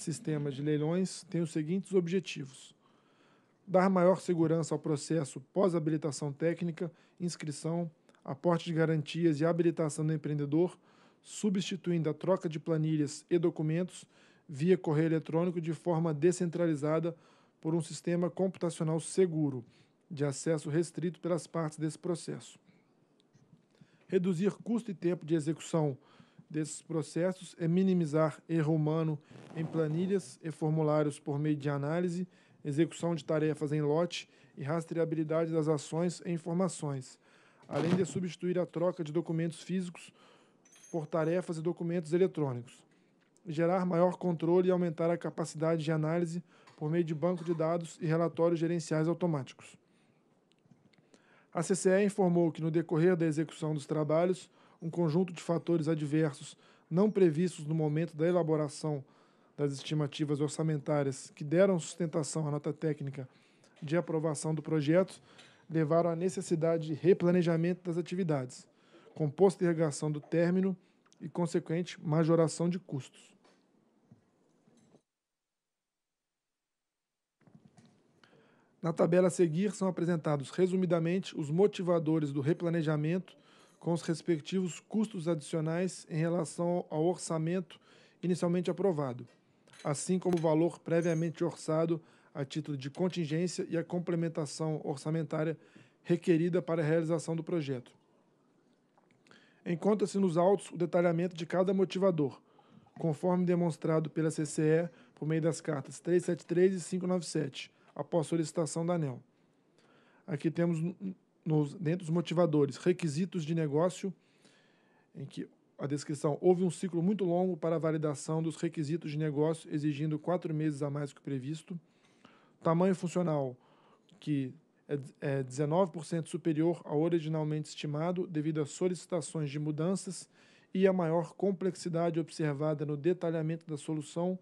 Speaker 3: sistema de leilões tem os seguintes objetivos: dar maior segurança ao processo pós-habilitação técnica, inscrição, aporte de garantias e habilitação do empreendedor, substituindo a troca de planilhas e documentos via correio eletrônico de forma descentralizada por um sistema computacional seguro, de acesso restrito pelas partes desse processo. Reduzir custo e tempo de execução desses processos é minimizar erro humano em planilhas e formulários por meio de análise, execução de tarefas em lote e rastreabilidade das ações e informações, além de substituir a troca de documentos físicos por tarefas e documentos eletrônicos, gerar maior controle e aumentar a capacidade de análise por meio de banco de dados e relatórios gerenciais automáticos. A CCE informou que, no decorrer da execução dos trabalhos, um conjunto de fatores adversos não previstos no momento da elaboração das estimativas orçamentárias que deram sustentação à nota técnica de aprovação do projeto levaram à necessidade de replanejamento das atividades, com postergação do término e consequente majoração de custos. Na tabela a seguir são apresentados resumidamente os motivadores do replanejamento com os respectivos custos adicionais em relação ao orçamento inicialmente aprovado, assim como o valor previamente orçado a título de contingência e a complementação orçamentária requerida para a realização do projeto. Encontra-se nos autos o detalhamento de cada motivador, conforme demonstrado pela CCE por meio das cartas 373 e 597, após solicitação da ANEL. Aqui temos nos, dentro dos motivadores, requisitos de negócio, em que a descrição houve um ciclo muito longo para a validação dos requisitos de negócio, exigindo quatro meses a mais que o previsto. Tamanho funcional, que é 19% é superior ao originalmente estimado devido às solicitações de mudanças e à maior complexidade observada no detalhamento da solução,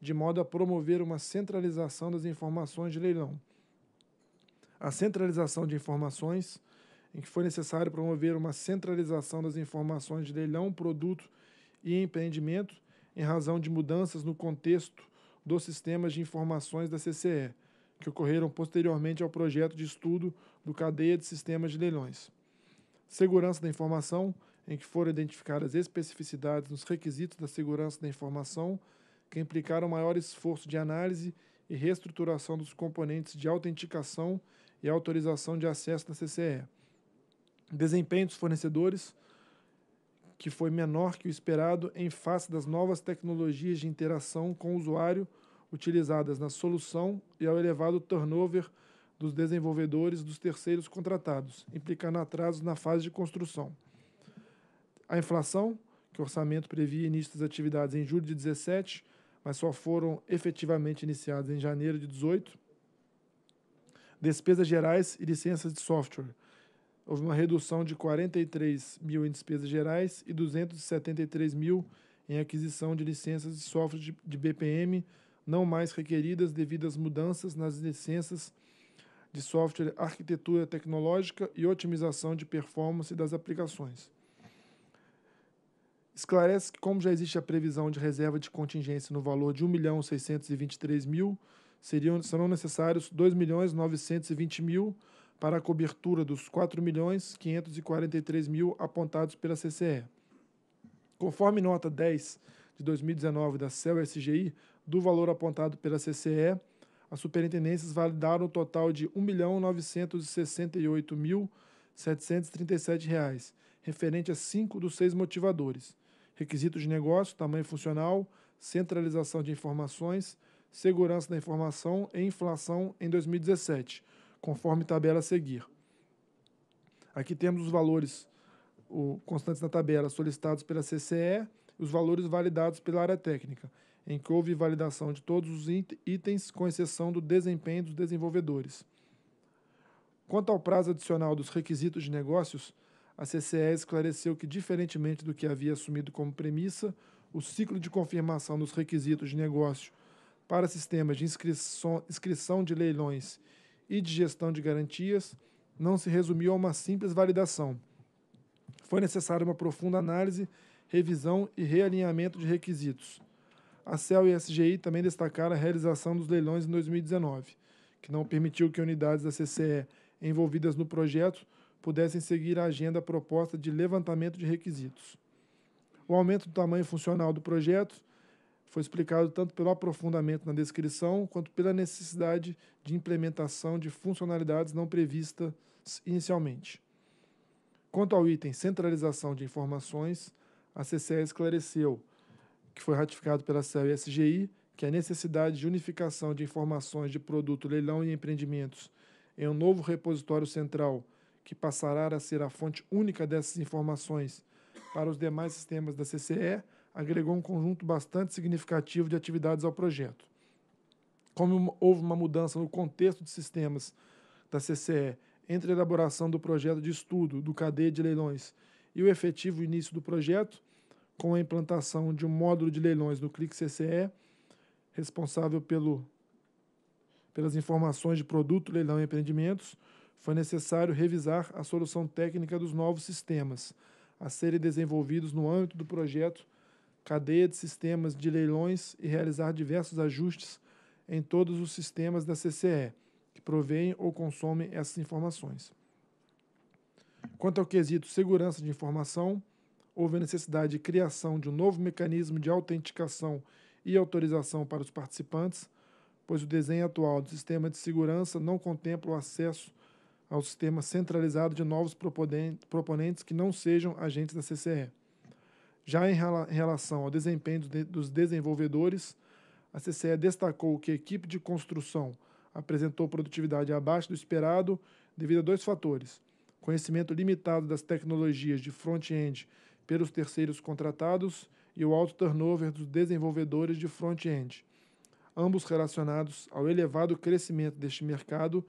Speaker 3: de modo a promover uma centralização das informações de leilão a centralização de informações, em que foi necessário promover uma centralização das informações de leilão, produto e empreendimento, em razão de mudanças no contexto dos sistemas de informações da CCE, que ocorreram posteriormente ao projeto de estudo do Cadeia de Sistemas de Leilões. Segurança da informação, em que foram identificadas especificidades nos requisitos da segurança da informação, que implicaram maior esforço de análise e reestruturação dos componentes de autenticação e autorização de acesso da CCE. Desempenho dos fornecedores, que foi menor que o esperado em face das novas tecnologias de interação com o usuário utilizadas na solução e ao elevado turnover dos desenvolvedores dos terceiros contratados, implicando atrasos na fase de construção. A inflação, que o orçamento previa início das atividades em julho de 17, mas só foram efetivamente iniciadas em janeiro de 18 despesas gerais e licenças de software. Houve uma redução de 43 mil em despesas gerais e 273 mil em aquisição de licenças de software de, de BPM não mais requeridas devido às mudanças nas licenças de software, arquitetura tecnológica e otimização de performance das aplicações. Esclarece que, como já existe a previsão de reserva de contingência no valor de R$ 1.623.000, seriam, serão necessários 2 milhões 920 mil para a cobertura dos 4 milhões 543 mil apontados pela CCE. Conforme nota 10 de 2019 da CEL-SGI, do valor apontado pela CCE, as superintendências validaram o total de R$ 1.968.737, referente a cinco dos seis motivadores: requisitos de negócio, tamanho funcional, centralização de informações, Segurança da Informação e Inflação em 2017, conforme tabela a seguir. Aqui temos os valores o, constantes na tabela solicitados pela CCE e os valores validados pela área técnica, em que houve validação de todos os itens, com exceção do desempenho dos desenvolvedores. Quanto ao prazo adicional dos requisitos de negócios, a CCE esclareceu que, diferentemente do que havia assumido como premissa, o ciclo de confirmação dos requisitos de negócio para sistemas de inscrição, de leilões e de gestão de garantias não se resumiu a uma simples validação. Foi necessária uma profunda análise, revisão e realinhamento de requisitos. A CEL e a SGI também destacaram a realização dos leilões em 2019, que não permitiu que unidades da CCE envolvidas no projeto pudessem seguir a agenda proposta de levantamento de requisitos. O aumento do tamanho funcional do projeto foi explicado tanto pelo aprofundamento na descrição quanto pela necessidade de implementação de funcionalidades não previstas inicialmente. Quanto ao item centralização de informações, a CCE esclareceu que foi ratificado pela CEL e SGI que a necessidade de unificação de informações de produto, leilão e empreendimentos em um novo repositório central que passará a ser a fonte única dessas informações para os demais sistemas da CCE agregou um conjunto bastante significativo de atividades ao projeto. Como houve uma mudança no contexto de sistemas da CCE entre a elaboração do projeto de estudo do cadeia de leilões e o efetivo início do projeto, com a implantação de um módulo de leilões no CLIC CCE, responsável pelo, pelas informações de produto, leilão e empreendimentos, foi necessário revisar a solução técnica dos novos sistemas a serem desenvolvidos no âmbito do projeto cadeia de sistemas de leilões e realizar diversos ajustes em todos os sistemas da CCE que proveem ou consomem essas informações. Quanto ao quesito segurança de informação, houve a necessidade de criação de um novo mecanismo de autenticação e autorização para os participantes, pois o desenho atual do sistema de segurança não contempla o acesso ao sistema centralizado de novos proponentes que não sejam agentes da CCE. Já em relação ao desempenho dos desenvolvedores, a CCE destacou que a equipe de construção apresentou produtividade abaixo do esperado devido a dois fatores: conhecimento limitado das tecnologias de front-end pelos terceiros contratados e o alto turnover dos desenvolvedores de front-end, ambos relacionados ao elevado crescimento deste mercado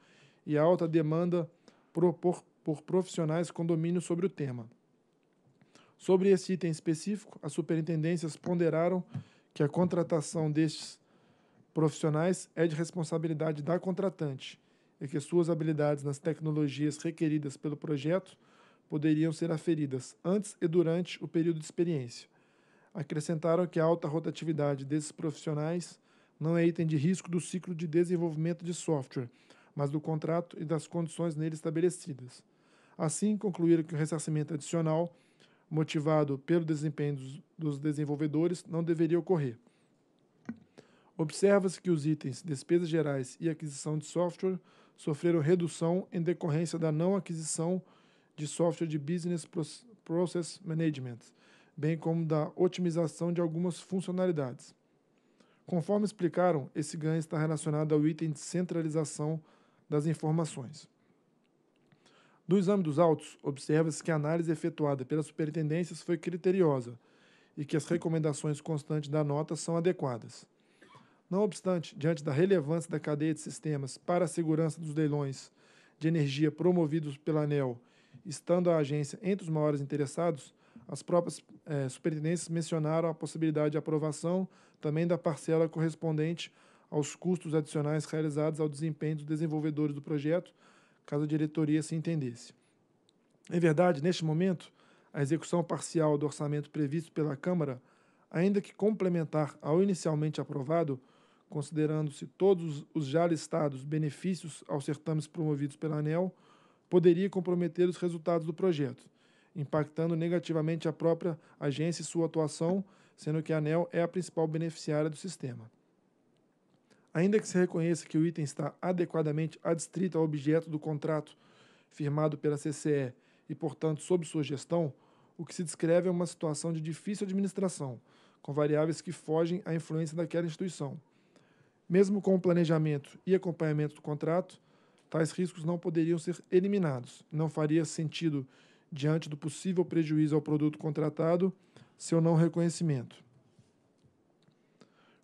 Speaker 3: e à alta demanda por, por profissionais com domínio sobre o tema. Sobre esse item específico, as superintendências ponderaram que a contratação destes profissionais é de responsabilidade da contratante e que suas habilidades nas tecnologias requeridas pelo projeto poderiam ser aferidas antes e durante o período de experiência. Acrescentaram que a alta rotatividade desses profissionais não é item de risco do ciclo de desenvolvimento de software, mas do contrato e das condições nele estabelecidas. Assim, concluíram que o ressarcimento adicional motivado pelo desempenho dos, dos desenvolvedores, não deveria ocorrer. Observa-se que os itens despesas gerais e aquisição de software sofreram redução em decorrência da não aquisição de software de Business Process Management, bem como da otimização de algumas funcionalidades. Conforme explicaram, esse ganho está relacionado ao item de centralização das informações. Do exame dos autos, observa-se que a análise efetuada pelas superintendências foi criteriosa e que as recomendações constantes da nota são adequadas. Não obstante, diante da relevância da cadeia de sistemas para a segurança dos leilões de energia promovidos pela ANEL, estando a agência entre os maiores interessados, as próprias eh, superintendências mencionaram a possibilidade de aprovação também da parcela correspondente aos custos adicionais realizados ao desempenho dos desenvolvedores do projeto caso a diretoria se entendesse. Em é verdade, neste momento, a execução parcial do orçamento previsto pela Câmara, ainda que complementar ao inicialmente aprovado, considerando-se todos os já listados benefícios aos certames promovidos pela ANEL, poderia comprometer os resultados do projeto, impactando negativamente a própria agência e sua atuação, sendo que a ANEL é a principal beneficiária do sistema. Ainda que se reconheça que o item está adequadamente adstrito ao objeto do contrato firmado pela CCE e, portanto, sob sua gestão, o que se descreve é uma situação de difícil administração, com variáveis que fogem à influência daquela instituição. Mesmo com o planejamento e acompanhamento do contrato, tais riscos não poderiam ser eliminados. Não faria sentido, diante do possível prejuízo ao produto contratado, seu não reconhecimento.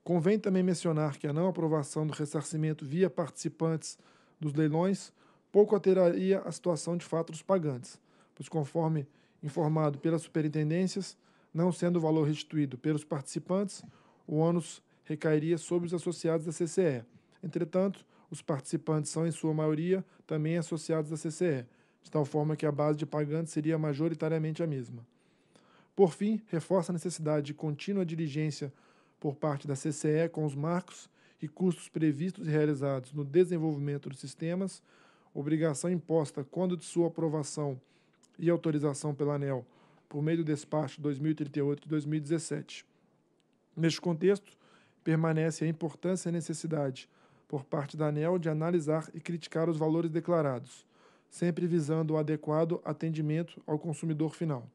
Speaker 3: Convém também mencionar que a não aprovação do ressarcimento via participantes dos leilões pouco alteraria a situação de fato dos pagantes, pois, conforme informado pelas superintendências, não sendo o valor restituído pelos participantes, o ônus recairia sobre os associados da CCE. Entretanto, os participantes são, em sua maioria, também associados da CCE, de tal forma que a base de pagantes seria majoritariamente a mesma. Por fim, reforça a necessidade de contínua diligência por parte da CCE com os marcos e custos previstos e realizados no desenvolvimento dos sistemas, obrigação imposta quando de sua aprovação e autorização pela ANEL por meio do despacho 2038 de 2017. Neste contexto, permanece a importância e a necessidade por parte da ANEL de analisar e criticar os valores declarados, sempre visando o adequado atendimento ao consumidor final.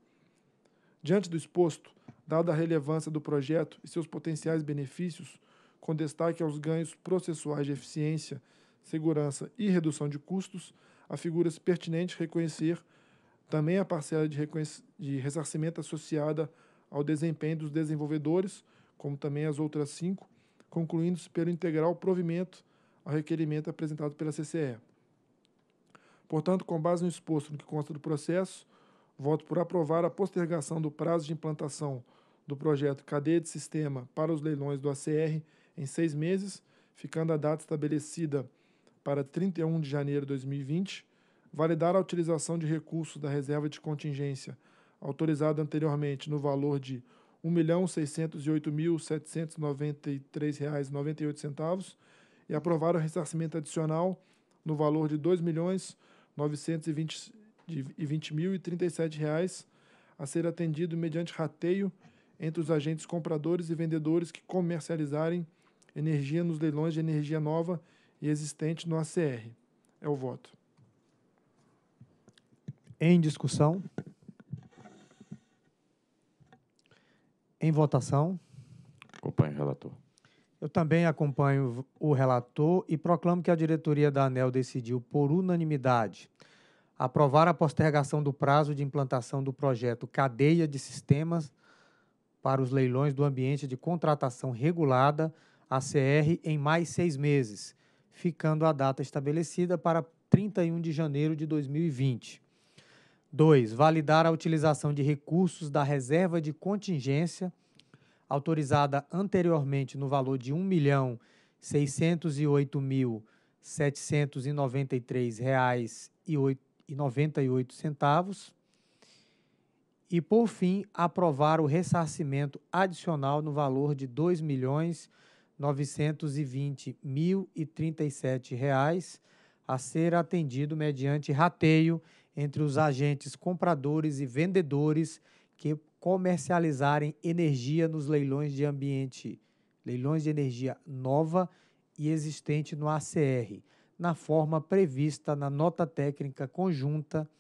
Speaker 3: Diante do exposto, dada a relevância do projeto e seus potenciais benefícios, com destaque aos ganhos processuais de eficiência, segurança e redução de custos, a figura é pertinente reconhecer também a parcela de, de ressarcimento associada ao desempenho dos desenvolvedores, como também as outras cinco, concluindo-se pelo integral provimento ao requerimento apresentado pela CCE. Portanto, com base no exposto no que consta do processo, voto por aprovar a postergação do prazo de implantação do projeto Cadeia de Sistema para os leilões do ACR em seis meses, ficando a data estabelecida para 31 de janeiro de 2020, validar a utilização de recursos da reserva de contingência autorizada anteriormente no valor de R$ 1.608.793,98 e aprovar o ressarcimento adicional no valor de R$ 2.920.037 a ser atendido mediante rateio entre os agentes compradores e vendedores que comercializarem energia nos leilões de energia nova e existente no ACR. É o voto.
Speaker 1: Em discussão. Em votação. Acompanho o relator. Eu também acompanho o relator e proclamo que a diretoria da ANEL decidiu, por unanimidade, aprovar a postergação do prazo de implantação do projeto Cadeia de Sistemas para os leilões do ambiente de contratação regulada, ACR, em mais seis meses, ficando a data estabelecida para 31 de janeiro de 2020. 2. Validar a utilização de recursos da reserva de contingência, autorizada anteriormente no valor de R$ 1.608.793,98 e, por fim, aprovar o ressarcimento adicional no valor de R$ 2.920.037,00 a ser atendido mediante rateio entre os agentes compradores e vendedores que comercializarem energia nos leilões de ambiente, leilões de energia nova e existente no ACR, na forma prevista na nota técnica conjunta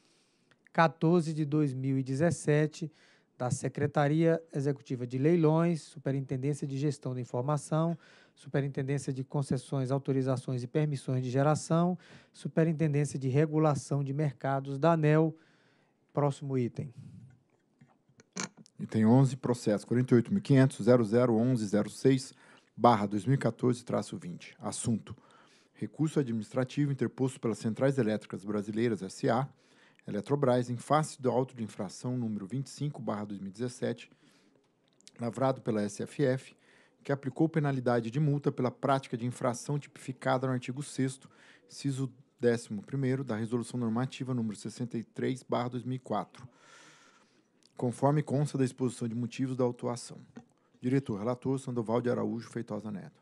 Speaker 1: 14 de 2017 da Secretaria Executiva de Leilões, Superintendência de Gestão da Informação, Superintendência de Concessões, Autorizações e Permissões de Geração, Superintendência de Regulação de Mercados da ANEL. Próximo item.
Speaker 2: Item 11, processo 48.500.001106, barra 2014, traço 20. Assunto, recurso administrativo interposto pelas Centrais Elétricas Brasileiras, S.A., Eletrobras, em face do auto de infração número 25/2017, lavrado pela SFF, que aplicou penalidade de multa pela prática de infração tipificada no artigo 6 CISO 11 da Resolução Normativa número 63/2004, conforme consta da exposição de motivos da autuação. Diretor relator Sandoval de Araújo Feitosa Neto.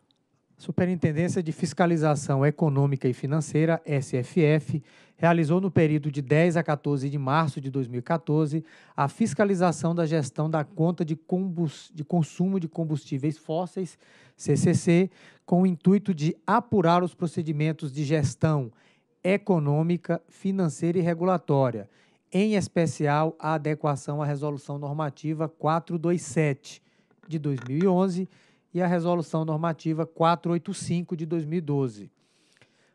Speaker 1: Superintendência de Fiscalização Econômica e Financeira, SFF, realizou no período de 10 a 14 de março de 2014 a fiscalização da gestão da conta de, de, consumo de combustíveis fósseis, CCC, com o intuito de apurar os procedimentos de gestão econômica, financeira e regulatória, em especial a adequação à Resolução Normativa 427 de 2011 e a Resolução Normativa 485 de 2012.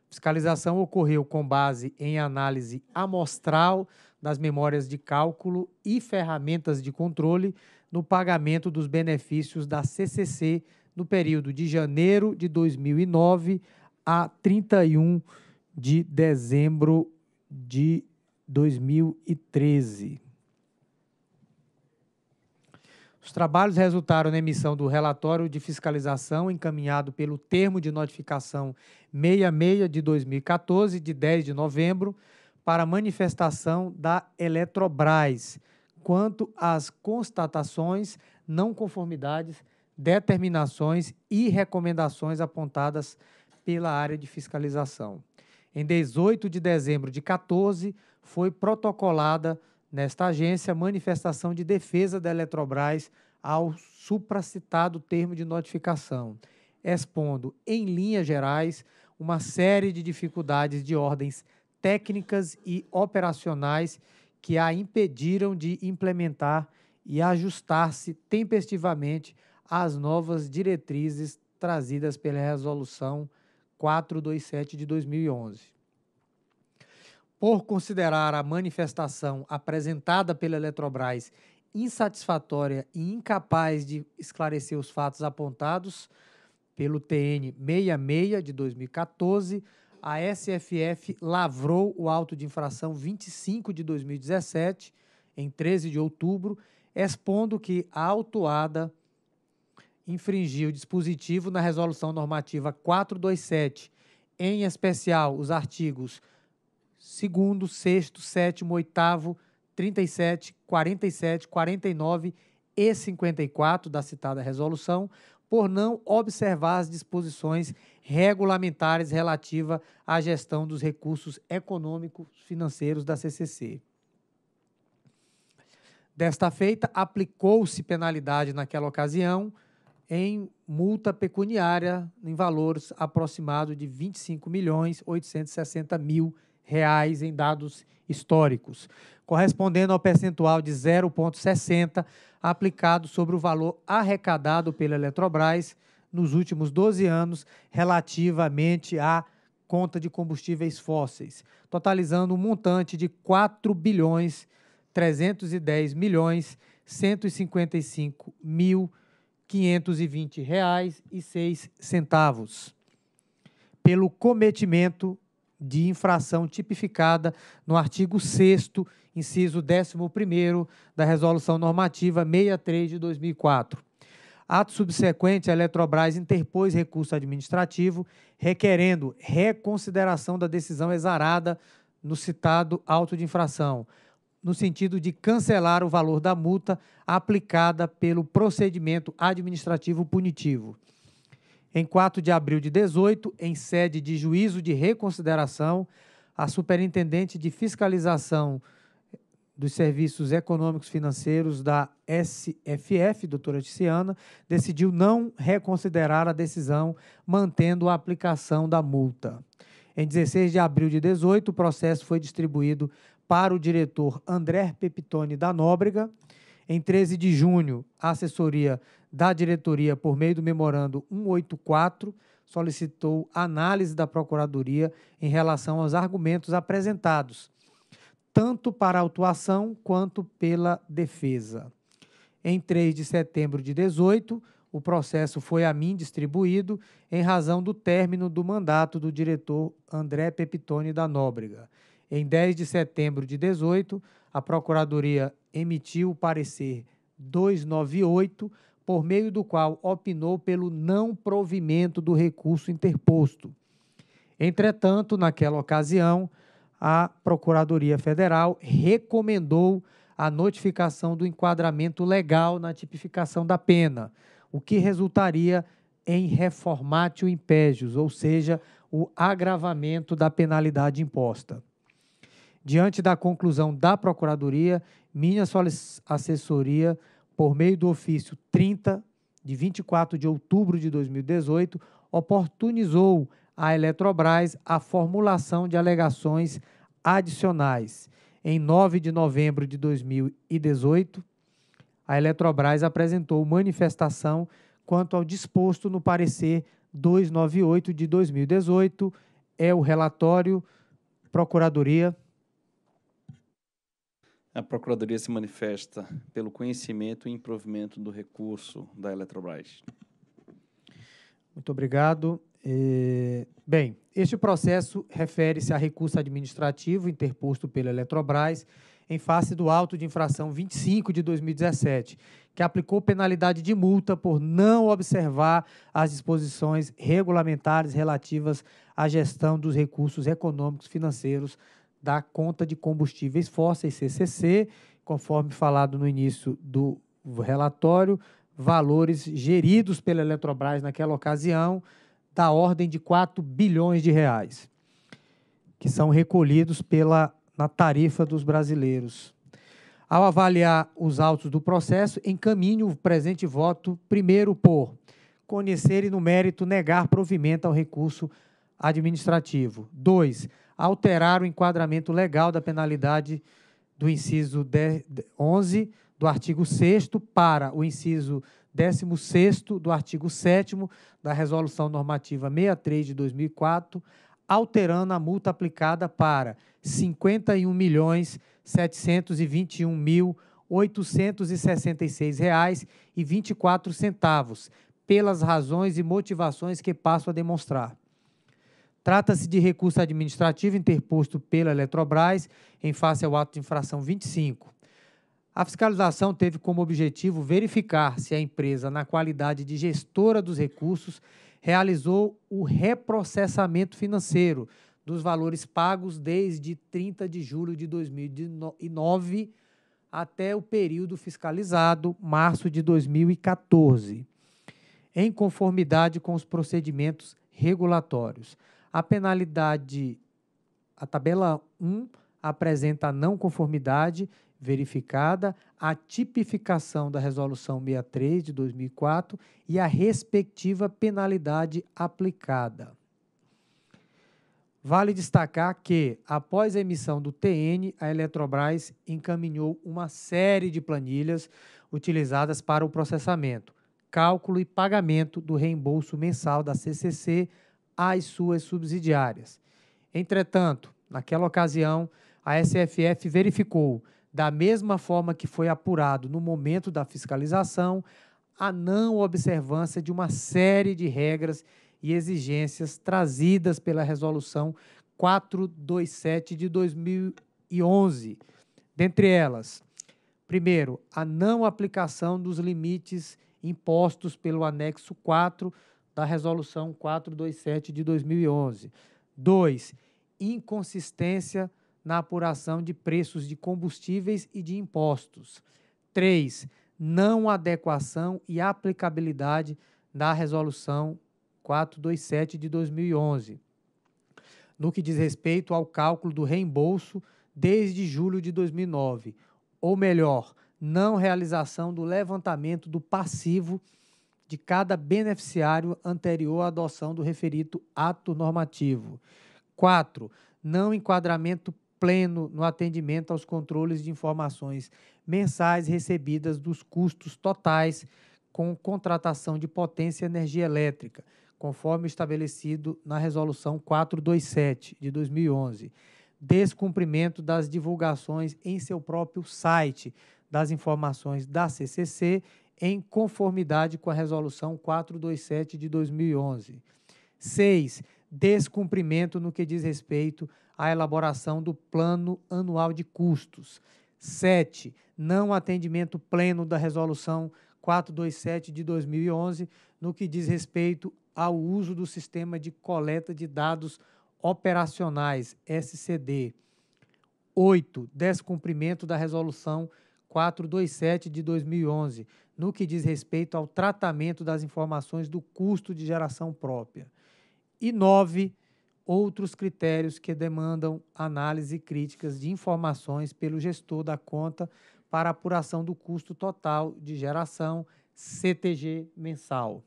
Speaker 1: Fiscalização ocorreu com base em análise amostral das memórias de cálculo e ferramentas de controle no pagamento dos benefícios da CCC no período de janeiro de 2009 a 31 de dezembro de 2013. Os trabalhos resultaram na emissão do relatório de fiscalização encaminhado pelo termo de notificação 66 de 2014, de 10 de novembro, para manifestação da Eletrobras, quanto às constatações, não conformidades, determinações e recomendações apontadas pela área de fiscalização. Em 18 de dezembro de 14, foi protocolada nesta agência manifestação de defesa da Eletrobras ao supracitado termo de notificação, expondo, em linhas gerais, uma série de dificuldades de ordens técnicas e operacionais que a impediram de implementar e ajustar-se tempestivamente às novas diretrizes trazidas pela Resolução 427 de 2011 por considerar a manifestação apresentada pela Eletrobras insatisfatória e incapaz de esclarecer os fatos apontados pelo TN 66 de 2014, a SFF lavrou o auto de infração 25 de 2017, em 13 de outubro, expondo que a autuada infringiu o dispositivo na Resolução Normativa 427, em especial os artigos segundo, sexto, sétimo, oitavo, 37, 47, 49 e 54 da citada resolução, por não observar as disposições regulamentares relativa à gestão dos recursos econômicos financeiros da CCC. Desta feita, aplicou-se penalidade naquela ocasião em multa pecuniária em valores aproximados de R$ 25.860.000 reais em dados históricos, correspondendo ao percentual de 0,60 aplicado sobre o valor arrecadado pela Eletrobras nos últimos 12 anos relativamente à conta de combustíveis fósseis, totalizando um montante de 4 bilhões 310 milhões 155 mil 520 reais e seis centavos pelo cometimento de infração tipificada no artigo 6 inciso 11 da Resolução Normativa 63 de 2004. Ato subsequente, a Eletrobras interpôs recurso administrativo requerendo reconsideração da decisão exarada no citado auto de infração, no sentido de cancelar o valor da multa aplicada pelo procedimento administrativo punitivo. Em 4 de abril de 18, em sede de juízo de reconsideração, a superintendente de fiscalização dos serviços econômicos financeiros da SFF, doutora Tiziana, decidiu não reconsiderar a decisão, mantendo a aplicação da multa. Em 16 de abril de 18, o processo foi distribuído para o diretor André Pepitone da Nóbrega. Em 13 de junho, a assessoria da diretoria, por meio do memorando 184, solicitou análise da Procuradoria em relação aos argumentos apresentados, tanto para a autuação quanto pela defesa. Em 3 de setembro de 18, o processo foi a mim distribuído em razão do término do mandato do diretor André Pepitone da Nóbrega. Em 10 de setembro de 18, a Procuradoria emitiu o parecer 298 por meio do qual opinou pelo não provimento do recurso interposto. Entretanto, naquela ocasião, a Procuradoria Federal recomendou a notificação do enquadramento legal na tipificação da pena, o que resultaria em reformatio impégios, ou seja, o agravamento da penalidade imposta. Diante da conclusão da Procuradoria, minha assessoria por meio do ofício 30 de 24 de outubro de 2018, oportunizou à Eletrobras a formulação de alegações adicionais. Em 9 de novembro de 2018, a Eletrobras apresentou manifestação quanto ao disposto no parecer 298 de 2018, é o relatório Procuradoria
Speaker 5: a Procuradoria se manifesta pelo conhecimento e improvimento do recurso da Eletrobras.
Speaker 1: Muito obrigado. E, bem, este processo refere-se a recurso administrativo interposto pela Eletrobras em face do auto de infração 25 de 2017, que aplicou penalidade de multa por não observar as disposições regulamentares relativas à gestão dos recursos econômicos financeiros da Conta de Combustíveis Fósseis, CCC, conforme falado no início do relatório, valores geridos pela Eletrobras naquela ocasião, da ordem de 4 bilhões de reais, que são recolhidos pela, na tarifa dos brasileiros. Ao avaliar os autos do processo, encaminho o presente voto primeiro por conhecer e no mérito negar provimento ao recurso administrativo. Dois alterar o enquadramento legal da penalidade do inciso 11 do artigo 6 para o inciso 16 do artigo 7 da Resolução Normativa 63 de 2004, alterando a multa aplicada para R$ 51.721.866,24, pelas razões e motivações que passo a demonstrar. Trata-se de recurso administrativo interposto pela Eletrobras em face ao ato de infração 25. A fiscalização teve como objetivo verificar se a empresa, na qualidade de gestora dos recursos, realizou o reprocessamento financeiro dos valores pagos desde 30 de julho de 2009 até o período fiscalizado, março de 2014, em conformidade com os procedimentos regulatórios. A penalidade, a tabela 1 apresenta a não conformidade verificada, a tipificação da resolução 63 de 2004 e a respectiva penalidade aplicada. Vale destacar que, após a emissão do TN, a Eletrobras encaminhou uma série de planilhas utilizadas para o processamento, cálculo e pagamento do reembolso mensal da CCC às suas subsidiárias. Entretanto, naquela ocasião, a SFF verificou, da mesma forma que foi apurado no momento da fiscalização, a não observância de uma série de regras e exigências trazidas pela Resolução 427 de 2011. Dentre elas, primeiro, a não aplicação dos limites impostos pelo anexo 4 da Resolução 427 de 2011. 2. Inconsistência na apuração de preços de combustíveis e de impostos. 3. Não adequação e aplicabilidade da Resolução 427 de 2011, no que diz respeito ao cálculo do reembolso desde julho de 2009, ou melhor, não realização do levantamento do passivo de cada beneficiário anterior à adoção do referido ato normativo. 4. Não enquadramento pleno no atendimento aos controles de informações mensais recebidas dos custos totais com contratação de potência e energia elétrica, conforme estabelecido na Resolução 427 de 2011. Descumprimento das divulgações em seu próprio site das informações da CCC em conformidade com a resolução 427 de 2011. 6. Descumprimento no que diz respeito à elaboração do plano anual de custos. 7. Não atendimento pleno da resolução 427 de 2011 no que diz respeito ao uso do sistema de coleta de dados operacionais, SCD. 8. Descumprimento da resolução 427 de 2011 no que diz respeito ao tratamento das informações do custo de geração própria. E nove, outros critérios que demandam análise críticas de informações pelo gestor da conta para apuração do custo total de geração CTG mensal.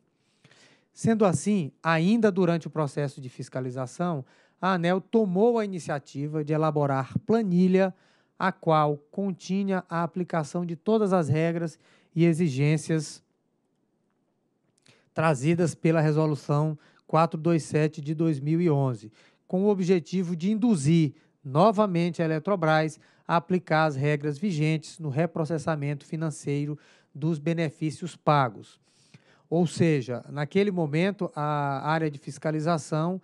Speaker 1: Sendo assim, ainda durante o processo de fiscalização, a ANEL tomou a iniciativa de elaborar planilha, a qual continha a aplicação de todas as regras e exigências trazidas pela Resolução 427 de 2011, com o objetivo de induzir novamente a Eletrobras a aplicar as regras vigentes no reprocessamento financeiro dos benefícios pagos. Ou seja, naquele momento, a área de fiscalização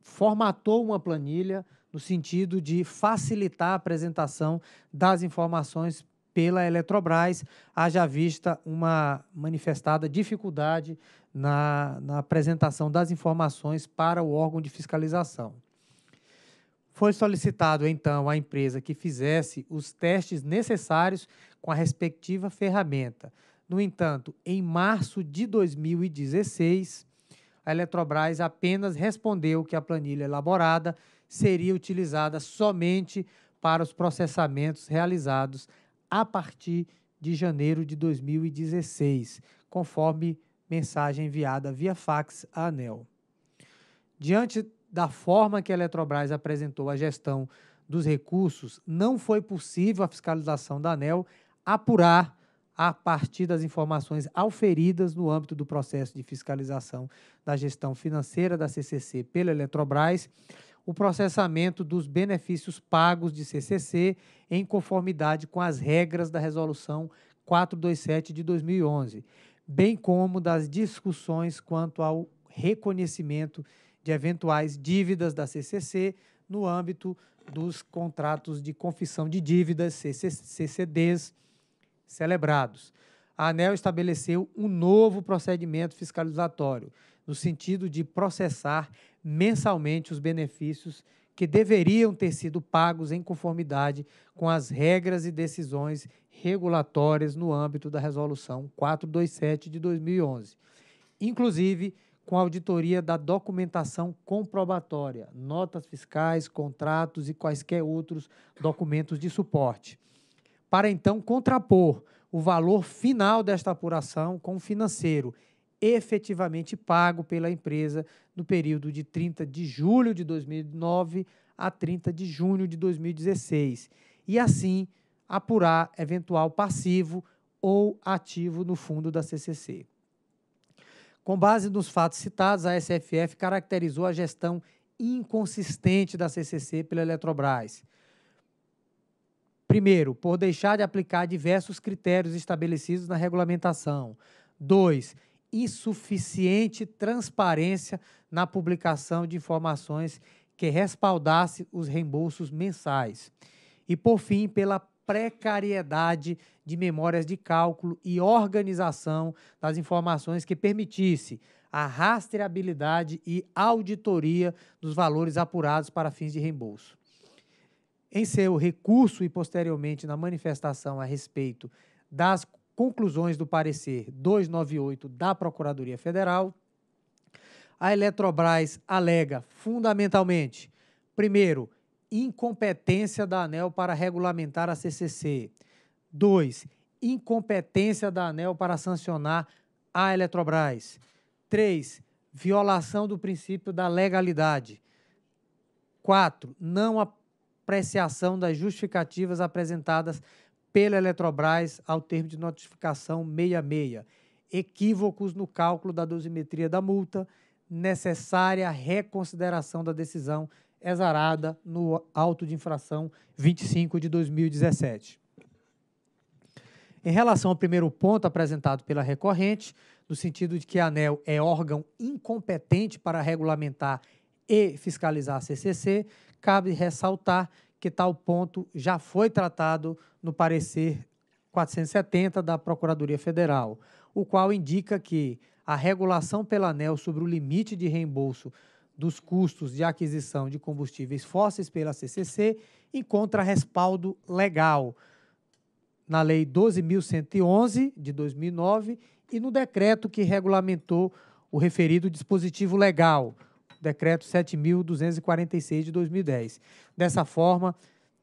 Speaker 1: formatou uma planilha no sentido de facilitar a apresentação das informações pela Eletrobras, haja vista uma manifestada dificuldade na, na apresentação das informações para o órgão de fiscalização. Foi solicitado, então, à empresa que fizesse os testes necessários com a respectiva ferramenta. No entanto, em março de 2016, a Eletrobras apenas respondeu que a planilha elaborada seria utilizada somente para os processamentos realizados a partir de janeiro de 2016, conforme mensagem enviada via fax à ANEL. Diante da forma que a Eletrobras apresentou a gestão dos recursos, não foi possível a fiscalização da ANEL apurar a partir das informações auferidas no âmbito do processo de fiscalização da gestão financeira da CCC pela Eletrobras, o processamento dos benefícios pagos de CCC em conformidade com as regras da Resolução 427 de 2011, bem como das discussões quanto ao reconhecimento de eventuais dívidas da CCC no âmbito dos contratos de confissão de dívidas, CCDs, celebrados. A ANEL estabeleceu um novo procedimento fiscalizatório no sentido de processar mensalmente os benefícios que deveriam ter sido pagos em conformidade com as regras e decisões regulatórias no âmbito da Resolução 427 de 2011, inclusive com a auditoria da documentação comprobatória, notas fiscais, contratos e quaisquer outros documentos de suporte, para então contrapor o valor final desta apuração com o financeiro efetivamente pago pela empresa no período de 30 de julho de 2009 a 30 de junho de 2016, e assim apurar eventual passivo ou ativo no fundo da CCC. Com base nos fatos citados, a SFF caracterizou a gestão inconsistente da CCC pela Eletrobras. Primeiro, por deixar de aplicar diversos critérios estabelecidos na regulamentação. Dois, insuficiente transparência na publicação de informações que respaldasse os reembolsos mensais. E, por fim, pela precariedade de memórias de cálculo e organização das informações que permitisse a rastreabilidade e auditoria dos valores apurados para fins de reembolso. Em seu recurso e posteriormente na manifestação a respeito das conclusões do parecer 298 da Procuradoria Federal. A Eletrobras alega fundamentalmente, primeiro, incompetência da ANEL para regulamentar a CCC. Dois, incompetência da ANEL para sancionar a Eletrobras. Três, violação do princípio da legalidade. Quatro, não apreciação das justificativas apresentadas pela Eletrobras ao termo de notificação 66. Equívocos no cálculo da dosimetria da multa, necessária reconsideração da decisão exarada no auto de infração 25 de 2017. Em relação ao primeiro ponto apresentado pela recorrente, no sentido de que a ANEL é órgão incompetente para regulamentar e fiscalizar a CCC, cabe ressaltar que tal ponto já foi tratado no parecer 470 da Procuradoria Federal, o qual indica que a regulação pela ANEL sobre o limite de reembolso dos custos de aquisição de combustíveis fósseis pela CCC encontra respaldo legal na Lei 12.111 de 2009 e no decreto que regulamentou o referido dispositivo legal, decreto 7.246 de 2010. Dessa forma,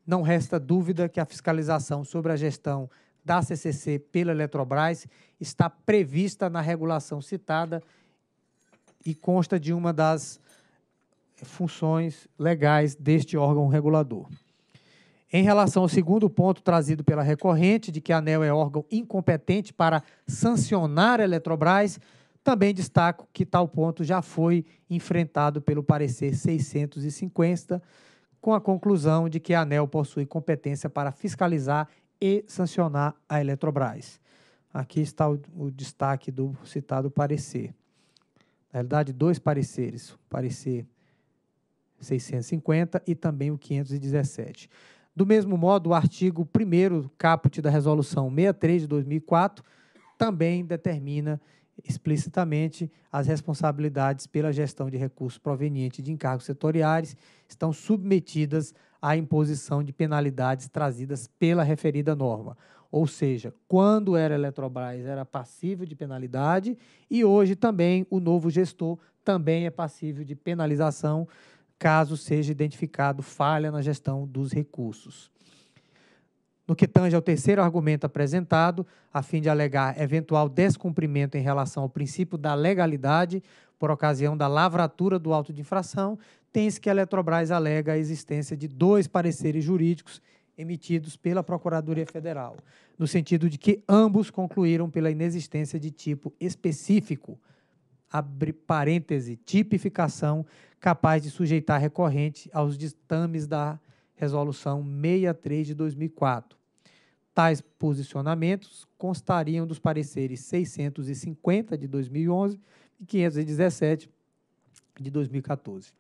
Speaker 1: não resta dúvida que a fiscalização sobre a gestão da CCC pela Eletrobras está prevista na regulação citada e consta de uma das funções legais deste órgão regulador. Em relação ao segundo ponto trazido pela recorrente, de que a ANEL é órgão incompetente para sancionar a Eletrobras, também destaco que tal ponto já foi enfrentado pelo parecer 650, com a conclusão de que a ANEL possui competência para fiscalizar e sancionar a Eletrobras. Aqui está o, o destaque do citado parecer. Na realidade, dois pareceres, o parecer 650 e também o 517. Do mesmo modo, o artigo 1 caput da resolução 63 de 2004 também determina explicitamente as responsabilidades pela gestão de recursos provenientes de encargos setoriais estão submetidas à imposição de penalidades trazidas pela referida norma. Ou seja, quando era Eletrobras era passível de penalidade e hoje também o novo gestor também é passível de penalização caso seja identificado falha na gestão dos recursos. No que tange ao terceiro argumento apresentado, a fim de alegar eventual descumprimento em relação ao princípio da legalidade por ocasião da lavratura do auto de infração, tem-se que a Eletrobras alega a existência de dois pareceres jurídicos emitidos pela Procuradoria Federal, no sentido de que ambos concluíram pela inexistência de tipo específico, abre parêntese, tipificação capaz de sujeitar recorrente aos ditames da Resolução 63 de 2004. Tais posicionamentos constariam dos pareceres 650 de 2011 e 517 de 2014.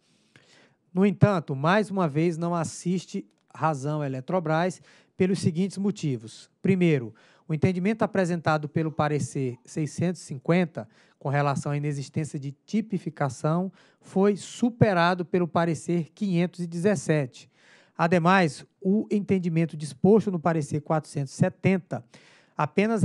Speaker 1: No entanto, mais uma vez não assiste razão Eletrobras pelos seguintes motivos. Primeiro, o entendimento apresentado pelo parecer 650 com relação à inexistência de tipificação foi superado pelo parecer 517, Ademais, o entendimento disposto no parecer 470 apenas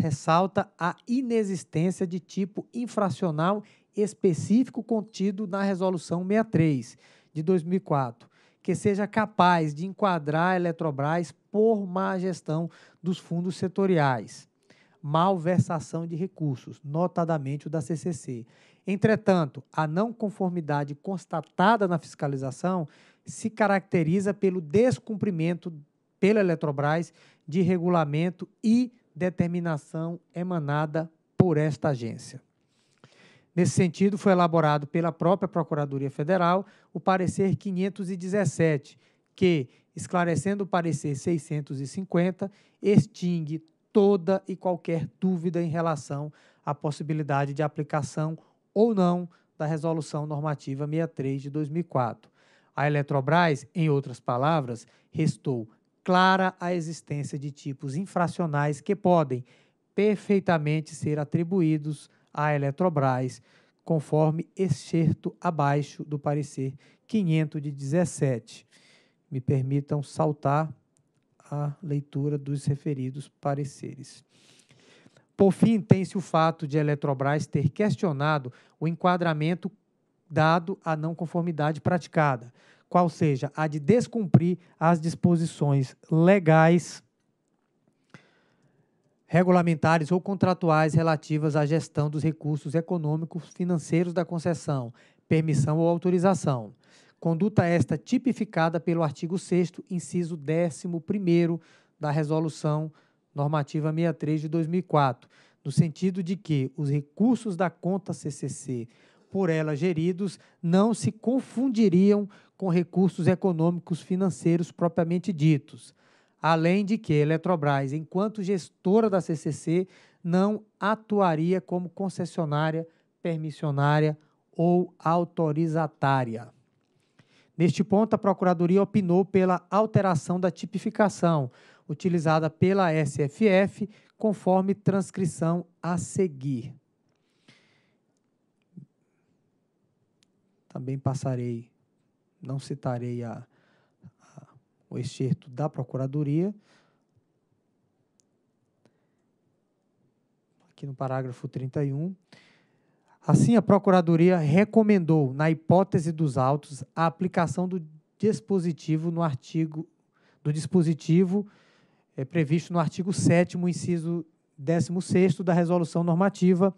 Speaker 1: ressalta a inexistência de tipo infracional específico contido na Resolução 63 de 2004, que seja capaz de enquadrar a Eletrobras por má gestão dos fundos setoriais, malversação de recursos, notadamente o da CCC. Entretanto, a não conformidade constatada na fiscalização se caracteriza pelo descumprimento pela Eletrobras de regulamento e determinação emanada por esta agência. Nesse sentido, foi elaborado pela própria Procuradoria Federal o parecer 517, que, esclarecendo o parecer 650, extingue toda e qualquer dúvida em relação à possibilidade de aplicação ou não da Resolução Normativa 63 de 2004, à Eletrobras, em outras palavras, restou clara a existência de tipos infracionais que podem perfeitamente ser atribuídos à Eletrobras, conforme excerto abaixo do parecer 517. Me permitam saltar a leitura dos referidos pareceres. Por fim, tem-se o fato de a Eletrobras ter questionado o enquadramento dado a não conformidade praticada, qual seja a de descumprir as disposições legais, regulamentares ou contratuais relativas à gestão dos recursos econômicos financeiros da concessão, permissão ou autorização. Conduta esta tipificada pelo artigo 6 inciso 11º da Resolução Normativa 63 de 2004, no sentido de que os recursos da conta CCC por ela geridos não se confundiriam com recursos econômicos financeiros propriamente ditos. Além de que a Eletrobras, enquanto gestora da CCC, não atuaria como concessionária, permissionária ou autorizatária. Neste ponto, a Procuradoria opinou pela alteração da tipificação utilizada pela SFF, conforme transcrição a seguir. também passarei, não citarei a, a, o excerto da Procuradoria. Aqui no parágrafo 31. Assim, a Procuradoria recomendou, na hipótese dos autos, a aplicação do dispositivo no artigo do dispositivo é, previsto no artigo 7 inciso 16 da Resolução Normativa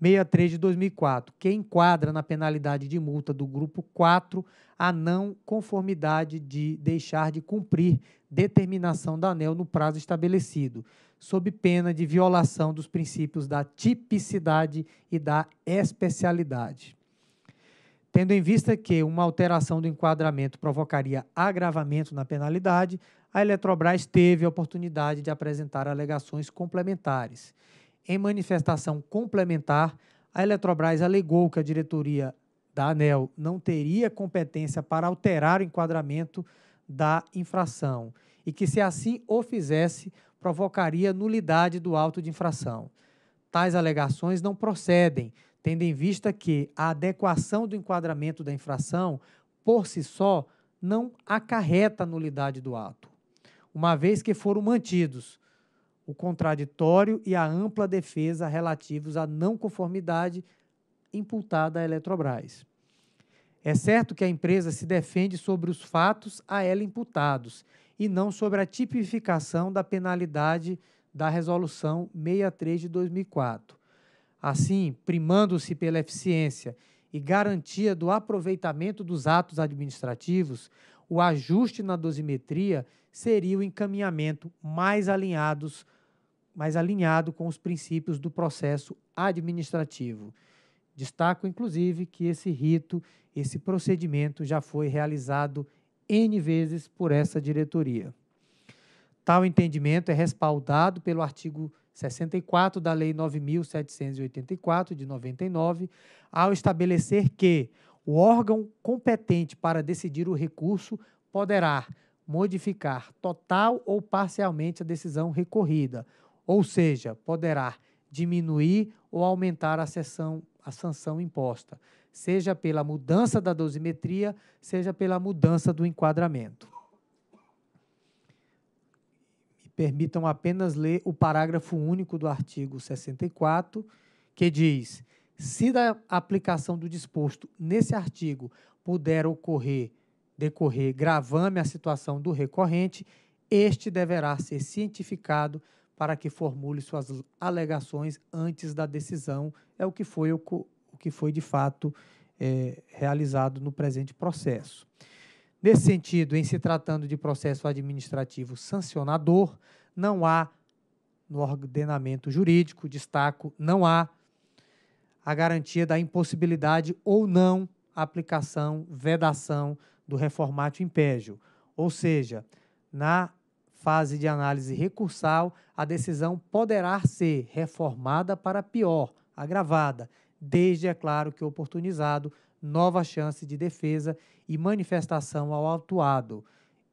Speaker 1: 63 de 2004, que enquadra na penalidade de multa do grupo 4 a não conformidade de deixar de cumprir determinação da ANEL no prazo estabelecido, sob pena de violação dos princípios da tipicidade e da especialidade. Tendo em vista que uma alteração do enquadramento provocaria agravamento na penalidade, a Eletrobras teve a oportunidade de apresentar alegações complementares em manifestação complementar, a Eletrobras alegou que a diretoria da ANEL não teria competência para alterar o enquadramento da infração e que, se assim o fizesse, provocaria nulidade do auto de infração. Tais alegações não procedem, tendo em vista que a adequação do enquadramento da infração, por si só, não acarreta a nulidade do ato, uma vez que foram mantidos o contraditório e a ampla defesa relativos à não conformidade imputada à Eletrobras. É certo que a empresa se defende sobre os fatos a ela imputados e não sobre a tipificação da penalidade da Resolução 63 de 2004. Assim, primando-se pela eficiência e garantia do aproveitamento dos atos administrativos, o ajuste na dosimetria seria o encaminhamento mais alinhados mas alinhado com os princípios do processo administrativo. Destaco, inclusive, que esse rito, esse procedimento já foi realizado N vezes por essa diretoria. Tal entendimento é respaldado pelo artigo 64 da Lei 9.784, de 99, ao estabelecer que o órgão competente para decidir o recurso poderá modificar total ou parcialmente a decisão recorrida ou seja, poderá diminuir ou aumentar a, sessão, a sanção imposta, seja pela mudança da dosimetria, seja pela mudança do enquadramento. Me permitam apenas ler o parágrafo único do artigo 64, que diz: se da aplicação do disposto nesse artigo puder ocorrer decorrer gravame à situação do recorrente, este deverá ser cientificado para que formule suas alegações antes da decisão. É o que foi, o, o que foi de fato é, realizado no presente processo. Nesse sentido, em se tratando de processo administrativo sancionador, não há no ordenamento jurídico, destaco, não há a garantia da impossibilidade ou não aplicação, vedação do reformatio impégio. Ou seja, na fase de análise recursal, a decisão poderá ser reformada para pior, agravada, desde, é claro, que oportunizado, nova chance de defesa e manifestação ao autuado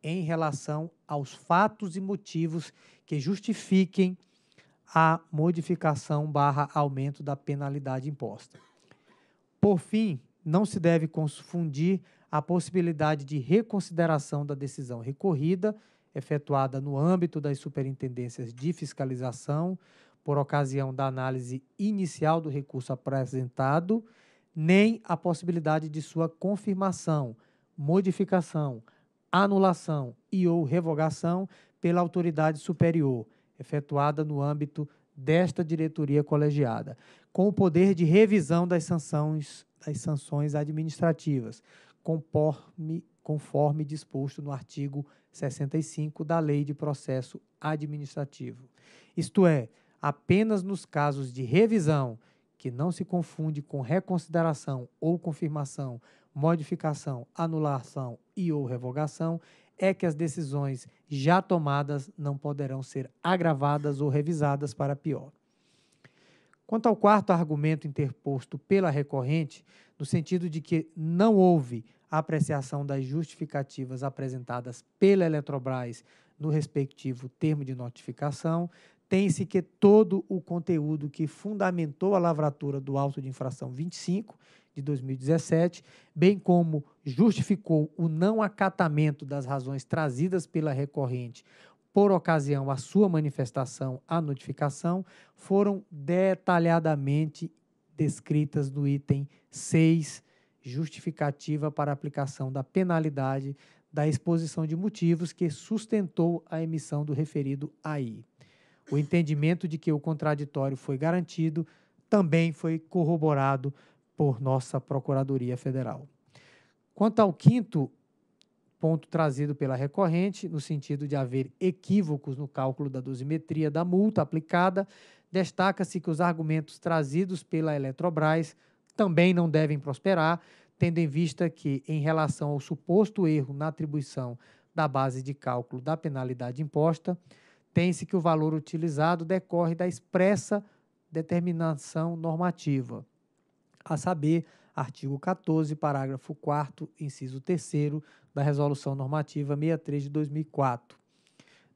Speaker 1: em relação aos fatos e motivos que justifiquem a modificação barra aumento da penalidade imposta. Por fim, não se deve confundir a possibilidade de reconsideração da decisão recorrida efetuada no âmbito das superintendências de fiscalização, por ocasião da análise inicial do recurso apresentado, nem a possibilidade de sua confirmação, modificação, anulação e ou revogação pela autoridade superior, efetuada no âmbito desta diretoria colegiada, com o poder de revisão das sanções, das sanções administrativas, conforme, conforme disposto no artigo 65 da Lei de Processo Administrativo. Isto é, apenas nos casos de revisão, que não se confunde com reconsideração ou confirmação, modificação, anulação e ou revogação, é que as decisões já tomadas não poderão ser agravadas ou revisadas para pior. Quanto ao quarto argumento interposto pela recorrente, no sentido de que não houve apreciação das justificativas apresentadas pela Eletrobras no respectivo termo de notificação, tem-se que todo o conteúdo que fundamentou a lavratura do auto de infração 25 de 2017, bem como justificou o não acatamento das razões trazidas pela recorrente por ocasião a sua manifestação à notificação, foram detalhadamente descritas no item 6, justificativa para aplicação da penalidade da exposição de motivos que sustentou a emissão do referido AI. O entendimento de que o contraditório foi garantido também foi corroborado por nossa Procuradoria Federal. Quanto ao quinto ponto trazido pela recorrente, no sentido de haver equívocos no cálculo da dosimetria da multa aplicada, destaca-se que os argumentos trazidos pela Eletrobras também não devem prosperar, tendo em vista que, em relação ao suposto erro na atribuição da base de cálculo da penalidade imposta, tem-se que o valor utilizado decorre da expressa determinação normativa, a saber, artigo 14, parágrafo 4, inciso 3 da Resolução Normativa 63 de 2004.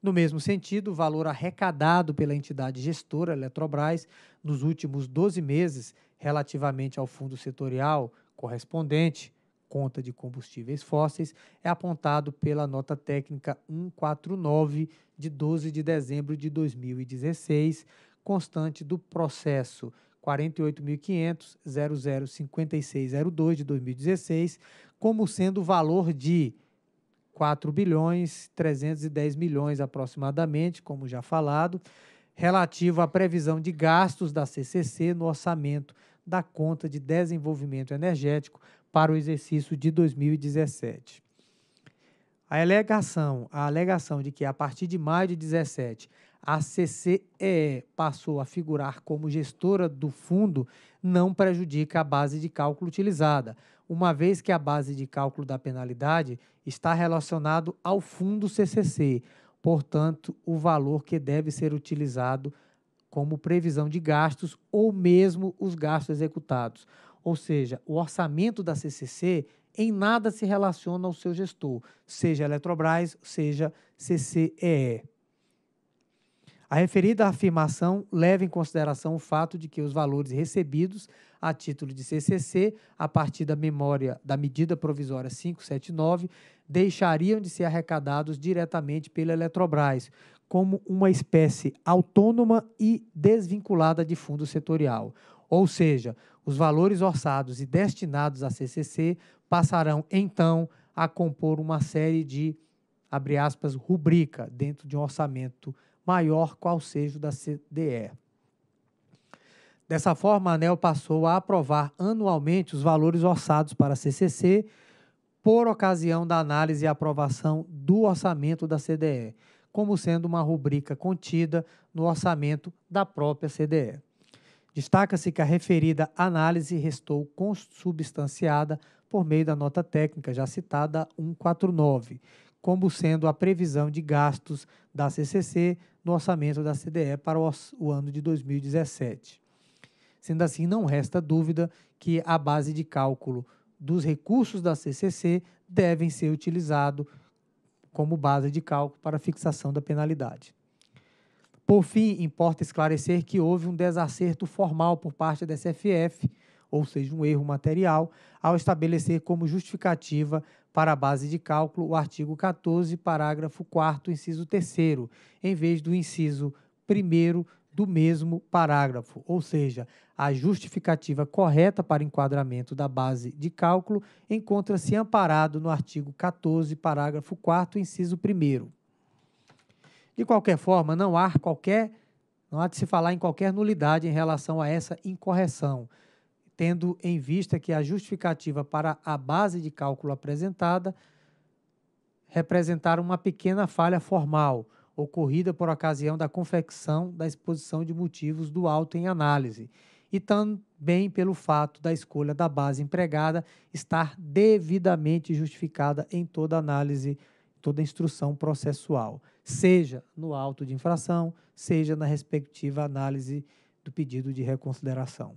Speaker 1: No mesmo sentido, o valor arrecadado pela entidade gestora Eletrobras nos últimos 12 meses relativamente ao fundo setorial correspondente, conta de combustíveis fósseis, é apontado pela nota técnica 149 de 12 de dezembro de 2016, constante do processo 48.500.005602 de 2016, como sendo o valor de 4 bilhões 310 milhões aproximadamente, como já falado, relativo à previsão de gastos da CCC no orçamento da conta de desenvolvimento energético para o exercício de 2017. A alegação, a alegação de que a partir de maio de 2017 a CCE passou a figurar como gestora do fundo não prejudica a base de cálculo utilizada, uma vez que a base de cálculo da penalidade está relacionado ao fundo CCC, portanto, o valor que deve ser utilizado como previsão de gastos ou mesmo os gastos executados. Ou seja, o orçamento da CCC em nada se relaciona ao seu gestor, seja Eletrobras, seja CCEE. A referida afirmação leva em consideração o fato de que os valores recebidos a título de CCC, a partir da memória da medida provisória 579, deixariam de ser arrecadados diretamente pela Eletrobras, como uma espécie autônoma e desvinculada de fundo setorial. Ou seja, os valores orçados e destinados a CCC passarão, então, a compor uma série de, abre aspas, rubrica dentro de um orçamento maior qual seja o da CDE. Dessa forma, a ANEL passou a aprovar anualmente os valores orçados para a CCC por ocasião da análise e aprovação do orçamento da CDE, como sendo uma rubrica contida no orçamento da própria CDE. Destaca-se que a referida análise restou consubstanciada por meio da nota técnica já citada 149, como sendo a previsão de gastos da CCC no orçamento da CDE para o ano de 2017. Sendo assim, não resta dúvida que a base de cálculo dos recursos da CCC devem ser utilizado como base de cálculo para fixação da penalidade. Por fim, importa esclarecer que houve um desacerto formal por parte da SFF ou seja, um erro material, ao estabelecer como justificativa para a base de cálculo o artigo 14, parágrafo 4, inciso 3, em vez do inciso 1 do mesmo parágrafo, ou seja, a justificativa correta para enquadramento da base de cálculo encontra-se amparado no artigo 14, parágrafo 4, inciso 1. De qualquer forma, não há qualquer não há de se falar em qualquer nulidade em relação a essa incorreção, tendo em vista que a justificativa para a base de cálculo apresentada representar uma pequena falha formal ocorrida por ocasião da confecção da exposição de motivos do auto em análise e também pelo fato da escolha da base empregada estar devidamente justificada em toda análise, toda instrução processual, seja no auto de infração, seja na respectiva análise do pedido de reconsideração.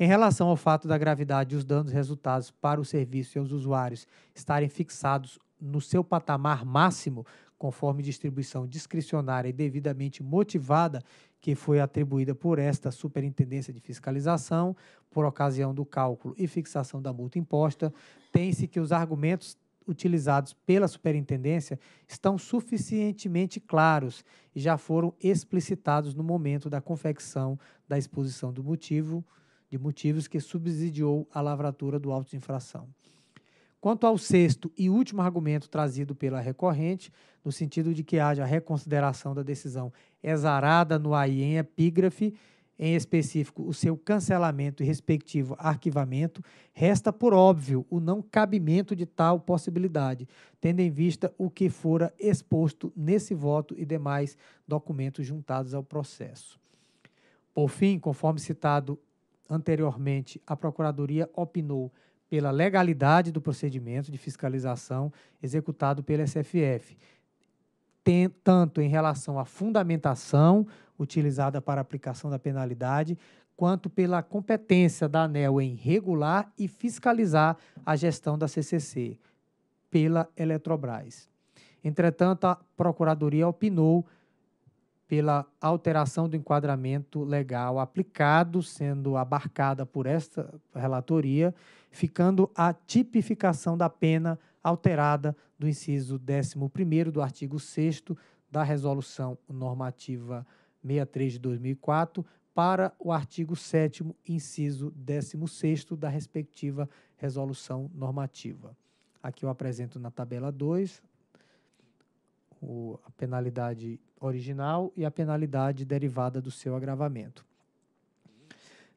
Speaker 1: Em relação ao fato da gravidade e os danos resultados para o serviço e os usuários estarem fixados no seu patamar máximo, conforme distribuição discricionária e devidamente motivada que foi atribuída por esta Superintendência de Fiscalização, por ocasião do cálculo e fixação da multa imposta, tem-se que os argumentos utilizados pela Superintendência estão suficientemente claros e já foram explicitados no momento da confecção da exposição do motivo de motivos que subsidiou a lavratura do auto de infração. Quanto ao sexto e último argumento trazido pela recorrente, no sentido de que haja reconsideração da decisão exarada no AI em epígrafe, em específico o seu cancelamento e respectivo arquivamento, resta por óbvio o não cabimento de tal possibilidade, tendo em vista o que fora exposto nesse voto e demais documentos juntados ao processo. Por fim, conforme citado anteriormente, a Procuradoria opinou pela legalidade do procedimento de fiscalização executado pela SFF, tem, tanto em relação à fundamentação utilizada para aplicação da penalidade, quanto pela competência da ANEL em regular e fiscalizar a gestão da CCC pela Eletrobras. Entretanto, a Procuradoria opinou pela alteração do enquadramento legal aplicado, sendo abarcada por esta relatoria, ficando a tipificação da pena alterada do inciso 11 do artigo 6 da Resolução Normativa 63 de 2004 para o artigo 7 inciso 16 da respectiva Resolução Normativa. Aqui eu apresento na tabela 2 o, a penalidade original e a penalidade derivada do seu agravamento.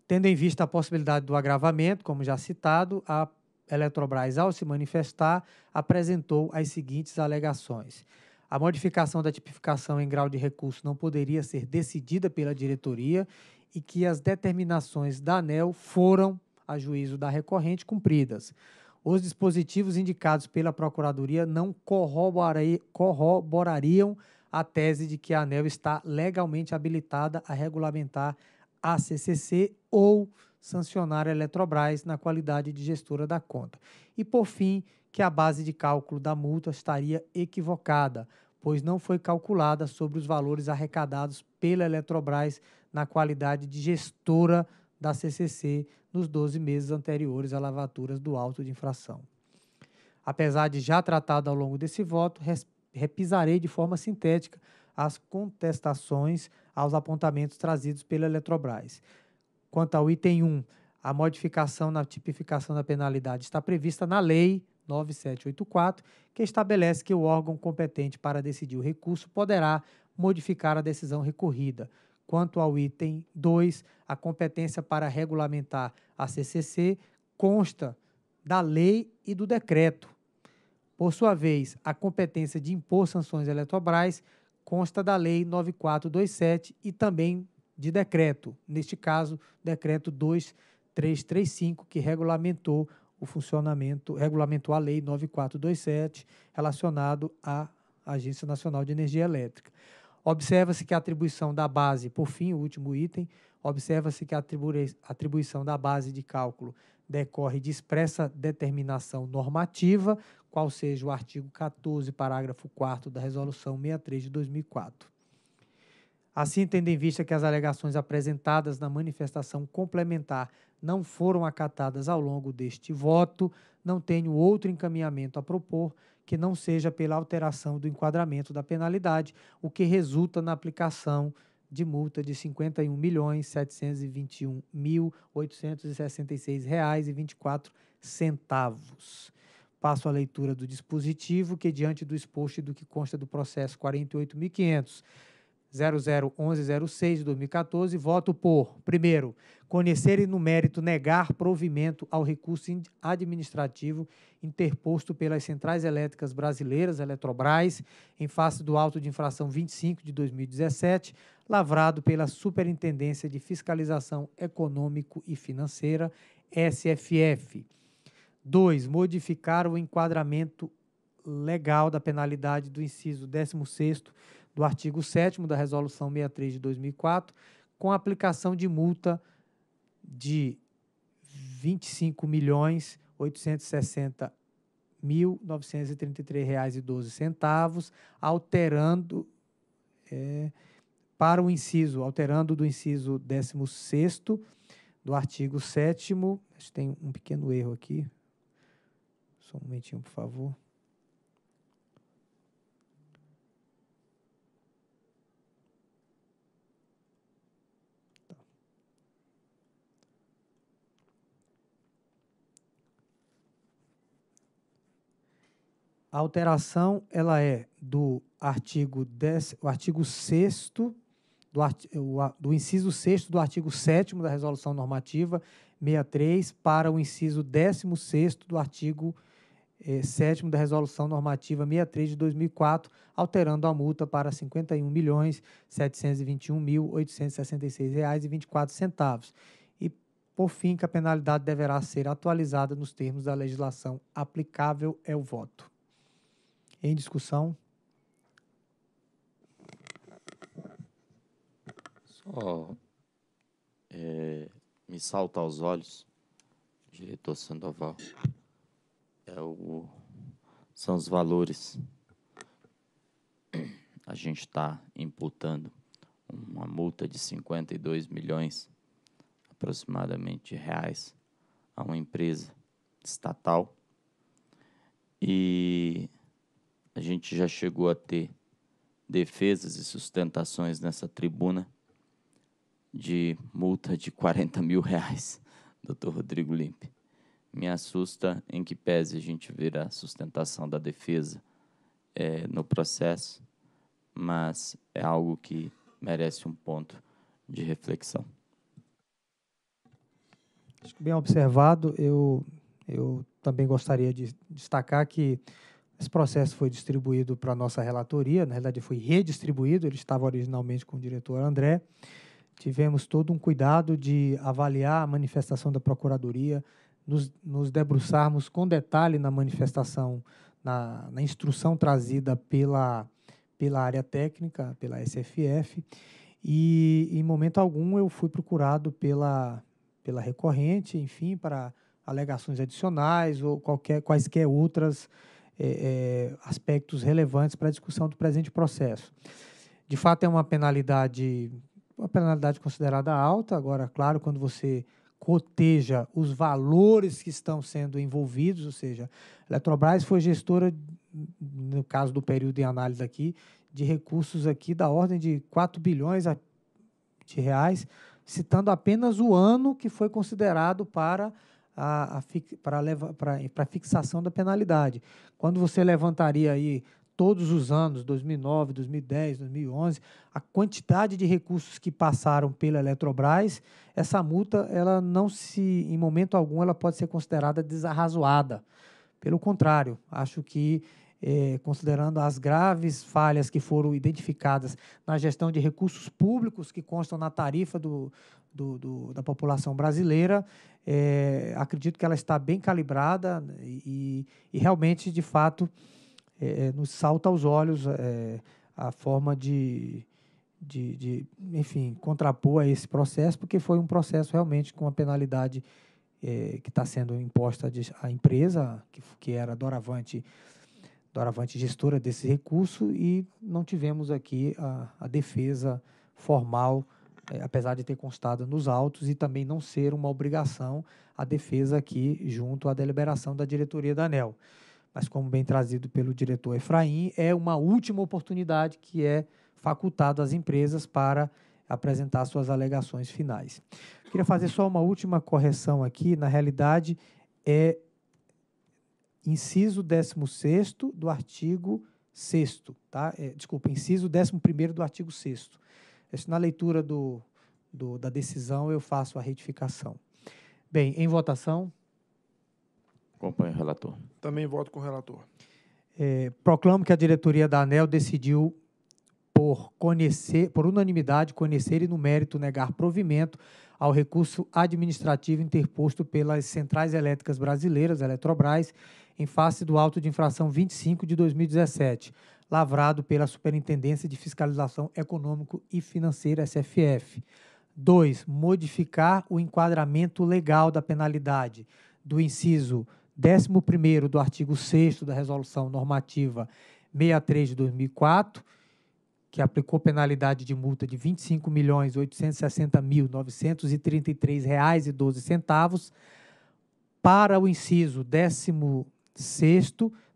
Speaker 1: Tendo em vista a possibilidade do agravamento, como já citado, a Eletrobras, ao se manifestar, apresentou as seguintes alegações. A modificação da tipificação em grau de recurso não poderia ser decidida pela diretoria e que as determinações da ANEL foram, a juízo da recorrente, cumpridas os dispositivos indicados pela Procuradoria não corroborariam a tese de que a ANEL está legalmente habilitada a regulamentar a CCC ou sancionar a Eletrobras na qualidade de gestora da conta. E, por fim, que a base de cálculo da multa estaria equivocada, pois não foi calculada sobre os valores arrecadados pela Eletrobras na qualidade de gestora da da CCC nos 12 meses anteriores à lavaturas do auto de infração. Apesar de já tratado ao longo desse voto, repisarei de forma sintética as contestações aos apontamentos trazidos pela Eletrobras. Quanto ao item 1, a modificação na tipificação da penalidade está prevista na Lei 9784, que estabelece que o órgão competente para decidir o recurso poderá modificar a decisão recorrida, quanto ao item 2, a competência para regulamentar a CCC consta da lei e do decreto. Por sua vez, a competência de impor sanções à Eletrobras consta da Lei 9427 e também de decreto, neste caso, decreto 2335, que regulamentou o funcionamento, regulamentou a Lei 9427 relacionado à Agência Nacional de Energia Elétrica. Observa-se que a atribuição da base, por fim, o último item, observa-se que a atribuição da base de cálculo decorre de expressa determinação normativa, qual seja o artigo 14, parágrafo 4 da Resolução 63 de 2004. Assim, tendo em vista que as alegações apresentadas na manifestação complementar não foram acatadas ao longo deste voto, não tenho outro encaminhamento a propor que não seja pela alteração do enquadramento da penalidade, o que resulta na aplicação de multa de R$ 51.721.866,24. Passo a leitura do dispositivo que, diante do exposto e do que consta do processo 48.500, 001106 de 2014, voto por, primeiro, conhecer e no mérito negar provimento ao recurso administrativo interposto pelas centrais elétricas brasileiras, Eletrobras, em face do auto de infração 25 de 2017, lavrado pela Superintendência de Fiscalização Econômico e Financeira, SFF. 2. Modificar o enquadramento legal da penalidade do inciso 16 do artigo 7 da Resolução 63 de 2004, com aplicação de multa de 25 milhões 860 mil R$ 933,12, alterando é, para o inciso, alterando do inciso 16 do artigo 7 acho que tem um pequeno erro aqui, só um momentinho, por favor, A alteração ela é do artigo 10, o artigo 6 do, do inciso 6 do artigo 7 da Resolução Normativa 63 para o inciso 16 do artigo eh, 7 da Resolução Normativa 63 de 2004, alterando a multa para R$ 51.721.866,24. E, por fim, que a penalidade deverá ser atualizada nos termos da legislação aplicável é o voto em discussão?
Speaker 6: Só é, me salta aos olhos, diretor Sandoval, é o, são os valores. A gente está imputando uma multa de 52 milhões aproximadamente de reais a uma empresa estatal e a gente já chegou a ter defesas e sustentações nessa tribuna de multa de 40 mil reais, doutor Rodrigo Limpe. Me assusta em que pese a gente ver a sustentação da defesa é, no processo, mas é algo que merece um ponto de reflexão.
Speaker 1: Bem observado, eu, eu também gostaria de destacar que esse processo foi distribuído para a nossa relatoria, na realidade foi redistribuído, ele estava originalmente com o diretor André. Tivemos todo um cuidado de avaliar a manifestação da Procuradoria, nos, nos debruçarmos com detalhe na manifestação, na, na instrução trazida pela, pela área técnica, pela SFF, e em momento algum eu fui procurado pela, pela recorrente, enfim, para alegações adicionais ou qualquer, quaisquer outras é, é, aspectos relevantes para a discussão do presente processo. De fato, é uma penalidade, uma penalidade considerada alta. Agora, claro, quando você coteja os valores que estão sendo envolvidos, ou seja, a Eletrobras foi gestora, no caso do período em análise aqui, de recursos aqui da ordem de 4 bilhões de reais, citando apenas o ano que foi considerado para a, a para, para, fixação da penalidade. Quando você levantaria aí todos os anos, 2009, 2010, 2011, a quantidade de recursos que passaram pela Eletrobras, essa multa, ela não se, em momento algum, ela pode ser considerada desarrazoada. Pelo contrário, acho que, eh, considerando as graves falhas que foram identificadas na gestão de recursos públicos que constam na tarifa do, do, do, da população brasileira. É, acredito que ela está bem calibrada né, e, e realmente, de fato, é, é, nos salta aos olhos é, a forma de, de, de, enfim, contrapor a esse processo, porque foi um processo realmente com uma penalidade é, que está sendo imposta à empresa, que, que era doravante, doravante gestora desse recurso, e não tivemos aqui a, a defesa formal é, apesar de ter constado nos autos e também não ser uma obrigação a defesa aqui junto à deliberação da diretoria da ANEL. Mas, como bem trazido pelo diretor Efraim, é uma última oportunidade que é facultado às empresas para apresentar suas alegações finais. Queria fazer só uma última correção aqui. Na realidade, é inciso 16 do artigo 6 tá? É, desculpa, inciso 11 do artigo 6 na leitura do, do, da decisão, eu faço a retificação. Bem, em votação.
Speaker 9: Acompanho
Speaker 3: o relator. Também voto com o relator.
Speaker 1: É, proclamo que a diretoria da ANEL decidiu por conhecer, por unanimidade, conhecer e no mérito negar provimento ao recurso administrativo interposto pelas Centrais Elétricas Brasileiras, Eletrobras, em face do auto de infração 25 de 2017, lavrado pela Superintendência de Fiscalização Econômico e Financeira, SFF. 2. Modificar o enquadramento legal da penalidade do inciso 11 do artigo 6 da Resolução Normativa 63 de 2004, que aplicou penalidade de multa de R$ 25.860.933,12 para o inciso 16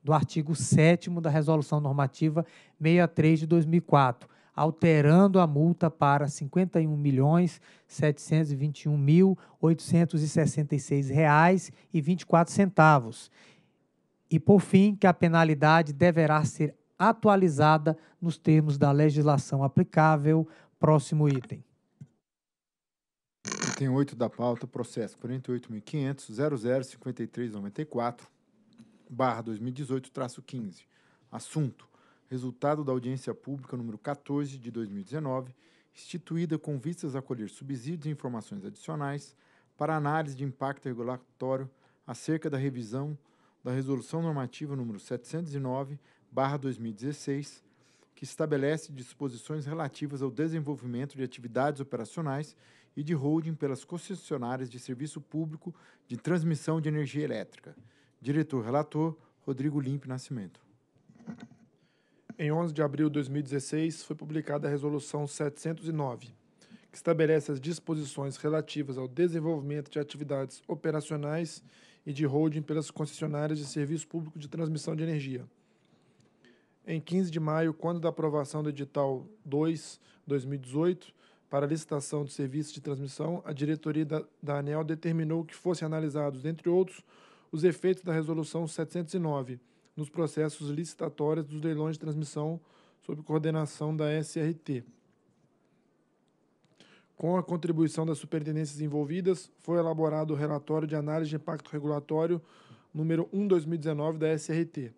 Speaker 1: do artigo 7 da Resolução Normativa 63 de 2004, alterando a multa para R$ 51.721.866,24. E, por fim, que a penalidade deverá ser atualizada nos termos da legislação aplicável. Próximo item.
Speaker 2: Item 8 da pauta, processo 48.500.005394 barra 2018-15. Assunto: Resultado da audiência pública número 14 de 2019, instituída com vistas a colher subsídios e informações adicionais para análise de impacto regulatório acerca da revisão da Resolução Normativa número 709, barra 2016, que estabelece disposições relativas ao desenvolvimento de atividades operacionais e de holding pelas concessionárias de serviço público de transmissão de energia elétrica. Diretor relator
Speaker 3: Rodrigo Limpe Nascimento. Em 11 de abril de 2016 foi publicada a resolução 709, que estabelece as disposições relativas ao desenvolvimento de atividades operacionais e de holding pelas concessionárias de serviço público de transmissão de energia. Em 15 de maio, quando da aprovação do edital 2 2018 para licitação de serviços de transmissão, a diretoria da, da ANEL determinou que fossem analisados, entre outros, os efeitos da Resolução 709 nos processos licitatórios dos leilões de transmissão sob coordenação da SRT. Com a contribuição das superintendências envolvidas, foi elaborado o relatório de análise de impacto regulatório número 1/2019 da SRT.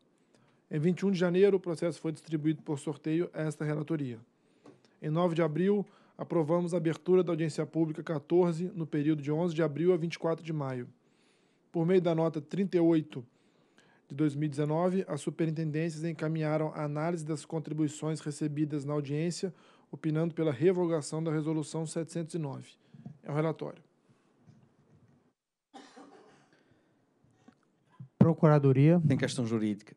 Speaker 3: Em 21 de janeiro, o processo foi distribuído por sorteio a esta relatoria. Em 9 de abril, aprovamos a abertura da audiência pública 14 no período de 11 de abril a 24 de maio. Por meio da nota 38 de 2019, as superintendências encaminharam a análise das contribuições recebidas na audiência, opinando pela revogação da Resolução 709. É o relatório.
Speaker 1: Procuradoria.
Speaker 5: Tem questão jurídica.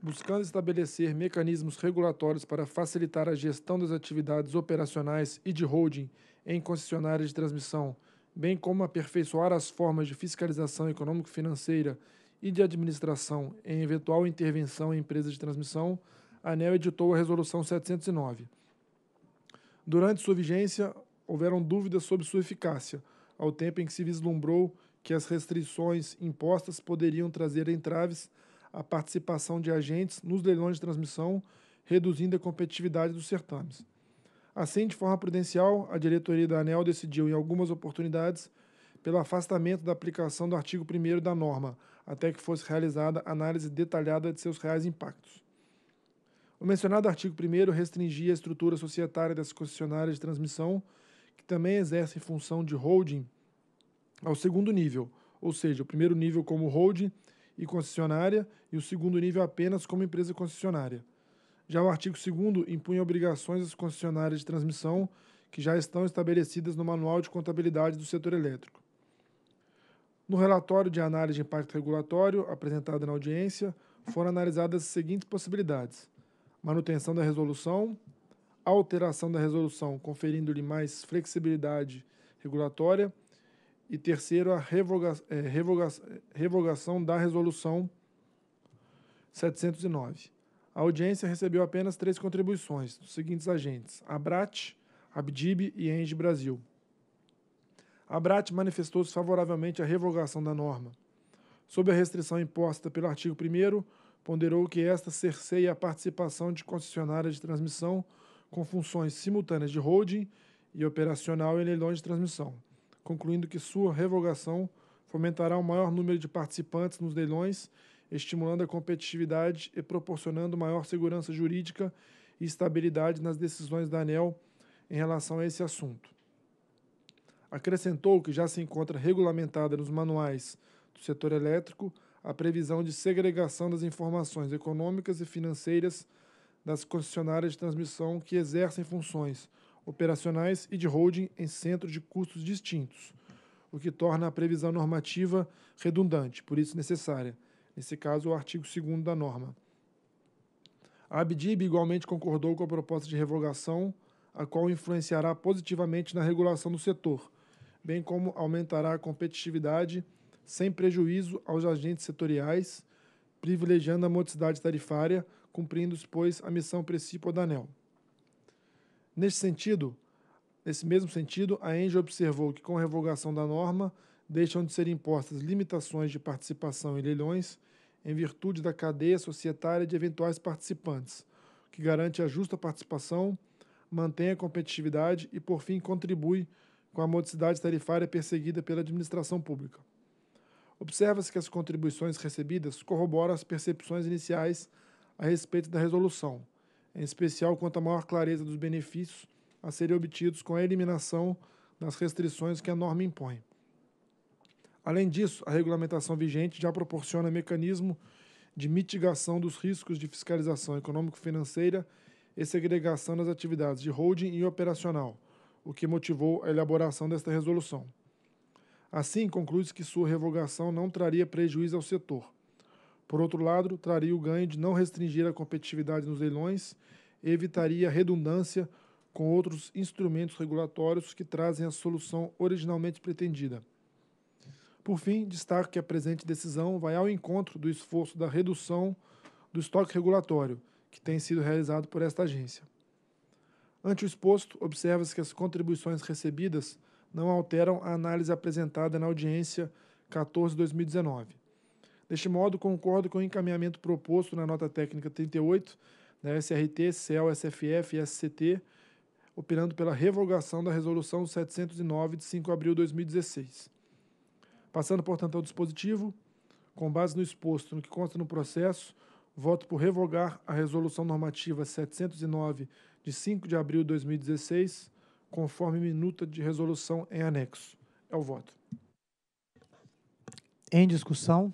Speaker 3: Buscando estabelecer mecanismos regulatórios para facilitar a gestão das atividades operacionais e de holding em concessionárias de transmissão bem como aperfeiçoar as formas de fiscalização econômico-financeira e de administração em eventual intervenção em empresas de transmissão, a ANEL editou a Resolução 709. Durante sua vigência, houveram dúvidas sobre sua eficácia, ao tempo em que se vislumbrou que as restrições impostas poderiam trazer entraves à participação de agentes nos leilões de transmissão, reduzindo a competitividade dos certames. Assim, de forma prudencial, a diretoria da ANEL decidiu, em algumas oportunidades, pelo afastamento da aplicação do artigo 1 da norma, até que fosse realizada análise detalhada de seus reais impactos. O mencionado artigo 1 restringia a estrutura societária das concessionárias de transmissão, que também exercem função de holding, ao segundo nível, ou seja, o primeiro nível como holding e concessionária e o segundo nível apenas como empresa concessionária. Já o artigo 2 impunha obrigações às concessionárias de transmissão que já estão estabelecidas no Manual de Contabilidade do Setor Elétrico. No relatório de análise de impacto regulatório apresentado na audiência, foram analisadas as seguintes possibilidades: manutenção da resolução, alteração da resolução, conferindo-lhe mais flexibilidade regulatória, e terceiro, a revoga é, revoga revogação da resolução 709. A audiência recebeu apenas três contribuições dos seguintes agentes: Abrat, Abdib e Enge Brasil. Abrat manifestou-se favoravelmente à revogação da norma. Sob a restrição imposta pelo artigo 1, ponderou que esta cerceia a participação de concessionárias de transmissão com funções simultâneas de holding e operacional em leilões de transmissão, concluindo que sua revogação fomentará o um maior número de participantes nos leilões estimulando a competitividade e proporcionando maior segurança jurídica e estabilidade nas decisões da ANEL em relação a esse assunto. Acrescentou que já se encontra regulamentada nos manuais do setor elétrico a previsão de segregação das informações econômicas e financeiras das concessionárias de transmissão que exercem funções operacionais e de holding em centros de custos distintos, o que torna a previsão normativa redundante, por isso necessária nesse caso o artigo 2 da norma. A Abdib igualmente concordou com a proposta de revogação, a qual influenciará positivamente na regulação do setor, bem como aumentará a competitividade sem prejuízo aos agentes setoriais, privilegiando a modicidade tarifária, cumprindo-se, pois, a missão principal da ANEL. Neste sentido, nesse mesmo sentido, a ENGE observou que, com a revogação da norma, deixam de ser impostas limitações de participação em leilões em virtude da cadeia societária de eventuais participantes, que garante a justa participação, mantém a competitividade e, por fim, contribui com a modicidade tarifária perseguida pela administração pública. Observa-se que as contribuições recebidas corroboram as percepções iniciais a respeito da resolução, em especial quanto à maior clareza dos benefícios a serem obtidos com a eliminação das restrições que a norma impõe. Além disso, a regulamentação vigente já proporciona mecanismo de mitigação dos riscos de fiscalização econômico-financeira e segregação das atividades de holding e operacional, o que motivou a elaboração desta resolução. Assim, conclui-se que sua revogação não traria prejuízo ao setor. Por outro lado, traria o ganho de não restringir a competitividade nos leilões e evitaria redundância com outros instrumentos regulatórios que trazem a solução originalmente pretendida. Por fim, destaco que a presente decisão vai ao encontro do esforço da redução do estoque regulatório que tem sido realizado por esta agência. Ante o exposto, observa-se que as contribuições recebidas não alteram a análise apresentada na audiência 14/2019. Deste modo, concordo com o encaminhamento proposto na nota técnica 38 da SRT, CEL, SFF e SCT, operando pela revogação da resolução 709 de 5 de abril de 2016. Passando, portanto, ao dispositivo, com base no exposto no que consta no processo, voto por revogar a Resolução Normativa 709, de 5 de abril de 2016, conforme minuta de resolução em anexo. É o voto.
Speaker 1: Em discussão?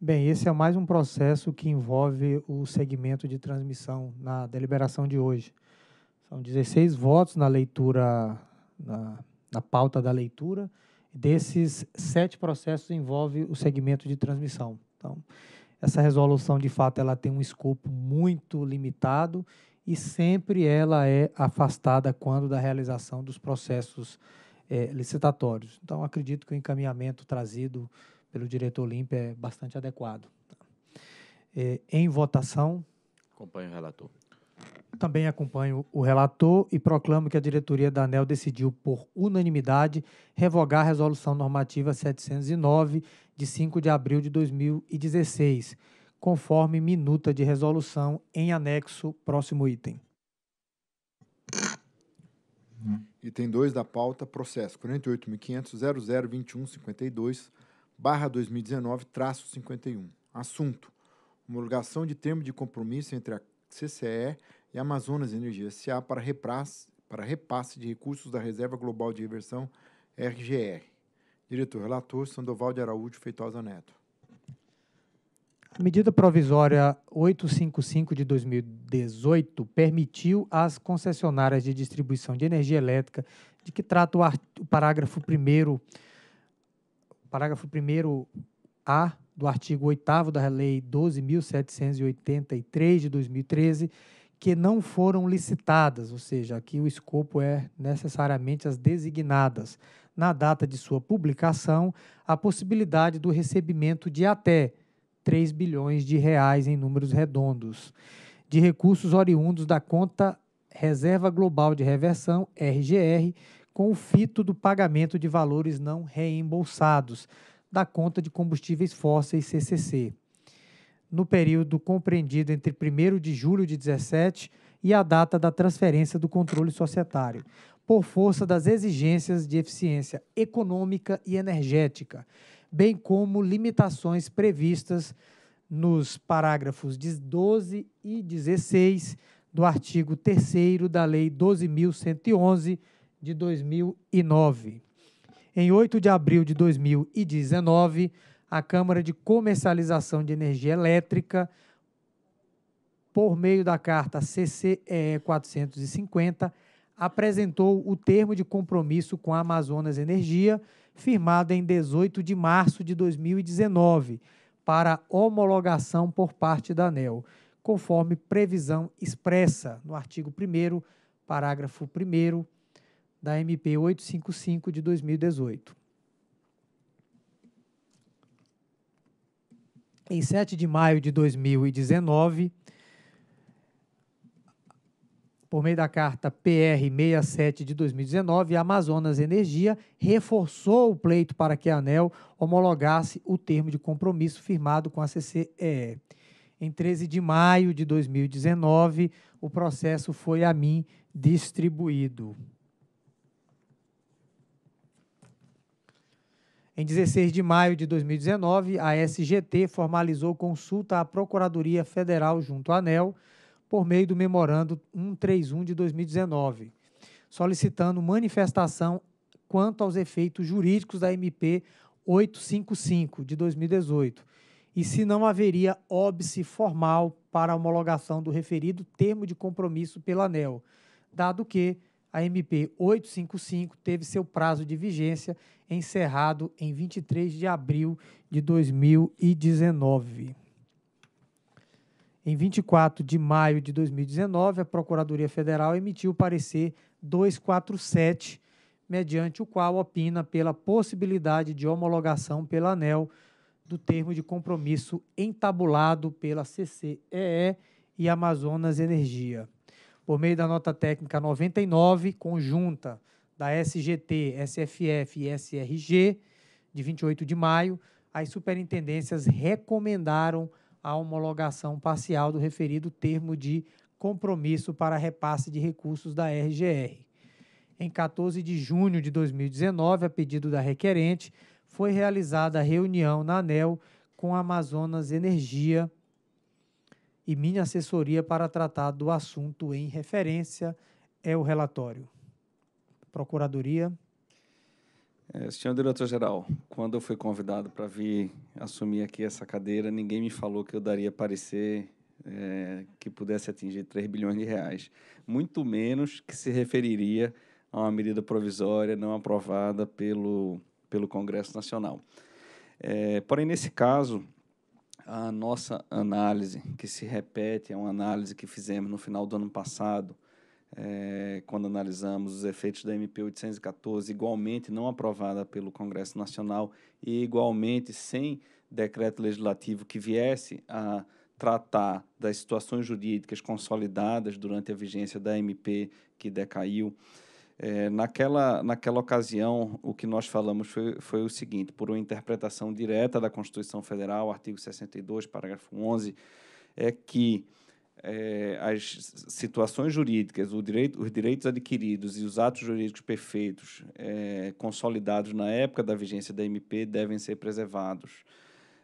Speaker 1: Bem, esse é mais um processo que envolve o segmento de transmissão na deliberação de hoje. São 16 votos na leitura na, na pauta da leitura, desses sete processos envolve o segmento de transmissão. Então, essa resolução, de fato, ela tem um escopo muito limitado e sempre ela é afastada quando da realização dos processos é, licitatórios. Então, acredito que o encaminhamento trazido pelo diretor Olímpio é bastante adequado. É, em votação. Acompanho o relator. Também acompanho o relator e proclamo que a diretoria da ANEL decidiu, por unanimidade, revogar a resolução normativa 709, de 5 de abril de 2016, conforme minuta de resolução em anexo, próximo item.
Speaker 2: Uhum. Item 2 da pauta, processo 48.500.002152, barra 2019, traço 51. Assunto, homologação de termo de compromisso entre a CCE e Amazonas Energia SA para repasse, para repasse de recursos da Reserva Global de Reversão RGR. Diretor relator Sandoval de Araújo Feitosa Neto.
Speaker 1: A medida provisória 855 de 2018 permitiu às concessionárias de distribuição de energia elétrica, de que trata o, o parágrafo 1 parágrafo 1 A do artigo 8 da Lei 12.783 de 2013, que não foram licitadas, ou seja, aqui o escopo é necessariamente as designadas, na data de sua publicação, a possibilidade do recebimento de até 3 bilhões de reais em números redondos, de recursos oriundos da conta Reserva Global de Reversão, RGR, com o fito do pagamento de valores não reembolsados da conta de combustíveis fósseis CCC no período compreendido entre 1 de julho de 2017 e a data da transferência do controle societário, por força das exigências de eficiência econômica e energética, bem como limitações previstas nos parágrafos 12 e 16 do artigo 3 da Lei 12.111 de 2009. Em 8 de abril de 2019, a Câmara de Comercialização de Energia Elétrica, por meio da carta CCE é, 450, apresentou o termo de compromisso com a Amazonas Energia, firmado em 18 de março de 2019, para homologação por parte da ANEL, conforme previsão expressa no artigo 1, parágrafo 1 da MP 855 de 2018. em 7 de maio de 2019, por meio da carta PR 67 de 2019, a Amazonas Energia reforçou o pleito para que a ANEL homologasse o termo de compromisso firmado com a CCE. Em 13 de maio de 2019, o processo foi a mim distribuído. Em 16 de maio de 2019, a SGT formalizou consulta à Procuradoria Federal junto à ANEL por meio do Memorando 131 de 2019, solicitando manifestação quanto aos efeitos jurídicos da MP 855 de 2018 e se não haveria óbice formal para a homologação do referido termo de compromisso pela ANEL, dado que a MP 855 teve seu prazo de vigência encerrado em 23 de abril de 2019. Em 24 de maio de 2019, a Procuradoria Federal emitiu o parecer 247, mediante o qual opina pela possibilidade de homologação pela ANEL do termo de compromisso entabulado pela CCEE e Amazonas Energia por meio da nota técnica 99, conjunta da SGT, SFF e SRG, de 28 de maio, as superintendências recomendaram a homologação parcial do referido termo de compromisso para repasse de recursos da RGR. Em 14 de junho de 2019, a pedido da requerente, foi realizada a reunião na ANEL com a Amazonas Energia e minha assessoria para tratar do assunto em referência é o relatório. Procuradoria.
Speaker 5: É, senhor diretor-geral, quando eu fui convidado para vir assumir aqui essa cadeira, ninguém me falou que eu daria parecer é, que pudesse atingir 3 bilhões de reais, muito menos que se referiria a uma medida provisória não aprovada pelo, pelo Congresso Nacional. É, porém, nesse caso, a nossa análise, que se repete, é uma análise que fizemos no final do ano passado, é, quando analisamos os efeitos da MP 814, igualmente não aprovada pelo Congresso Nacional e igualmente sem decreto legislativo que viesse a tratar das situações jurídicas consolidadas durante a vigência da MP que decaiu. É, naquela, naquela ocasião, o que nós falamos foi, foi o seguinte: por uma interpretação direta da Constituição Federal, artigo 62, parágrafo 11, é que é, as situações jurídicas, direito, os direitos adquiridos e os atos jurídicos perfeitos é, consolidados na época da vigência da MP devem ser preservados.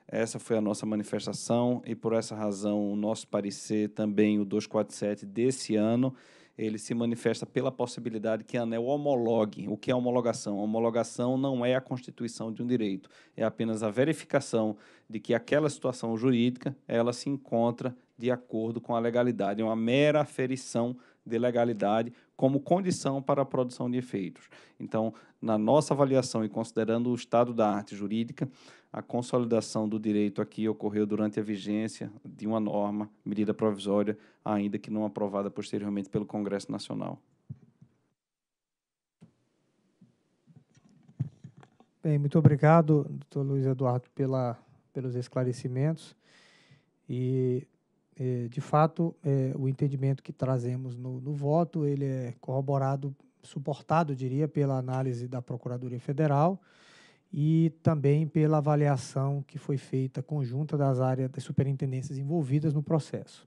Speaker 5: Essa foi a nossa manifestação e, por essa razão, o nosso parecer também, o 247 desse ano ele se manifesta pela possibilidade que a ANEL homologue. O que é homologação? homologação não é a constituição de um direito, é apenas a verificação de que aquela situação jurídica ela se encontra de acordo com a legalidade. É uma mera aferição de legalidade como condição para a produção de efeitos. Então, na nossa avaliação e considerando o estado da arte jurídica, a consolidação do direito aqui ocorreu durante a vigência de uma norma, medida provisória, ainda que não aprovada posteriormente pelo Congresso Nacional.
Speaker 1: Bem, muito obrigado, doutor Luiz Eduardo, pela, pelos esclarecimentos. E é, de fato, é, o entendimento que trazemos no, no, voto, ele é corroborado, suportado, diria, pela análise da Procuradoria Federal e também pela avaliação que foi feita conjunta das áreas das superintendências envolvidas no processo.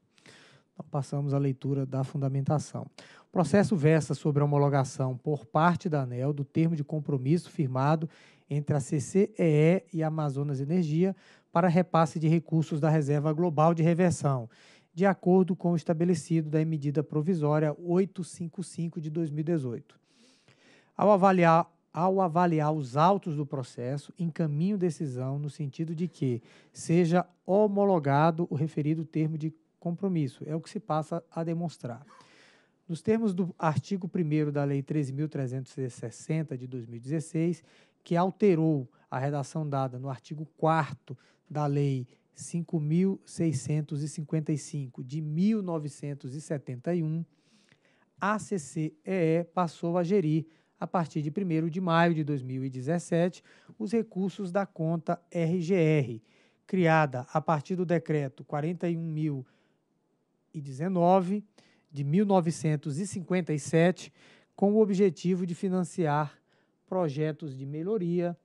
Speaker 1: Então, passamos à leitura da fundamentação. O processo versa sobre a homologação por parte da ANEL do termo de compromisso firmado entre a CCEE e a Amazonas Energia para repasse de recursos da Reserva Global de Reversão, de acordo com o estabelecido da medida provisória 855 de 2018. Ao avaliar ao avaliar os autos do processo, encaminho decisão no sentido de que seja homologado o referido termo de compromisso. É o que se passa a demonstrar. Nos termos do artigo 1 da Lei 13.360 de 2016, que alterou a redação dada no artigo 4 da Lei 5.655 de 1971, a CCEE passou a gerir, a partir de 1 de maio de 2017, os recursos da conta RGR, criada a partir do Decreto 41.019 de 1957, com o objetivo de financiar projetos de melhoria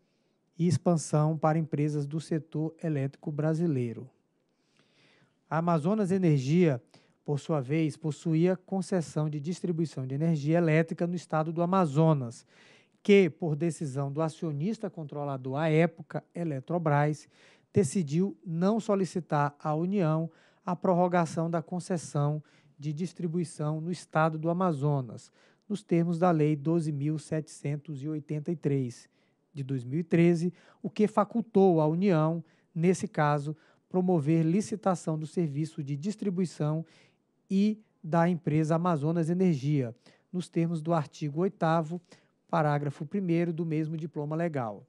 Speaker 1: e expansão para empresas do setor elétrico brasileiro. A Amazonas Energia, por sua vez, possuía concessão de distribuição de energia elétrica no estado do Amazonas, que, por decisão do acionista controlador à época, Eletrobras, decidiu não solicitar à União a prorrogação da concessão de distribuição no estado do Amazonas, nos termos da Lei 12.783 de 2013, o que facultou à União, nesse caso, promover licitação do serviço de distribuição e da empresa Amazonas Energia, nos termos do artigo 8, parágrafo 1 do mesmo diploma legal.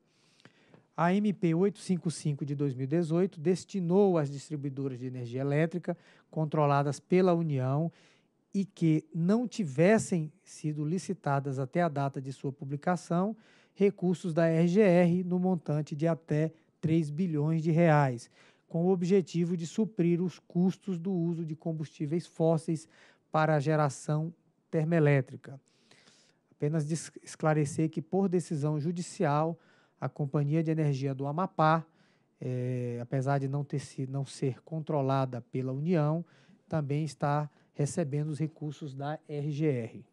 Speaker 1: A MP 855 de 2018 destinou às distribuidoras de energia elétrica, controladas pela União, e que não tivessem sido licitadas até a data de sua publicação recursos da RGR no montante de até 3 bilhões de reais, com o objetivo de suprir os custos do uso de combustíveis fósseis para a geração termoelétrica. Apenas esclarecer que, por decisão judicial, a Companhia de Energia do Amapá, eh, apesar de não, ter, não ser controlada pela União, também está recebendo os recursos da RGR.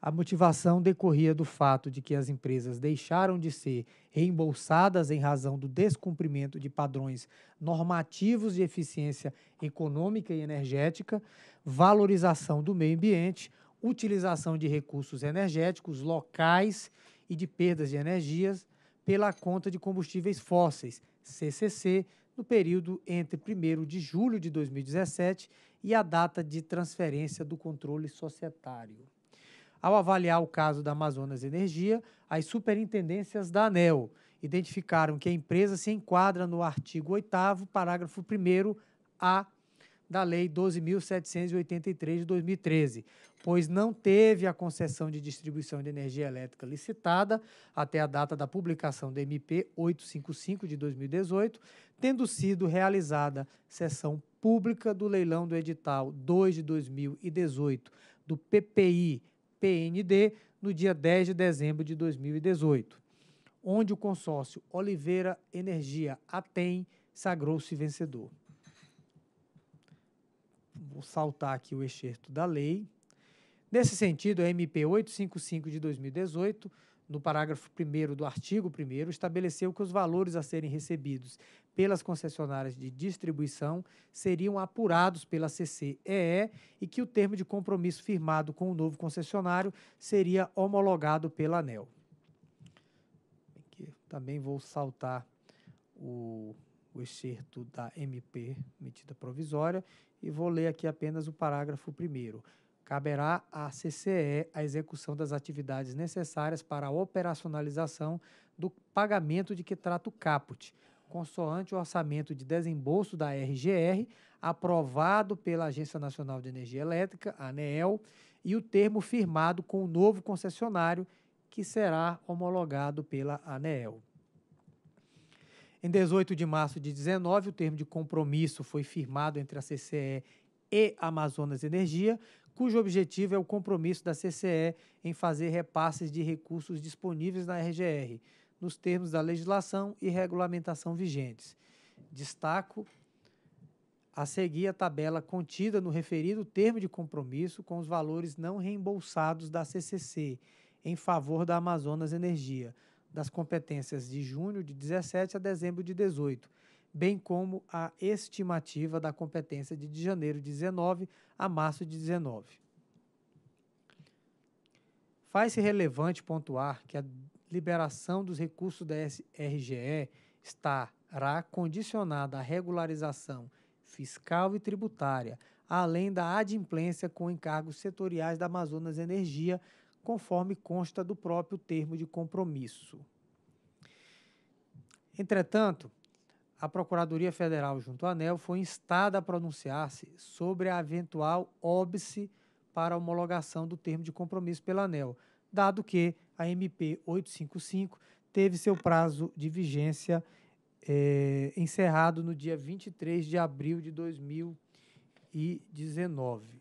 Speaker 1: A motivação decorria do fato de que as empresas deixaram de ser reembolsadas em razão do descumprimento de padrões normativos de eficiência econômica e energética, valorização do meio ambiente, utilização de recursos energéticos locais e de perdas de energias pela conta de combustíveis fósseis, CCC, no período entre 1 de julho de 2017 e a data de transferência do controle societário. Ao avaliar o caso da Amazonas Energia, as superintendências da ANEL identificaram que a empresa se enquadra no artigo 8 parágrafo 1º-A da Lei 12.783 de 2013, pois não teve a concessão de distribuição de energia elétrica licitada até a data da publicação da MP 855 de 2018, tendo sido realizada sessão pública do leilão do edital 2 de 2018 do PPI PND no dia 10 de dezembro de 2018, onde o consórcio Oliveira Energia Atem sagrou-se vencedor. Vou saltar aqui o excerto da lei. Nesse sentido, a MP 855 de 2018 no parágrafo 1 do artigo 1, estabeleceu que os valores a serem recebidos pelas concessionárias de distribuição seriam apurados pela CCEE e que o termo de compromisso firmado com o novo concessionário seria homologado pela ANEL. Aqui, também vou saltar o, o excerto da MP, medida provisória, e vou ler aqui apenas o parágrafo primeiro caberá à CCE a execução das atividades necessárias para a operacionalização do pagamento de que trata o caput, consoante o orçamento de desembolso da RGR, aprovado pela Agência Nacional de Energia Elétrica, ANEEL, e o termo firmado com o novo concessionário, que será homologado pela ANEEL. Em 18 de março de 19, o termo de compromisso foi firmado entre a CCE e Amazonas Energia, cujo objetivo é o compromisso da CCE em fazer repasses de recursos disponíveis na RGR nos termos da legislação e regulamentação vigentes. Destaco a seguir a tabela contida no referido termo de compromisso com os valores não reembolsados da CCC em favor da Amazonas Energia, das competências de junho de 17 a dezembro de 18, bem como a estimativa da competência de janeiro de 19 a março de 19. Faz-se relevante pontuar que a liberação dos recursos da RGE estará condicionada à regularização fiscal e tributária, além da adimplência com encargos setoriais da Amazonas Energia, conforme consta do próprio termo de compromisso. Entretanto, a Procuradoria Federal junto à ANEL foi instada a pronunciar-se sobre a eventual óbice para homologação do termo de compromisso pela ANEL, dado que a MP 855 teve seu prazo de vigência é, encerrado no dia 23 de abril de 2019.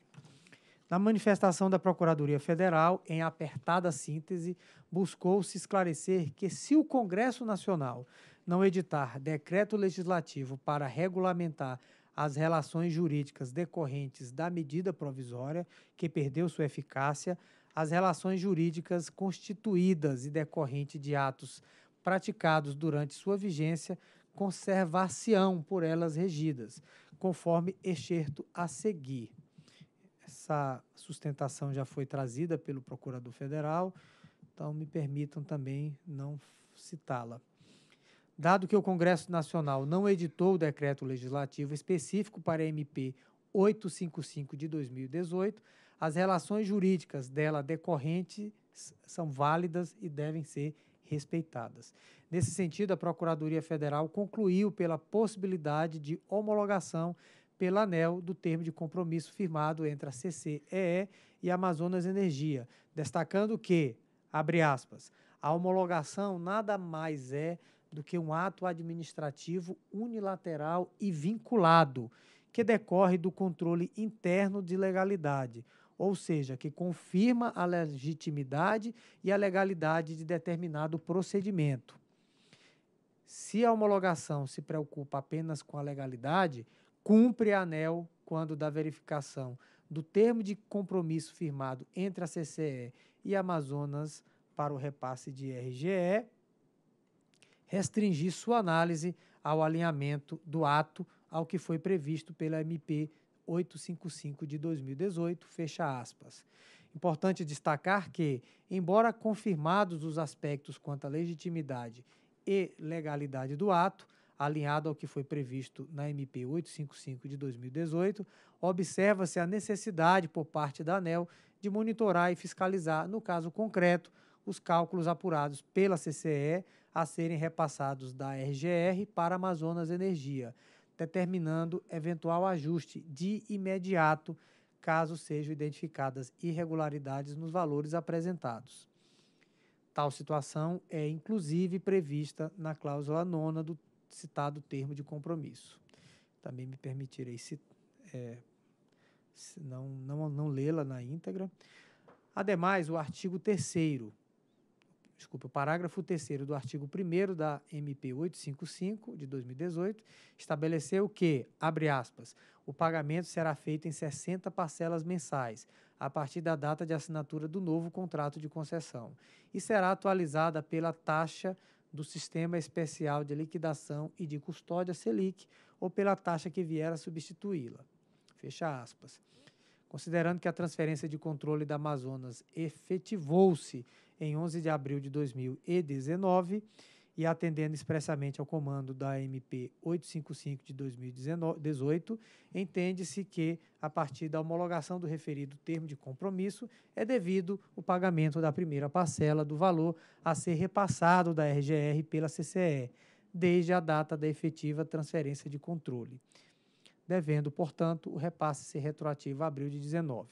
Speaker 1: Na manifestação da Procuradoria Federal, em apertada síntese, buscou-se esclarecer que, se o Congresso Nacional não editar decreto legislativo para regulamentar as relações jurídicas decorrentes da medida provisória, que perdeu sua eficácia, as relações jurídicas constituídas e decorrente de atos praticados durante sua vigência conservar-se-ão por elas regidas, conforme excerto a seguir. Essa sustentação já foi trazida pelo Procurador Federal, então me permitam também não citá-la. Dado que o Congresso Nacional não editou o decreto legislativo específico para a MP 855 de 2018, as relações jurídicas dela decorrentes são válidas e devem ser respeitadas. Nesse sentido, a Procuradoria Federal concluiu pela possibilidade de homologação pela ANEL do termo de compromisso firmado entre a CCEE e a Amazonas Energia, destacando que, abre aspas, a homologação nada mais é do que um ato administrativo unilateral e vinculado, que decorre do controle interno de legalidade, ou seja, que confirma a legitimidade e a legalidade de determinado procedimento. Se a homologação se preocupa apenas com a legalidade, cumpre a ANEL quando da verificação do termo de compromisso firmado entre a CCE e Amazonas para o repasse de RGE, restringir sua análise ao alinhamento do ato ao que foi previsto pela MP 855 de 2018, fecha aspas. Importante destacar que, embora confirmados os aspectos quanto à legitimidade e legalidade do ato, alinhado ao que foi previsto na MP 855 de 2018, observa-se a necessidade por parte da ANEL de monitorar e fiscalizar, no caso concreto, os cálculos apurados pela CCE a serem repassados da RGR para Amazonas Energia determinando eventual ajuste de imediato, caso sejam identificadas irregularidades nos valores apresentados. Tal situação é inclusive prevista na cláusula nona do citado termo de compromisso. Também me permitirei se, é, se não, não, não lê-la na íntegra. Ademais, o artigo 3 desculpa, o parágrafo 3 do artigo 1 da MP 855 de 2018 estabeleceu que, abre aspas, o pagamento será feito em 60 parcelas mensais, a partir da data de assinatura do novo contrato de concessão, e será atualizada pela taxa do Sistema Especial de Liquidação e de Custódia Selic ou pela taxa que vier a substituí-la. Fecha aspas. Considerando que a transferência de controle da Amazonas efetivou-se em 11 de abril de 2019 e atendendo expressamente ao comando da MP 855 de 2018, entende-se que, a partir da homologação do referido termo de compromisso, é devido o pagamento da primeira parcela do valor a ser repassado da RGR pela CCE, desde a data da efetiva transferência de controle devendo, portanto, o repasse ser retroativo a abril de 19.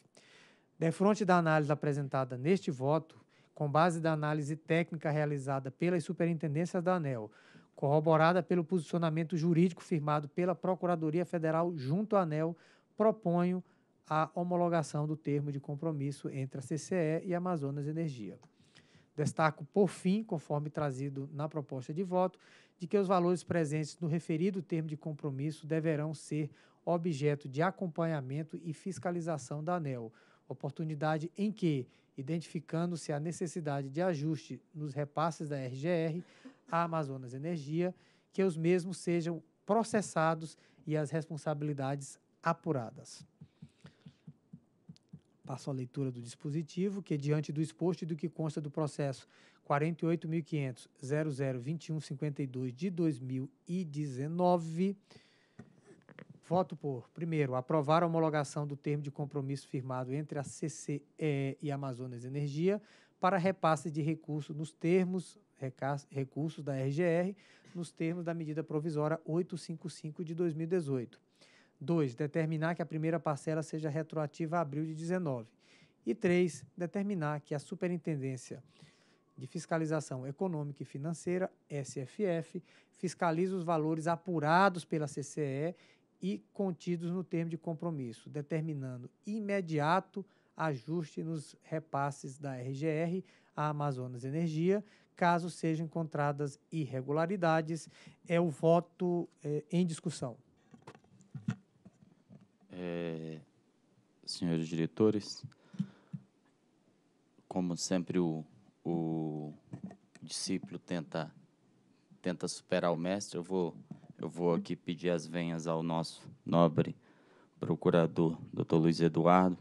Speaker 1: Defronte da análise apresentada neste voto, com base da análise técnica realizada pelas superintendências da ANEL, corroborada pelo posicionamento jurídico firmado pela Procuradoria Federal junto à ANEL, proponho a homologação do termo de compromisso entre a CCE e a Amazonas Energia. Destaco, por fim, conforme trazido na proposta de voto, de que os valores presentes no referido termo de compromisso deverão ser objeto de acompanhamento e fiscalização da ANEL, oportunidade em que, identificando-se a necessidade de ajuste nos repasses da RGR à Amazonas Energia, que os mesmos sejam processados e as responsabilidades apuradas. Passo a leitura do dispositivo, que, diante do exposto e do que consta do processo 48.500.002152 de 2019. Voto por, primeiro, aprovar a homologação do termo de compromisso firmado entre a CCE e Amazonas Energia para repasse de recursos nos termos recursos da RGR, nos termos da medida provisória 855 de 2018. 2. Determinar que a primeira parcela seja retroativa a abril de 19. E 3. Determinar que a Superintendência de Fiscalização Econômica e Financeira, SFF, fiscaliza os valores apurados pela CCE e contidos no termo de compromisso, determinando imediato ajuste nos repasses da RGR à Amazonas Energia, caso sejam encontradas irregularidades. É o voto é, em discussão.
Speaker 6: É, senhores diretores, como sempre, o o discípulo tenta tenta superar o mestre, eu vou eu vou aqui pedir as venhas ao nosso nobre procurador, Dr. Luiz Eduardo,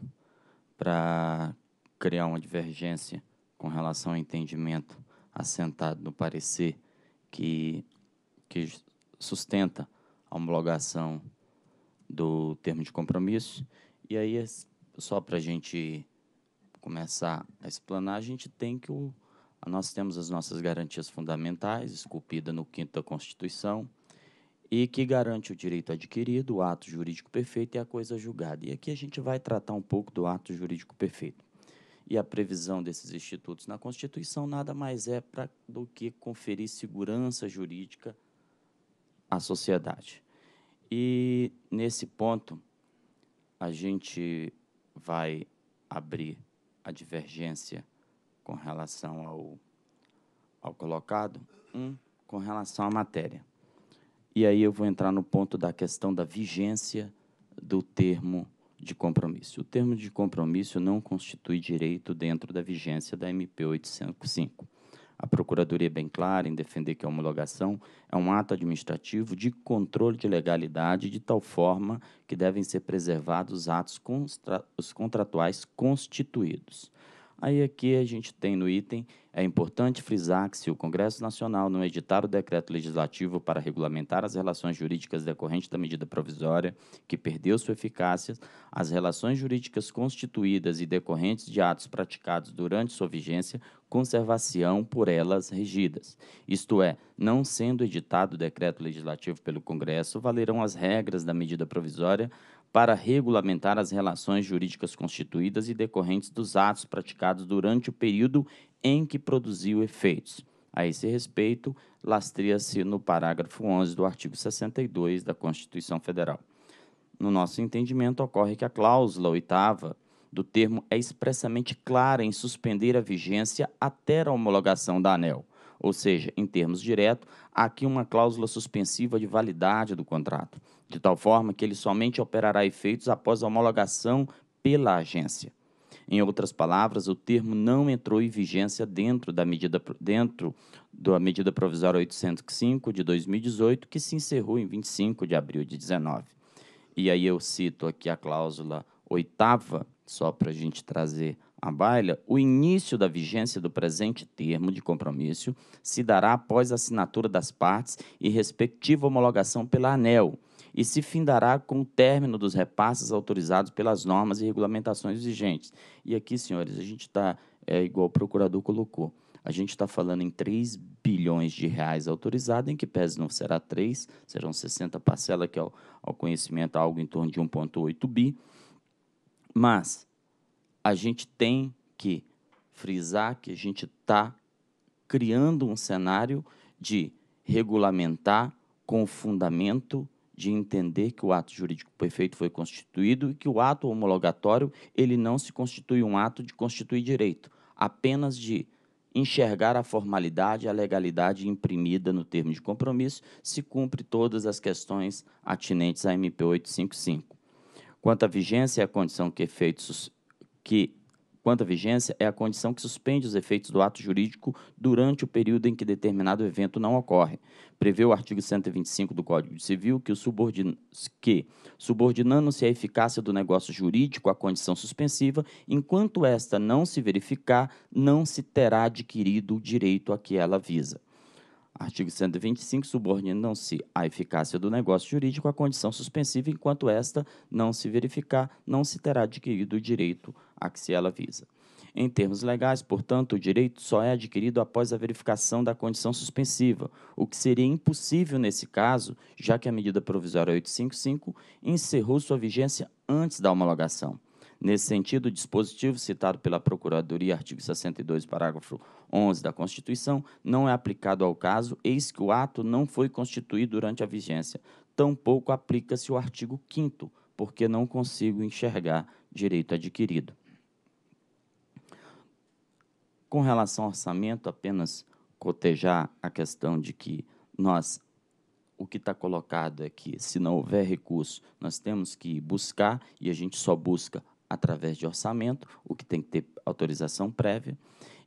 Speaker 6: para criar uma divergência com relação ao entendimento assentado no parecer que que sustenta a homologação do termo de compromisso. E aí, só para a gente começar a explanar, a gente tem que o, nós temos as nossas garantias fundamentais, esculpida no quinto da Constituição, e que garante o direito adquirido, o ato jurídico perfeito e a coisa julgada. E aqui a gente vai tratar um pouco do ato jurídico perfeito. E a previsão desses institutos na Constituição nada mais é para do que conferir segurança jurídica à sociedade. E nesse ponto, a gente vai abrir a divergência com relação ao, ao colocado, um com relação à matéria. E aí eu vou entrar no ponto da questão da vigência do termo de compromisso. O termo de compromisso não constitui direito dentro da vigência da MP 855. A Procuradoria é bem clara em defender que a homologação é um ato administrativo de controle de legalidade, de tal forma que devem ser preservados os atos contra os contratuais constituídos. Aí aqui a gente tem no item, é importante frisar que se o Congresso Nacional não editar o decreto legislativo para regulamentar as relações jurídicas decorrentes da medida provisória, que perdeu sua eficácia, as relações jurídicas constituídas e decorrentes de atos praticados durante sua vigência conservação por elas regidas. Isto é, não sendo editado o decreto legislativo pelo Congresso, valerão as regras da medida provisória para regulamentar as relações jurídicas constituídas e decorrentes dos atos praticados durante o período em que produziu efeitos. A esse respeito, lastreia-se no parágrafo 11 do artigo 62 da Constituição Federal. No nosso entendimento, ocorre que a cláusula oitava do termo é expressamente clara em suspender a vigência até a homologação da ANEL, ou seja, em termos diretos, há aqui uma cláusula suspensiva de validade do contrato de tal forma que ele somente operará efeitos após a homologação pela agência. Em outras palavras, o termo não entrou em vigência dentro da medida, dentro da medida provisória 805 de 2018, que se encerrou em 25 de abril de 19. E aí eu cito aqui a cláusula oitava, só para a gente trazer a baila, o início da vigência do presente termo de compromisso se dará após a assinatura das partes e respectiva homologação pela ANEL, e se findará com o término dos repasses autorizados pelas normas e regulamentações vigentes. E aqui, senhores, a gente está, é, igual o procurador colocou, a gente está falando em 3 bilhões de reais autorizados, em que pese não será 3, serão 60 parcelas, que ao, é ao conhecimento algo em torno de 1,8 bi. Mas a gente tem que frisar que a gente está criando um cenário de regulamentar com fundamento de entender que o ato jurídico perfeito foi constituído e que o ato homologatório ele não se constitui um ato de constituir direito, apenas de enxergar a formalidade e a legalidade imprimida no termo de compromisso, se cumpre todas as questões atinentes à MP 855. Quanto à vigência e à condição que efeitos que quanto à vigência, é a condição que suspende os efeitos do ato jurídico durante o período em que determinado evento não ocorre. Prevê o artigo 125 do Código Civil que, subordin... que subordinando-se a eficácia do negócio jurídico à condição suspensiva, enquanto esta não se verificar, não se terá adquirido o direito a que ela visa. Artigo 125. Subordinam-se à eficácia do negócio jurídico à condição suspensiva, enquanto esta não se verificar, não se terá adquirido o direito a que se ela visa. Em termos legais, portanto, o direito só é adquirido após a verificação da condição suspensiva, o que seria impossível nesse caso, já que a medida provisória 855 encerrou sua vigência antes da homologação. Nesse sentido, o dispositivo citado pela Procuradoria, artigo 62, parágrafo 11 da Constituição, não é aplicado ao caso, eis que o ato não foi constituído durante a vigência. Tampouco aplica-se o artigo 5 porque não consigo enxergar direito adquirido. Com relação ao orçamento, apenas cotejar a questão de que nós, o que está colocado é que, se não houver recurso, nós temos que buscar, e a gente só busca através de orçamento, o que tem que ter autorização prévia.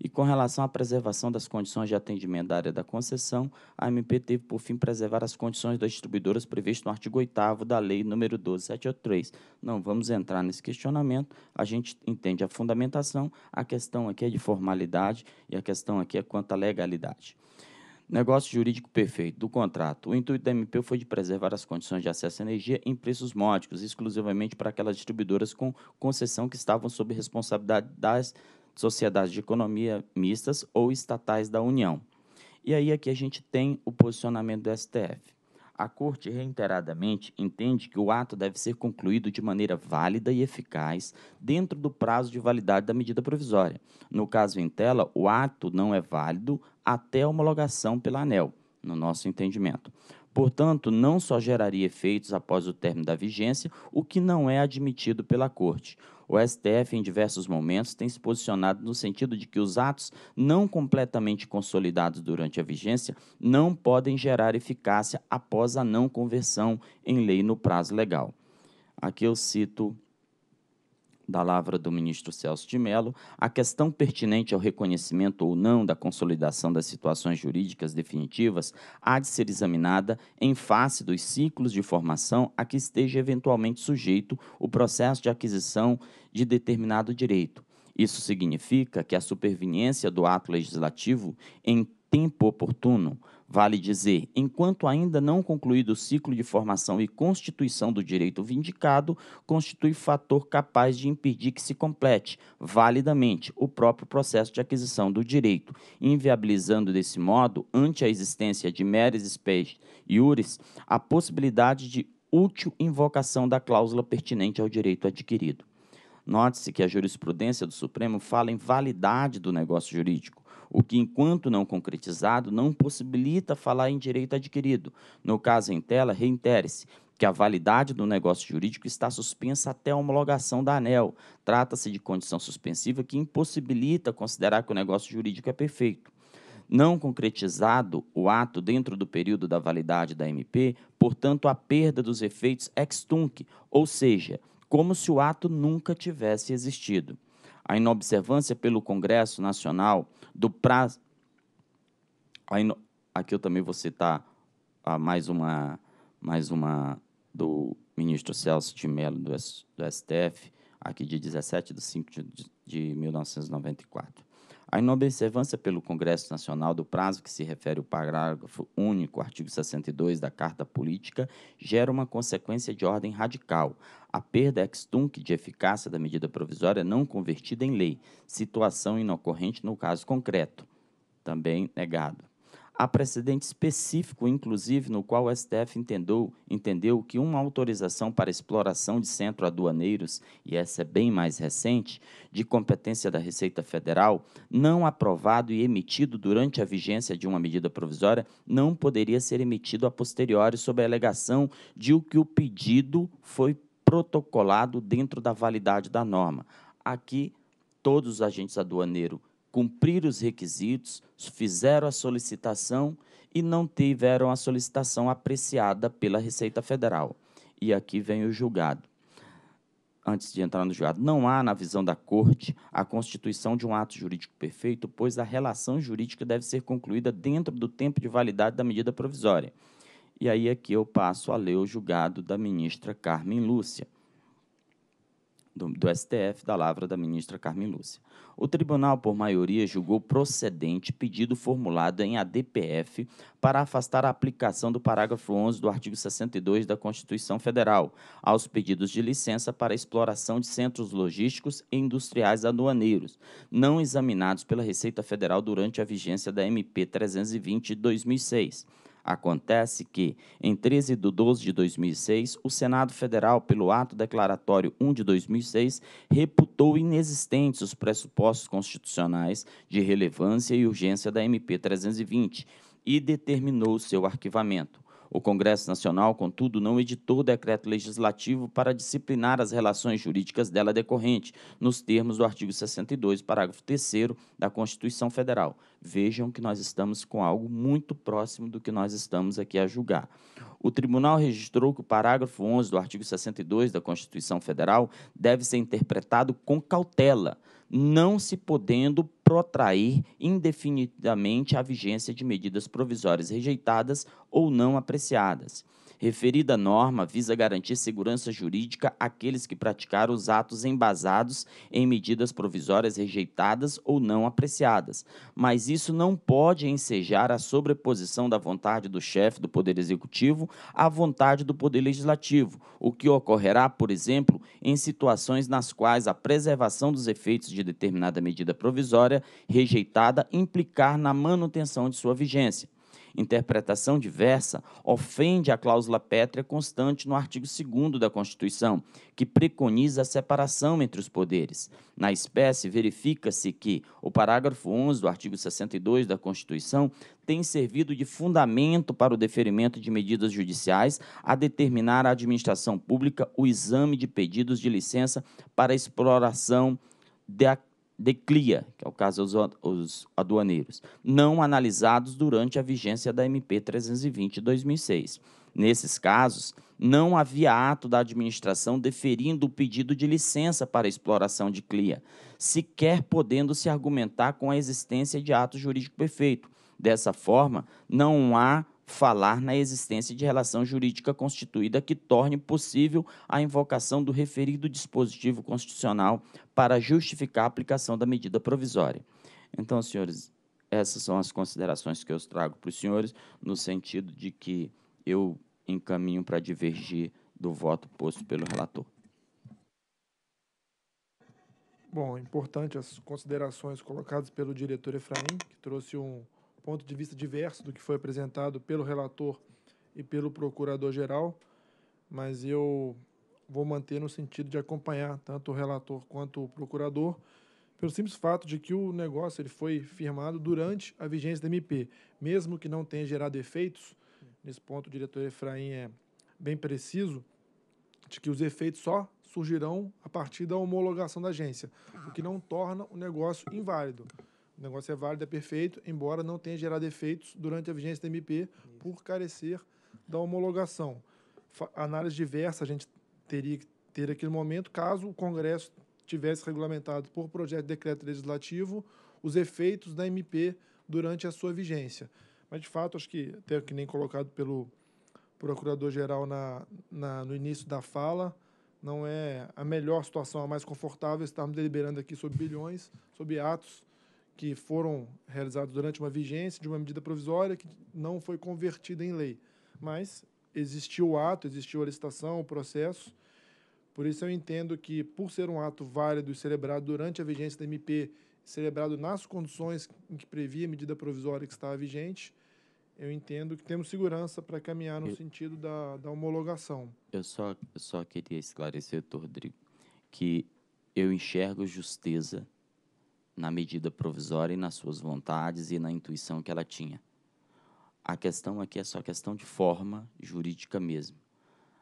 Speaker 6: E com relação à preservação das condições de atendimento da área da concessão, a MP teve por fim preservar as condições das distribuidoras previstas no artigo 8 da Lei nº 12783. Não vamos entrar nesse questionamento, a gente entende a fundamentação, a questão aqui é de formalidade e a questão aqui é quanto à legalidade. Negócio jurídico perfeito do contrato. O intuito da MP foi de preservar as condições de acesso à energia em preços módicos, exclusivamente para aquelas distribuidoras com concessão que estavam sob responsabilidade das sociedades de economia mistas ou estatais da União. E aí aqui a gente tem o posicionamento do STF. A Corte reiteradamente entende que o ato deve ser concluído de maneira válida e eficaz dentro do prazo de validade da medida provisória. No caso em tela, o ato não é válido até a homologação pela ANEL, no nosso entendimento. Portanto, não só geraria efeitos após o término da vigência, o que não é admitido pela Corte. O STF, em diversos momentos, tem se posicionado no sentido de que os atos não completamente consolidados durante a vigência não podem gerar eficácia após a não conversão em lei no prazo legal. Aqui eu cito da lavra do ministro Celso de Mello, a questão pertinente ao reconhecimento ou não da consolidação das situações jurídicas definitivas há de ser examinada em face dos ciclos de formação a que esteja eventualmente sujeito o processo de aquisição de determinado direito. Isso significa que a superveniência do ato legislativo, em tempo oportuno, Vale dizer, enquanto ainda não concluído o ciclo de formação e constituição do direito vindicado, constitui fator capaz de impedir que se complete, validamente, o próprio processo de aquisição do direito, inviabilizando desse modo, ante a existência de meres spes iuris, a possibilidade de útil invocação da cláusula pertinente ao direito adquirido. Note-se que a jurisprudência do Supremo fala em validade do negócio jurídico, o que, enquanto não concretizado, não possibilita falar em direito adquirido. No caso em tela, reintere se que a validade do negócio jurídico está suspensa até a homologação da ANEL. Trata-se de condição suspensiva que impossibilita considerar que o negócio jurídico é perfeito. Não concretizado o ato dentro do período da validade da MP, portanto, a perda dos efeitos ex tunc, ou seja, como se o ato nunca tivesse existido a inobservância pelo Congresso Nacional do prazo. Ino... Aqui eu também vou citar ah, mais uma, mais uma do ministro Celso de Mello, do, S... do STF, aqui de 17 de 5 de, de 1994. A inobservância pelo Congresso Nacional do prazo que se refere ao parágrafo único, artigo 62 da Carta Política, gera uma consequência de ordem radical, a perda ex tunc de eficácia da medida provisória não convertida em lei, situação inocorrente no caso concreto, também negado. Há precedente específico, inclusive, no qual o STF entendeu, entendeu que uma autorização para exploração de centro aduaneiros, e essa é bem mais recente, de competência da Receita Federal, não aprovado e emitido durante a vigência de uma medida provisória, não poderia ser emitido a posteriori sob a alegação de que o pedido foi protocolado dentro da validade da norma. Aqui, todos os agentes aduaneiros cumpriram os requisitos, fizeram a solicitação e não tiveram a solicitação apreciada pela Receita Federal. E aqui vem o julgado. Antes de entrar no julgado, não há, na visão da Corte, a constituição de um ato jurídico perfeito, pois a relação jurídica deve ser concluída dentro do tempo de validade da medida provisória. E aí aqui é eu passo a ler o julgado da ministra Carmen Lúcia do, do STF da lavra da ministra Carmen Lúcia. O tribunal, por maioria, julgou procedente pedido formulado em ADPF para afastar a aplicação do parágrafo 11 do artigo 62 da Constituição Federal aos pedidos de licença para exploração de centros logísticos e industriais aduaneiros, não examinados pela Receita Federal durante a vigência da MP 320 de 2006 Acontece que, em 13 de 12 de 2006, o Senado Federal, pelo ato declaratório 1 de 2006, reputou inexistentes os pressupostos constitucionais de relevância e urgência da MP 320 e determinou seu arquivamento. O Congresso Nacional, contudo, não editou decreto legislativo para disciplinar as relações jurídicas dela decorrente, nos termos do artigo 62, parágrafo 3 da Constituição Federal. Vejam que nós estamos com algo muito próximo do que nós estamos aqui a julgar. O tribunal registrou que o parágrafo 11 do artigo 62 da Constituição Federal deve ser interpretado com cautela não se podendo protrair indefinidamente a vigência de medidas provisórias rejeitadas ou não apreciadas. Referida norma visa garantir segurança jurídica àqueles que praticaram os atos embasados em medidas provisórias rejeitadas ou não apreciadas, mas isso não pode ensejar a sobreposição da vontade do chefe do Poder Executivo à vontade do Poder Legislativo, o que ocorrerá, por exemplo, em situações nas quais a preservação dos efeitos de determinada medida provisória rejeitada implicar na manutenção de sua vigência interpretação diversa ofende a cláusula pétrea constante no artigo 2 da Constituição, que preconiza a separação entre os poderes. Na espécie, verifica-se que o parágrafo 11 do artigo 62 da Constituição tem servido de fundamento para o deferimento de medidas judiciais a determinar à administração pública o exame de pedidos de licença para exploração da de CLIA, que é o caso dos, dos aduaneiros, não analisados durante a vigência da MP 320 de 2006. Nesses casos, não havia ato da administração deferindo o pedido de licença para exploração de CLIA, sequer podendo se argumentar com a existência de ato jurídico perfeito. Dessa forma, não há falar na existência de relação jurídica constituída que torne possível a invocação do referido dispositivo constitucional para justificar a aplicação da medida provisória. Então, senhores, essas são as considerações que eu trago para os senhores, no sentido de que eu encaminho para divergir do voto posto pelo relator.
Speaker 3: Bom, importante as considerações colocadas pelo diretor Efraim, que trouxe um ponto de vista diverso do que foi apresentado pelo relator e pelo procurador-geral, mas eu vou manter no sentido de acompanhar tanto o relator quanto o procurador, pelo simples fato de que o negócio ele foi firmado durante a vigência da MP, mesmo que não tenha gerado efeitos. Nesse ponto, o diretor Efraim é bem preciso de que os efeitos só surgirão a partir da homologação da agência, o que não torna o negócio inválido. O negócio é válido, é perfeito, embora não tenha gerado efeitos durante a vigência da MP Isso. por carecer da homologação. Fa análise diversa a gente teria que ter aqui no momento, caso o Congresso tivesse regulamentado por projeto de decreto legislativo os efeitos da MP durante a sua vigência. Mas, de fato, acho que, até que nem colocado pelo procurador-geral na, na, no início da fala, não é a melhor situação, a mais confortável, estarmos deliberando aqui sobre bilhões, sobre atos que foram realizados durante uma vigência de uma medida provisória que não foi convertida em lei. Mas existiu o ato, existiu a licitação, o processo. Por isso eu entendo que, por ser um ato válido e celebrado durante a vigência da MP, celebrado nas condições em que previa a medida provisória que estava vigente, eu entendo que temos segurança para caminhar no eu, sentido da, da homologação.
Speaker 6: Eu só, eu só queria esclarecer, doutor Rodrigo, que eu enxergo justeza na medida provisória e nas suas vontades e na intuição que ela tinha. A questão aqui é só questão de forma jurídica mesmo.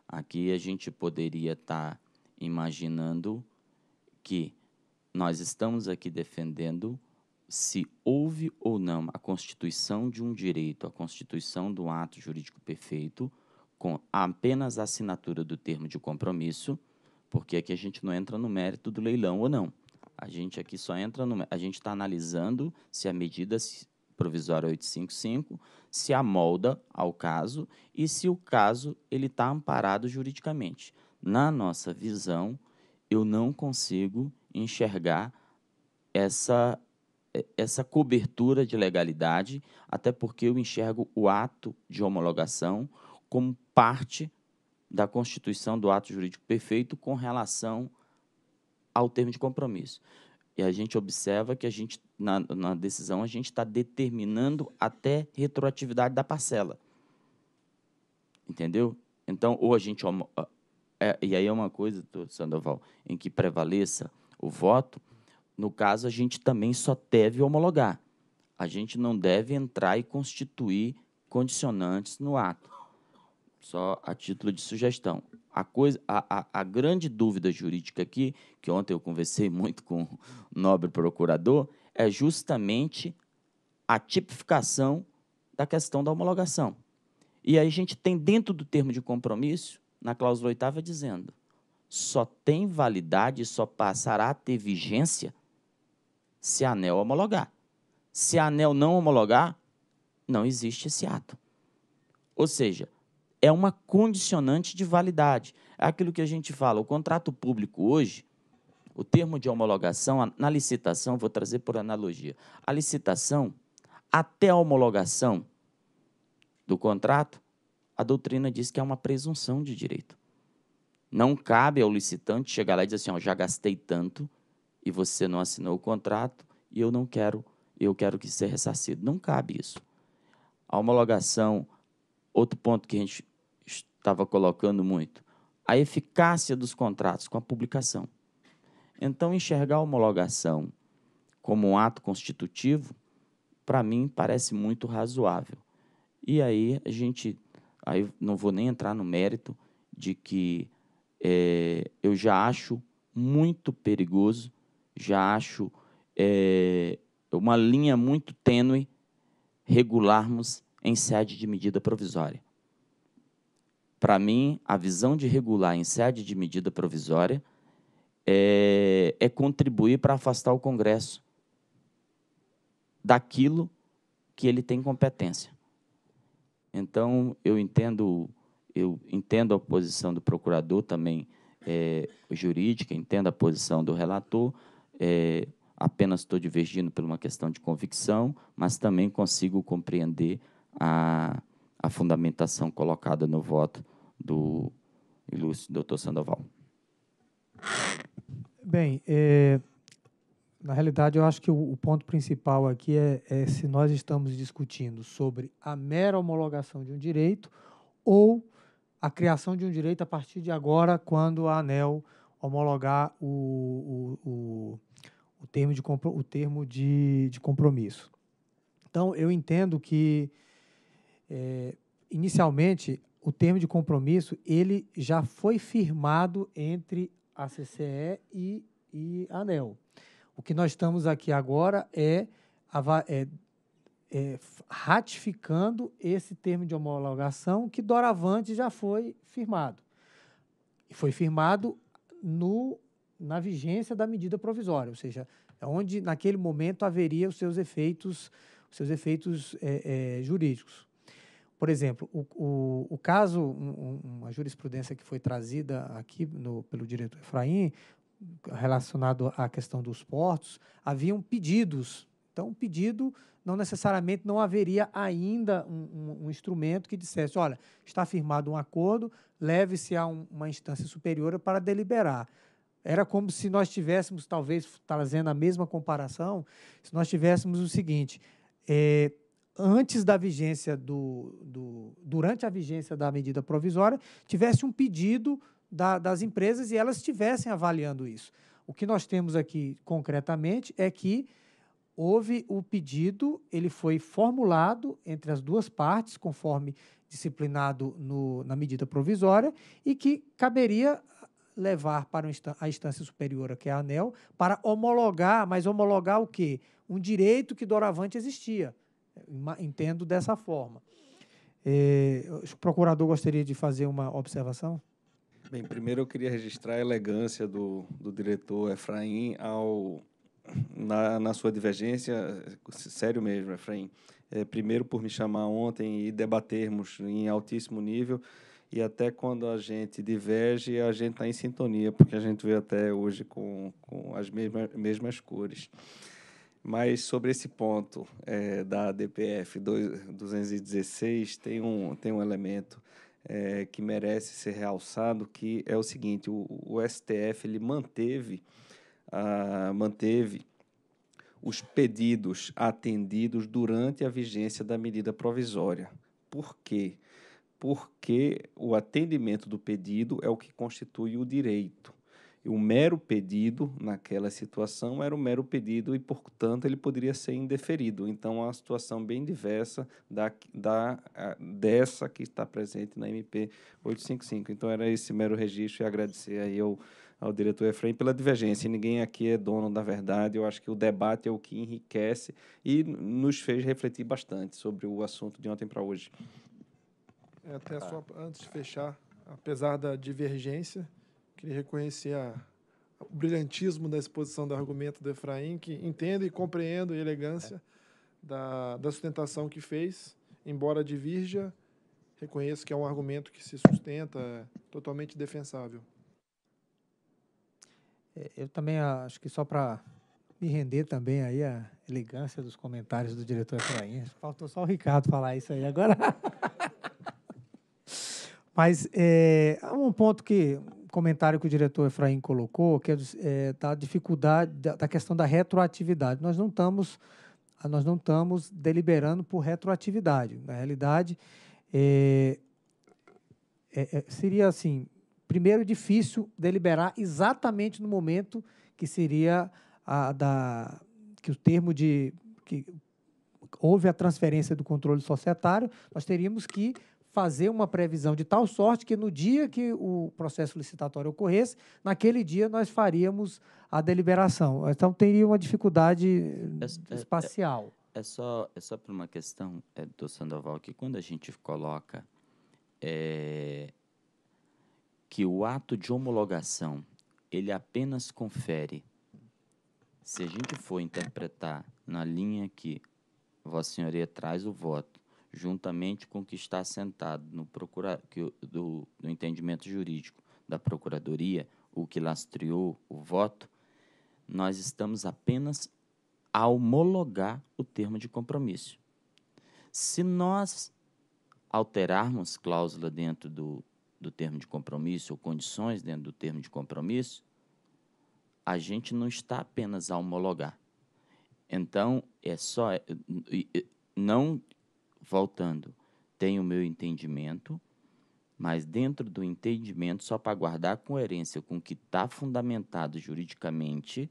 Speaker 6: Aqui a gente poderia estar tá imaginando que nós estamos aqui defendendo se houve ou não a constituição de um direito, a constituição do ato jurídico perfeito, com apenas a assinatura do termo de compromisso, porque aqui a gente não entra no mérito do leilão ou não. A gente aqui só entra no. A gente está analisando se a medida provisória 855 se amolda ao caso e se o caso ele está amparado juridicamente. Na nossa visão, eu não consigo enxergar essa essa cobertura de legalidade, até porque eu enxergo o ato de homologação como parte da constituição do ato jurídico perfeito com relação ao termo de compromisso. E a gente observa que a gente, na, na decisão, a gente está determinando até retroatividade da parcela. Entendeu? Então, ou a gente. Ah, é, e aí é uma coisa, Sandoval, em que prevaleça o voto, no caso, a gente também só deve homologar. A gente não deve entrar e constituir condicionantes no ato. Só a título de sugestão. A, coisa, a, a, a, grande dúvida jurídica aqui, que ontem eu conversei muito com o nobre procurador, é justamente a tipificação da questão da homologação. E aí a gente tem dentro do termo de compromisso, na cláusula oitava, dizendo só tem validade e só passará a ter vigência se a ANEL homologar. Se a ANEL não homologar, não existe esse ato. Ou seja, é uma condicionante de validade. É aquilo que a gente fala, o contrato público hoje, o termo de homologação, na licitação, vou trazer por analogia, a licitação, até a homologação do contrato, a doutrina diz que é uma presunção de direito. Não cabe ao licitante chegar lá e dizer assim, ó, já gastei tanto e você não assinou o contrato e eu não quero, eu quero que seja ressarcido. Não cabe isso. A homologação, outro ponto que a gente estava colocando muito, a eficácia dos contratos com a publicação. Então, enxergar a homologação como um ato constitutivo, para mim, parece muito razoável. E aí a gente, aí não vou nem entrar no mérito de que é, eu já acho muito perigoso, já acho é, uma linha muito tênue regularmos em sede de medida provisória para mim, a visão de regular em sede de medida provisória é, é contribuir para afastar o Congresso daquilo que ele tem competência. Então, eu entendo, eu entendo a posição do procurador também é, jurídica, entendo a posição do relator, é, apenas estou divergindo por uma questão de convicção, mas também consigo compreender a a fundamentação colocada no voto do ilustre doutor Sandoval.
Speaker 1: Bem, é, na realidade, eu acho que o, o ponto principal aqui é, é, se nós estamos discutindo sobre a mera homologação de um direito ou a criação de um direito a partir de agora, quando a ANEL homologar o, o, o, o termo, de, o termo de, de compromisso. Então, eu entendo que é, inicialmente, o termo de compromisso ele já foi firmado entre a CCE e, e a ANEL. O que nós estamos aqui agora é, é, é ratificando esse termo de homologação que doravante já foi firmado. Foi firmado no, na vigência da medida provisória, ou seja, é onde naquele momento haveria os seus efeitos, os seus efeitos é, é jurídicos. Por exemplo, o, o, o caso, um, uma jurisprudência que foi trazida aqui no, pelo diretor Efraim, relacionado à questão dos portos, haviam pedidos. Então, pedido não necessariamente não haveria ainda um, um, um instrumento que dissesse, olha, está firmado um acordo, leve-se a uma instância superior para deliberar. Era como se nós tivéssemos, talvez trazendo a mesma comparação, se nós tivéssemos o seguinte: é, antes da vigência do, do, durante a vigência da medida provisória, tivesse um pedido da, das empresas e elas estivessem avaliando isso. O que nós temos aqui concretamente é que houve o pedido, ele foi formulado entre as duas partes, conforme disciplinado no, na medida provisória, e que caberia levar para a instância superior, que é a ANEL, para homologar, mas homologar o quê? Um direito que doravante existia Entendo dessa forma. É, o procurador gostaria de fazer uma observação?
Speaker 5: Bem, primeiro eu queria registrar a elegância do, do diretor Efraim ao, na, na sua divergência, sério mesmo, Efraim. É, primeiro por me chamar ontem e debatermos em altíssimo nível, e até quando a gente diverge, a gente está em sintonia, porque a gente vê até hoje com, com as mesmas, mesmas cores. Mas sobre esse ponto é, da DPF 216, tem um, tem um elemento é, que merece ser realçado, que é o seguinte, o, o STF ele manteve, ah, manteve os pedidos atendidos durante a vigência da medida provisória. Por quê? Porque o atendimento do pedido é o que constitui o direito o mero pedido naquela situação era um mero pedido e, portanto, ele poderia ser indeferido. Então, é uma situação bem diversa da, da, dessa que está presente na MP 855. Então, era esse mero registro e agradecer aí ao, ao diretor Efraim pela divergência. ninguém aqui é dono da verdade. Eu acho que o debate é o que enriquece e nos fez refletir bastante sobre o assunto de ontem para hoje.
Speaker 3: É, até só antes de fechar, apesar da divergência, Queria reconhecer a, o brilhantismo da exposição do argumento do Efraim, que entendo e compreendo a elegância é. da, da sustentação que fez, embora divirja, reconheço que é um argumento que se sustenta, é totalmente defensável.
Speaker 1: É, eu também acho que só para me render também aí a elegância dos comentários do diretor Efraim, faltou só o Ricardo falar isso aí agora. Mas é um ponto que comentário que o diretor Efraim colocou, que é, é da dificuldade, da, da, questão da retroatividade. Nós não estamos, nós não estamos deliberando por retroatividade. Na realidade, é, é, é seria assim, primeiro é difícil deliberar exatamente no momento que seria a da que o termo de que houve a transferência do controle societário, nós teríamos que fazer uma previsão de tal sorte que no dia que o processo licitatório ocorresse, naquele dia nós faríamos a deliberação. Então teria uma dificuldade é, espacial. É, é,
Speaker 6: só é só por uma questão é, do Sandoval que quando a gente coloca é, que o ato de homologação ele apenas confere. Se a gente for interpretar na linha que Vossa Senhoria traz o voto juntamente com o que está assentado no, procura, que, do, entendimento jurídico da Procuradoria, o que lastreou o voto, nós estamos apenas a homologar o termo de compromisso. Se nós alterarmos cláusula dentro do, do termo de compromisso ou condições dentro do termo de compromisso, a gente não está apenas a homologar. Então, é só. Não voltando, tenho o meu entendimento, mas dentro do entendimento, só para guardar coerência com o que está fundamentado juridicamente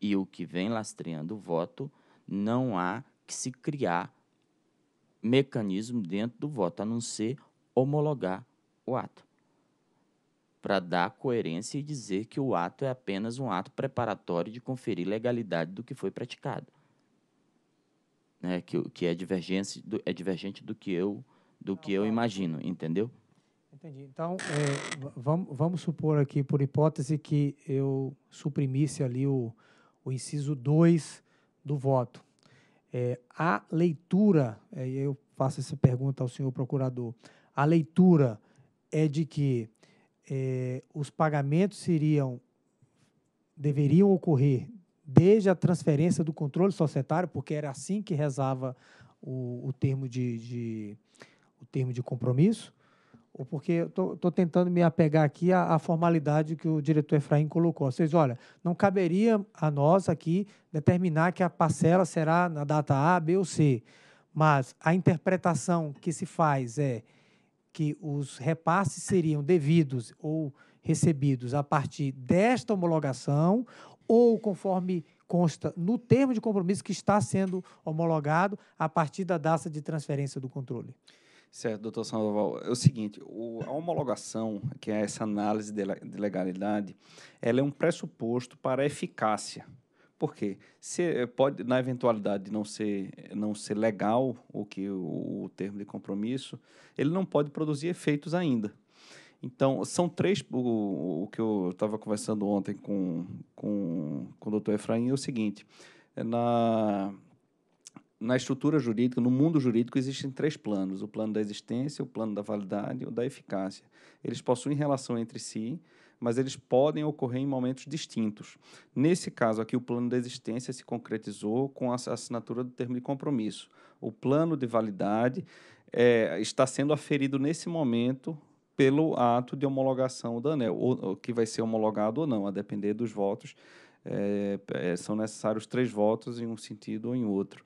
Speaker 6: e o que vem lastreando o voto, não há que se criar mecanismo dentro do voto, a não ser homologar o ato. Para dar coerência e dizer que o ato é apenas um ato preparatório de conferir legalidade do que foi praticado né, que, que é, divergente do, é divergente do que eu, do que eu tá, tá. imagino, entendeu?
Speaker 1: Entendi. Então, é, vamos, vamos supor aqui, por hipótese, que eu suprimisse ali o, o inciso 2 do voto. É, a leitura, é, eu faço essa pergunta ao senhor procurador, a leitura é de que é, os pagamentos seriam, deveriam ocorrer desde a transferência do controle societário, porque era assim que rezava o, o termo de, de, o termo de compromisso, ou porque estou tentando me apegar aqui à, à, formalidade que o diretor Efraim colocou. Vocês, olha, não caberia a nós aqui determinar que a parcela será na data A, B ou C, mas a interpretação que se faz é que os repasses seriam devidos ou recebidos a partir desta homologação ou conforme consta no termo de compromisso que está sendo homologado a partir da data de transferência do controle.
Speaker 5: Certo, doutor Sandoval. É o seguinte, o, a homologação, que é essa análise de, de legalidade, ela é um pressuposto para a eficácia porque se eh, pode na eventualidade de não ser não ser legal o que o, o termo de compromisso, ele não pode produzir efeitos ainda. Então, são três. O, o que eu estava conversando ontem com, com, com o doutor Efraim é o seguinte: é na, na estrutura jurídica, no mundo jurídico, existem três planos: o plano da existência, o plano da validade e o da eficácia. Eles possuem relação entre si, mas eles podem ocorrer em momentos distintos. Nesse caso aqui, o plano da existência se concretizou com a assinatura do termo de compromisso. O plano de validade é, está sendo aferido nesse momento pelo ato de homologação da anel, ou, ou que vai ser homologado ou não, a depender dos votos. É, é, são necessários três votos em um sentido ou em outro.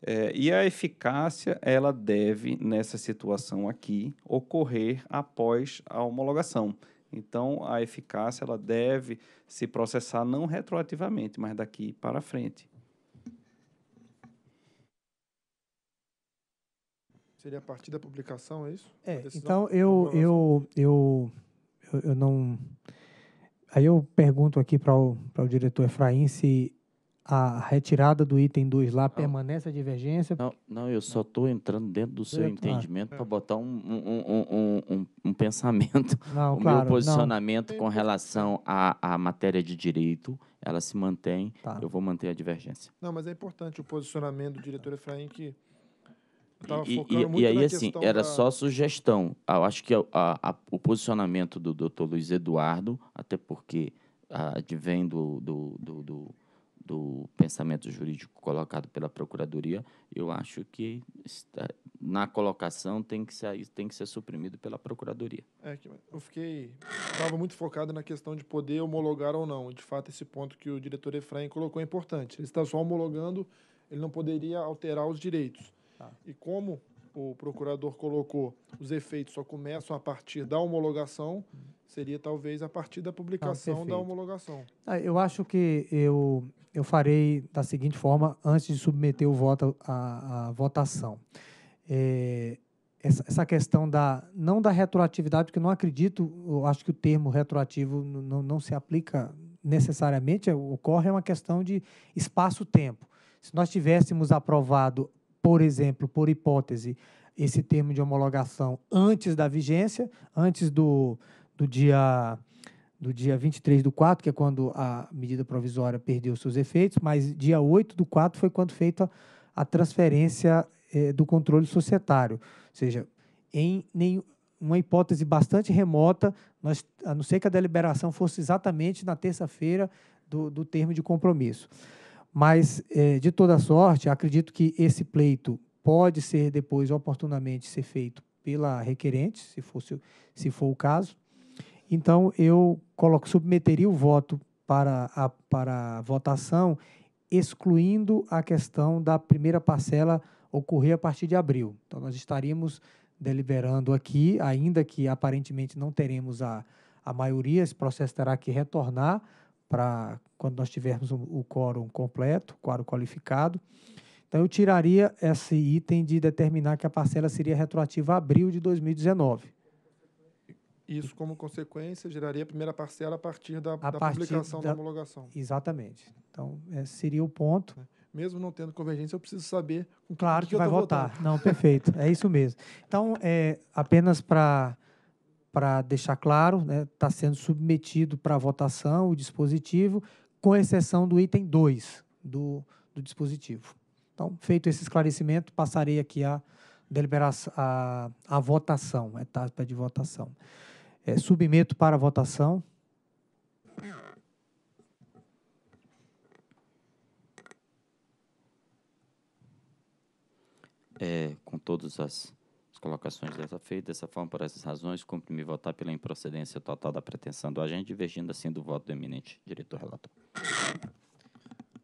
Speaker 5: É, e a eficácia, ela deve, nessa situação aqui, ocorrer após a homologação. Então, a eficácia, ela deve se processar não retroativamente, mas daqui para frente.
Speaker 3: Seria a partir da publicação, é isso? É, então eu,
Speaker 1: eu, eu, eu, não. Aí eu pergunto aqui para o, o diretor Efraim se a retirada do item 2 lá não. permanece a divergência?
Speaker 6: Não, não eu só estou entrando dentro do seu entendimento ah, para botar um, um, um, um, um pensamento. Não, o claro, meu posicionamento não. com relação à, à matéria de direito, ela se mantém, tá. eu vou manter a divergência.
Speaker 3: Não, mas é importante o posicionamento do diretor Efraim que e, e, aí, assim, era só
Speaker 6: sugestão. Eu acho que a, a, o posicionamento do Dr. Luiz Eduardo, até porque ah, advém do, do, do, do, do pensamento jurídico colocado pela Procuradoria, eu acho que está, na colocação tem que, ser, tem que ser suprimido pela Procuradoria.
Speaker 3: É, eu fiquei. Estava muito focado na questão de poder homologar ou não. De fato, esse ponto que o diretor Efraim colocou é importante. Ele está só homologando, ele não poderia alterar os direitos Tá. E como o procurador colocou, os efeitos só começam a partir da homologação, seria talvez a partir da publicação ah, da homologação.
Speaker 1: Ah, eu acho que eu, eu farei da seguinte forma, antes de submeter o voto à, a votação. É, essa, essa, questão da não da retroatividade, porque não acredito, eu acho que o termo retroativo não, não se aplica necessariamente, é, ocorre uma questão de espaço-tempo. Se nós tivéssemos aprovado por exemplo, por hipótese, esse termo de homologação antes da vigência, antes do, do dia do dia 23 do 4, que é quando a medida provisória perdeu seus efeitos, mas dia 8 do 4 foi quando feita a transferência eh, do controle societário. Ou seja, em uma hipótese bastante remota, nós, a não ser que a deliberação fosse exatamente na terça-feira do, do termo de compromisso. Mas, é, de toda sorte, acredito que esse pleito pode ser depois oportunamente ser feito pela requerente, se, fosse, se for o caso. Então, eu coloco, submeteria o voto para a, para a votação, excluindo a questão da primeira parcela ocorrer a partir de abril. Então, nós estaríamos deliberando aqui, ainda que aparentemente não teremos a, a maioria, esse processo terá que retornar para quando nós tivermos o, o quórum completo, o quórum qualificado. Então, eu tiraria esse item de determinar que a parcela seria retroativa a abril de 2019.
Speaker 3: Isso, como consequência, geraria a primeira parcela a partir da, a da partir publicação da, da, homologação.
Speaker 1: Exatamente. Então, esse é, seria o ponto. Né?
Speaker 3: Mesmo não tendo convergência, eu preciso saber.
Speaker 1: Com claro que, que vai votar. Não, perfeito. É isso mesmo. Então, é, apenas para para deixar claro, está né, tá sendo submetido para votação o dispositivo, com exceção do item 2 do, do dispositivo. Então, feito esse esclarecimento, passarei aqui a deliberação, a, a votação, a etapa de votação. É, submeto para votação.
Speaker 6: É, com todas as colocações dessa feita. Dessa forma, por essas razões, cumpre-me votar pela improcedência total da pretensão do agente, divergindo assim do voto do eminente diretor relator.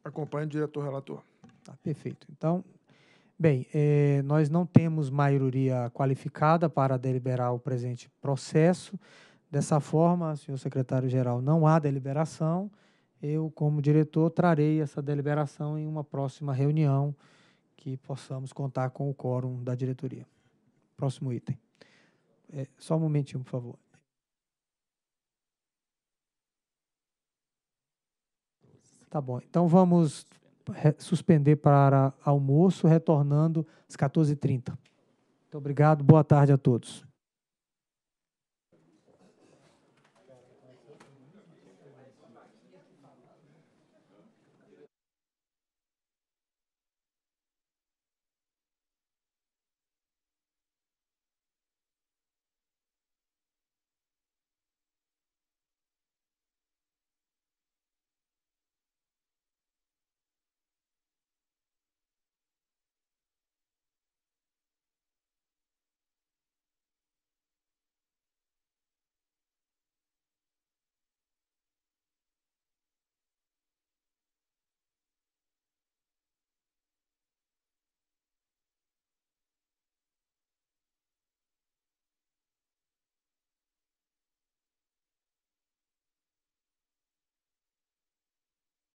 Speaker 3: Acompanhe diretor relator.
Speaker 1: Tá, perfeito. Então, bem, é, nós não temos maioria qualificada para deliberar o presente processo. Dessa forma, senhor secretário-geral, não há deliberação. Eu, como diretor, trarei essa deliberação em uma próxima reunião que possamos contar com o quórum da diretoria. Próximo item. É, só um momentinho, por favor. Tá bom. Então vamos suspender para almoço, retornando às 14h30.
Speaker 4: Muito
Speaker 1: obrigado. Boa tarde a todos.